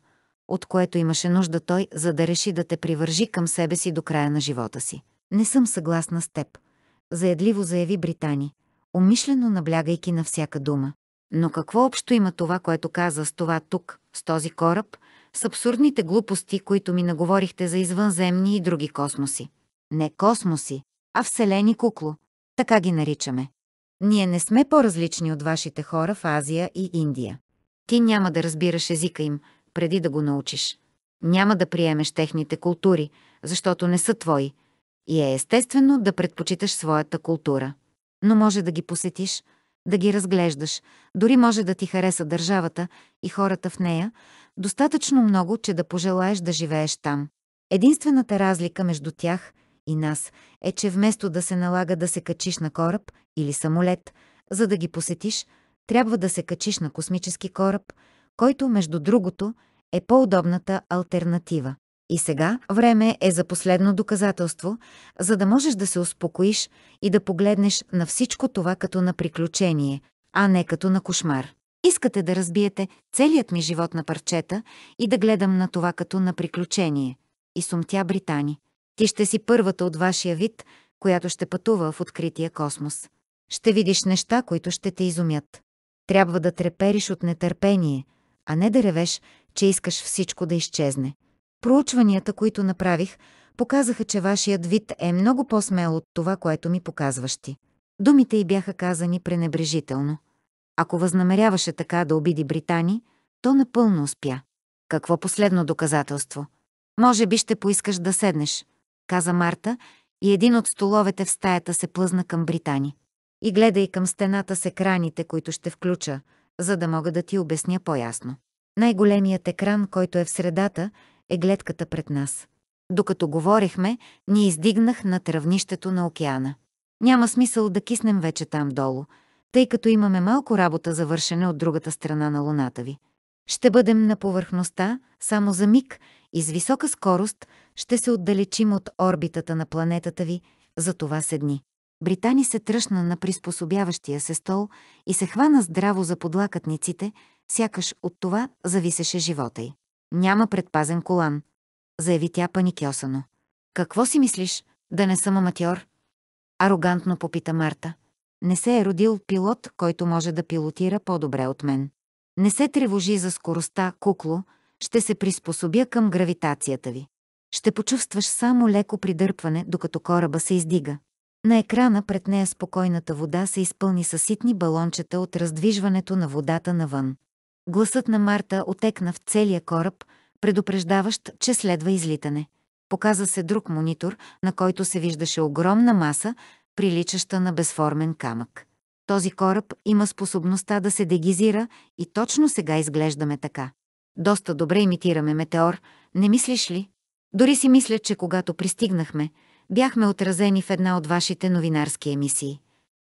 от което имаше нужда той, за да реши да те привържи към себе си до края на живота си. Не съм съгласна с теб, заедливо заяви Британи, умишлено наблягайки на всяка дума. Но какво общо има това, което каза с това тук, с този кораб, с абсурдните глупости, които ми наговорихте за извънземни и други космоси? Не космоси, а вселени кукло. Така ги наричаме. Ние не сме по-различни от вашите хора в Азия и Индия. Ти няма да разбираш езика им, преди да го научиш. Няма да приемеш техните култури, защото не са твои. И е естествено да предпочиташ своята култура. Но може да ги посетиш, да ги разглеждаш, дори може да ти хареса държавата и хората в нея, достатъчно много, че да пожелаеш да живееш там. Единствената разлика между тях и нас е, че вместо да се налага да се качиш на кораб или самолет, за да ги посетиш, трябва да се качиш на космически кораб, който между другото е по-удобната альтернатива. И сега време е за последно доказателство, за да можеш да се успокоиш и да погледнеш на всичко това като на приключение, а не като на кошмар. Искате да разбиете целият ми живот на парчета и да гледам на това като на приключение. И сумтя Британи. Ти ще си първата от вашия вид, която ще пътува в открития космос. Ще видиш неща, които ще те изумят. Трябва да трепериш от нетърпение – а не да ревеш, че искаш всичко да изчезне. Проучванията, които направих, показаха, че вашият вид е много по-смел от това, което ми показваш ти. Думите й бяха казани пренебрежително. Ако възнамеряваше така да обиди Британи, то напълно успя. Какво последно доказателство? Може би ще поискаш да седнеш, каза Марта и един от столовете в стаята се плъзна към Британи. И гледай към стената с екраните, които ще включа, за да мога да ти обясня по-ясно. Най-големият екран, който е в средата, е гледката пред нас. Докато говорихме, ни издигнах над равнището на океана. Няма смисъл да киснем вече там долу, тъй като имаме малко работа за вършене от другата страна на Луната ви. Ще бъдем на повърхността само за миг и с висока скорост ще се отдалечим от орбитата на планетата ви за това седни. Британи се тръщна на приспособяващия се стол и се хвана здраво за подлакътниците, сякаш от това зависеше живота й. «Няма предпазен колан», заяви тя паникьосано. «Какво си мислиш, да не съм аматьор?» Арогантно попита Марта. «Не се е родил пилот, който може да пилотира по-добре от мен. Не се тревожи за скоростта, кукло, ще се приспособя към гравитацията ви. Ще почувстваш само леко придърпване, докато кораба се издига. На екрана пред нея спокойната вода се изпълни със ситни балончета от раздвижването на водата навън. Гласът на Марта отекна в целия кораб, предупреждаващ, че следва излитане. Показа се друг монитор, на който се виждаше огромна маса, приличаща на безформен камък. Този кораб има способността да се дегизира и точно сега изглеждаме така. Доста добре имитираме метеор, не мислиш ли? Дори си мисля, че когато пристигнахме, бяхме отразени в една от вашите новинарски емисии.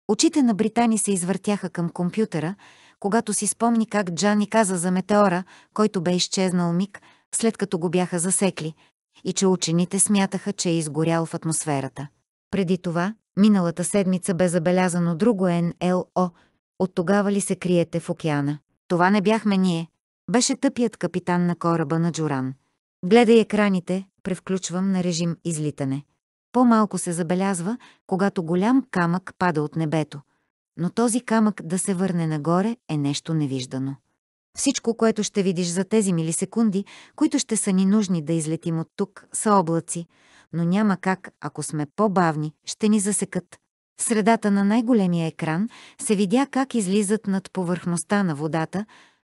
Очите на Британи се извъртяха към компютъра, когато си спомни как Джани каза за метеора, който бе изчезнал миг, след като го бяха засекли, и че учените смятаха, че е изгорял в атмосферата. Преди това, миналата седмица бе забелязано друго НЛО. От тогава ли се криете в океана? Това не бяхме ние. Беше тъпият капитан на кораба на Джоран. Гледай екраните, превключвам на режим излитане. По-малко се забелязва, когато голям камък пада от небето. Но този камък да се върне нагоре е нещо невиждано. Всичко, което ще видиш за тези милисекунди, които ще са ни нужни да излетим от тук, са облаци, но няма как, ако сме по-бавни, ще ни засекат. В средата на най-големия екран се видя как излизат над повърхността на водата,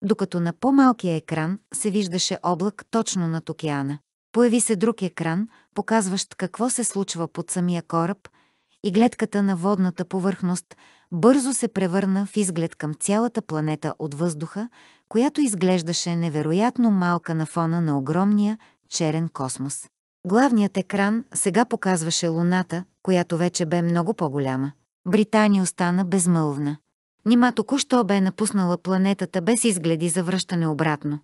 докато на по-малкия екран се виждаше облак точно над океана. Появи се друг екран – показващ какво се случва под самия кораб, и гледката на водната повърхност бързо се превърна в изглед към цялата планета от въздуха, която изглеждаше невероятно малка на фона на огромния черен космос. Главният екран сега показваше Луната, която вече бе много по-голяма. Британия остана безмълвна. Нима току-що бе напуснала планетата без изгледи за връщане обратно.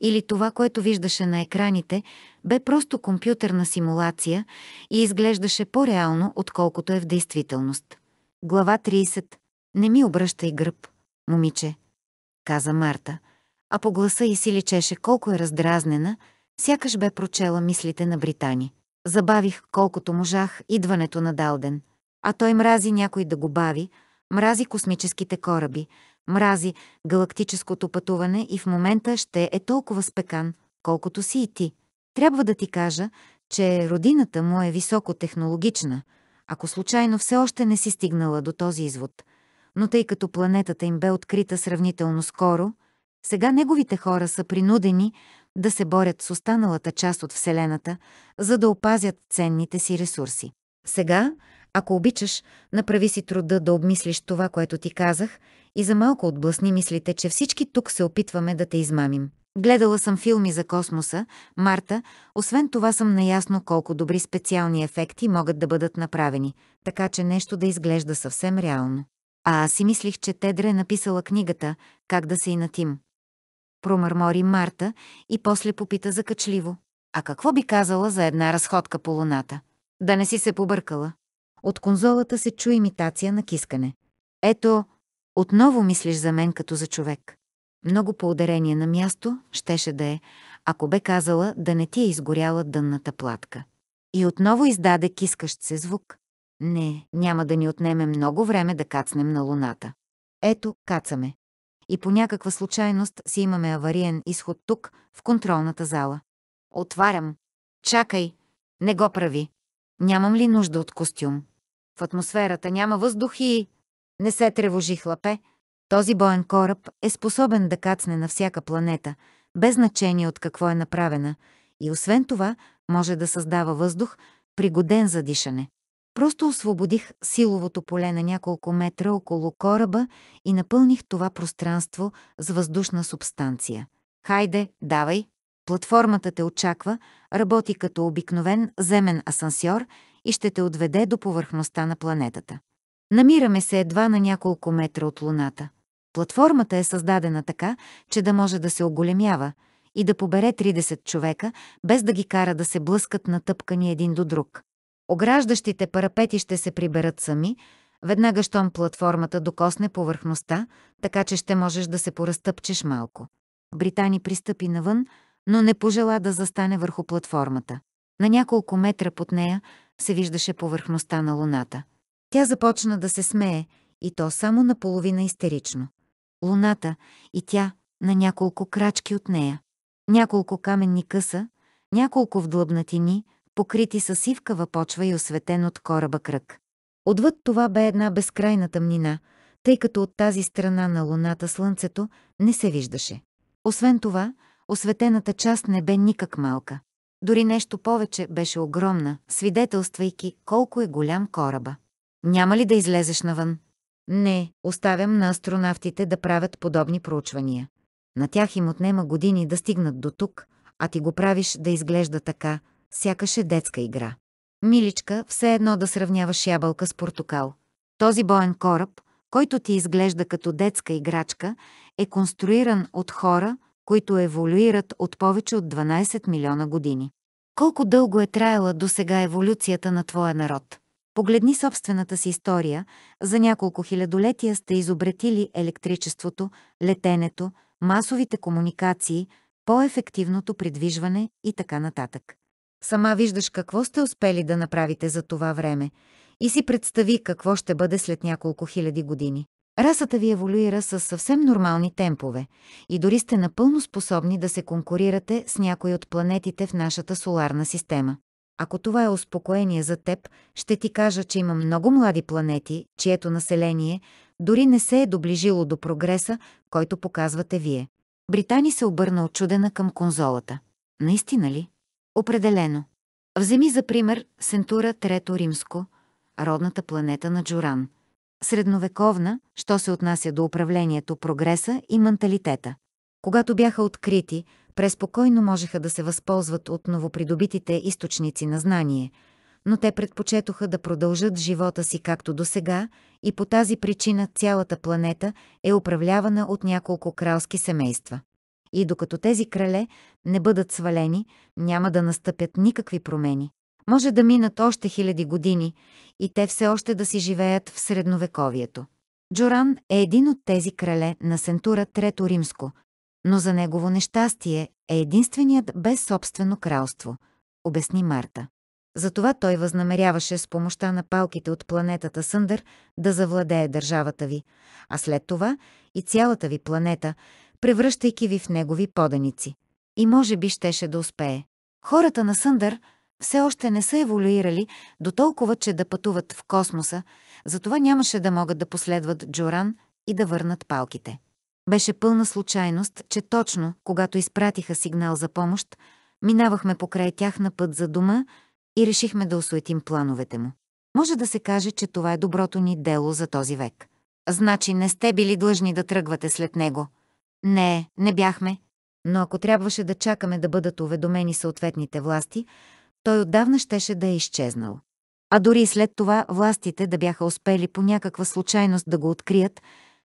Или това, което виждаше на екраните, бе просто компютърна симулация и изглеждаше по-реално, отколкото е в действителност. Глава 30. Не ми обръщай гръб, момиче, каза Марта, а по гласа и си личеше колко е раздразнена, сякаш бе прочела мислите на Британи. Забавих колкото можах идването на Далден. А той мрази някой да го бави, мрази космическите кораби, мрази галактическото пътуване и в момента ще е толкова спекан, колкото си и ти. Трябва да ти кажа, че родината му е високотехнологична, ако случайно все още не си стигнала до този извод. Но тъй като планетата им бе открита сравнително скоро, сега неговите хора са принудени да се борят с останалата част от Вселената, за да опазят ценните си ресурси. Сега, ако обичаш, направи си труда да обмислиш това, което ти казах, и за малко отблъсни мислите, че всички тук се опитваме да те измамим. Гледала съм филми за космоса, Марта, освен това съм наясно колко добри специални ефекти могат да бъдат направени, така че нещо да изглежда съвсем реално. А аз си мислих, че Тедра е написала книгата «Как да се инатим». Промърмори Марта и после попита закачливо. А какво би казала за една разходка по луната? Да не си се побъркала. От конзолата се чу имитация на кискане. Ето, отново мислиш за мен като за човек. Много по ударение на място щеше да е, ако бе казала да не ти е изгоряла дънната платка. И отново издаде кискащ се звук. Не, няма да ни отнеме много време да кацнем на луната. Ето, кацаме. И по някаква случайност си имаме авариен изход тук, в контролната зала. Отварям. Чакай. Не го прави. Нямам ли нужда от костюм? В атмосферата няма въздух и... Не се тревожи, хлапе, този боен кораб е способен да кацне на всяка планета, без значение от какво е направена, и освен това може да създава въздух, пригоден за дишане. Просто освободих силовото поле на няколко метра около кораба и напълних това пространство с въздушна субстанция. Хайде, давай! Платформата те очаква, работи като обикновен земен асансьор и ще те отведе до повърхността на планетата. Намираме се едва на няколко метра от Луната. Платформата е създадена така, че да може да се оголемява и да побере 30 човека, без да ги кара да се блъскат натъпкани един до друг. Ограждащите парапети ще се приберат сами, веднага щом платформата докосне повърхността, така че ще можеш да се поразтъпчеш малко. Британи пристъпи навън, но не пожела да застане върху платформата. На няколко метра под нея се виждаше повърхността на луната. Тя започна да се смее, и то само наполовина истерично луната и тя на няколко крачки от нея. Няколко каменни къса, няколко вдлъбнатини, покрити с сивкава почва и осветен от кораба кръг. Отвъд това бе една безкрайна тъмнина, тъй като от тази страна на луната слънцето не се виждаше. Освен това, осветената част не бе никак малка. Дори нещо повече беше огромна, свидетелствайки колко е голям кораба. Няма ли да излезеш навън? Не, оставям на астронавтите да правят подобни проучвания. На тях им отнема години да стигнат до тук, а ти го правиш да изглежда така, сякаш е детска игра. Миличка, все едно да сравняваш ябълка с портокал. Този боен кораб, който ти изглежда като детска играчка, е конструиран от хора, които еволюират от повече от 12 милиона години. Колко дълго е траяла до сега еволюцията на твоя народ? Погледни собствената си история, за няколко хилядолетия сте изобретили електричеството, летенето, масовите комуникации, по-ефективното придвижване и така нататък. Сама виждаш какво сте успели да направите за това време и си представи какво ще бъде след няколко хиляди години. Расата ви еволюира с съвсем нормални темпове и дори сте напълно способни да се конкурирате с някои от планетите в нашата соларна система. Ако това е успокоение за теб, ще ти кажа, че има много млади планети, чието население дори не се е доближило до прогреса, който показвате вие. Британи се обърна очудена към конзолата. Наистина ли? Определено. Вземи за пример Сентура Трето Римско, родната планета на Джуран. Средновековна, що се отнася до управлението, прогреса и менталитета. Когато бяха открити, преспокойно можеха да се възползват от новопридобитите източници на знание, но те предпочетоха да продължат живота си както до сега и по тази причина цялата планета е управлявана от няколко кралски семейства. И докато тези крале не бъдат свалени, няма да настъпят никакви промени. Може да минат още хиляди години и те все още да си живеят в средновековието. Джоран е един от тези крале на Сентура Трето Римско, но за негово нещастие е единственият без собствено кралство, обясни Марта. Затова той възнамеряваше с помощта на палките от планетата Съндър да завладее държавата ви, а след това и цялата ви планета, превръщайки ви в негови поданици. И може би щеше да успее. Хората на Съндър все още не са еволюирали до толкова, че да пътуват в космоса, затова нямаше да могат да последват Джоран и да върнат палките. Беше пълна случайност, че точно, когато изпратиха сигнал за помощ, минавахме покрай тях на път за дома и решихме да осуетим плановете му. Може да се каже, че това е доброто ни дело за този век. Значи не сте били длъжни да тръгвате след него. Не, не бяхме. Но ако трябваше да чакаме да бъдат уведомени съответните власти, той отдавна щеше да е изчезнал. А дори след това властите да бяха успели по някаква случайност да го открият,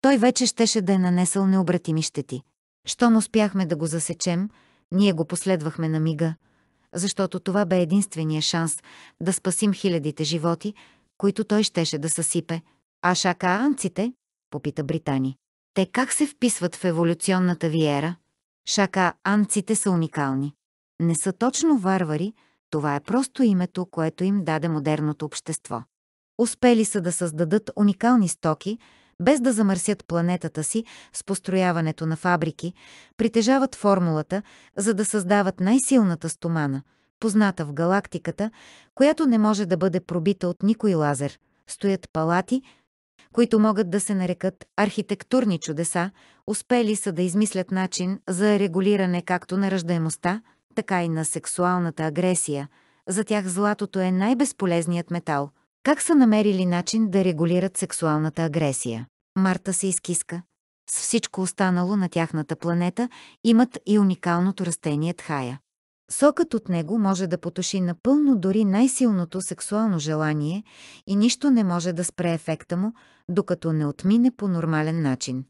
той вече щеше да е нанесъл необратими щети. Щом успяхме да го засечем, ние го последвахме на мига, защото това бе единствения шанс да спасим хилядите животи, които той щеше да съсипе. А шакаанците? попита Британи. Те как се вписват в еволюционната виера? Шакаанците са уникални. Не са точно варвари, това е просто името, което им даде модерното общество. Успели са да създадат уникални стоки, без да замърсят планетата си с построяването на фабрики, притежават формулата, за да създават най-силната стомана, позната в галактиката, която не може да бъде пробита от никой лазер. Стоят палати, които могат да се нарекат архитектурни чудеса, успели са да измислят начин за регулиране както на ръждаемостта, така и на сексуалната агресия. За тях златото е най-безполезният метал. Как са намерили начин да регулират сексуалната агресия? Марта се изкиска. С всичко останало на тяхната планета имат и уникалното растение тхая. Сокът от него може да потуши напълно дори най-силното сексуално желание и нищо не може да спре ефекта му, докато не отмине по нормален начин.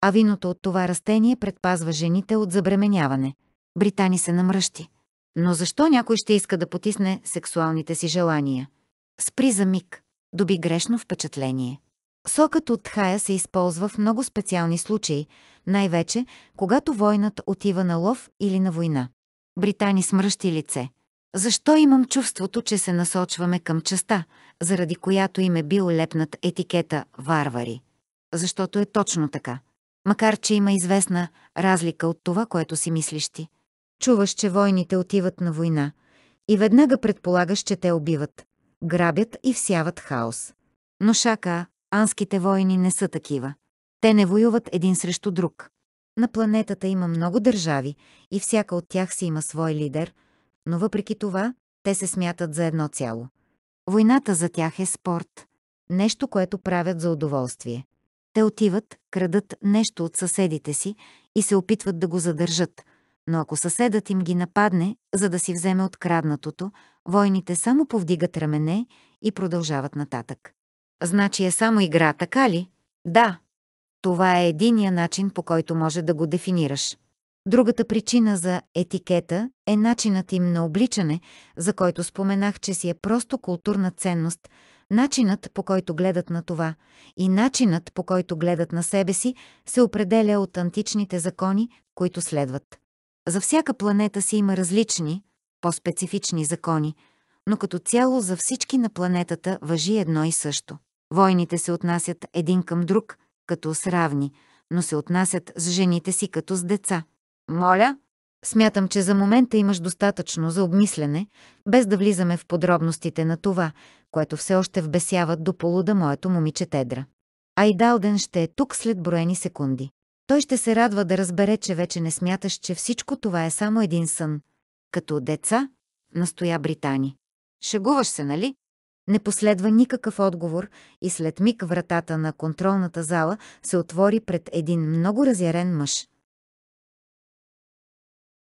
А виното от това растение предпазва жените от забременяване. Британи се намръщи. Но защо някой ще иска да потисне сексуалните си желания? Спри за миг. Доби грешно впечатление. Сокът от Хая се използва в много специални случаи, най-вече, когато войнат отива на лов или на война. Британи смръщи лице. Защо имам чувството, че се насочваме към частта, заради която им е бил лепнат етикета «варвари»? Защото е точно така. Макар, че има известна разлика от това, което си мислиш ти. Чуваш, че войните отиват на война и веднага предполагаш, че те убиват, грабят и всяват хаос. Но шака, Анските войни не са такива. Те не воюват един срещу друг. На планетата има много държави и всяка от тях си има свой лидер, но въпреки това те се смятат за едно цяло. Войната за тях е спорт. Нещо, което правят за удоволствие. Те отиват, крадат нещо от съседите си и се опитват да го задържат. Но ако съседът им ги нападне, за да си вземе откраднатото, войните само повдигат рамене и продължават нататък. Значи е само игра, така ли? Да. Това е единия начин, по който може да го дефинираш. Другата причина за етикета е начинът им на обличане, за който споменах, че си е просто културна ценност, начинът по който гледат на това и начинът по който гледат на себе си се определя от античните закони, които следват. За всяка планета си има различни, по-специфични закони, но като цяло за всички на планетата въжи едно и също. Войните се отнасят един към друг, като с равни, но се отнасят с жените си като с деца. Моля? Смятам, че за момента имаш достатъчно за обмислене, без да влизаме в подробностите на това, което все още вбесява до полуда моето момиче Тедра. Айдалден ще е тук след броени секунди. Той ще се радва да разбере, че вече не смяташ, че всичко това е само един сън. Като деца, настоя Британи. Шегуваш се, нали? Не последва никакъв отговор и след миг вратата на контролната зала се отвори пред един много разярен мъж.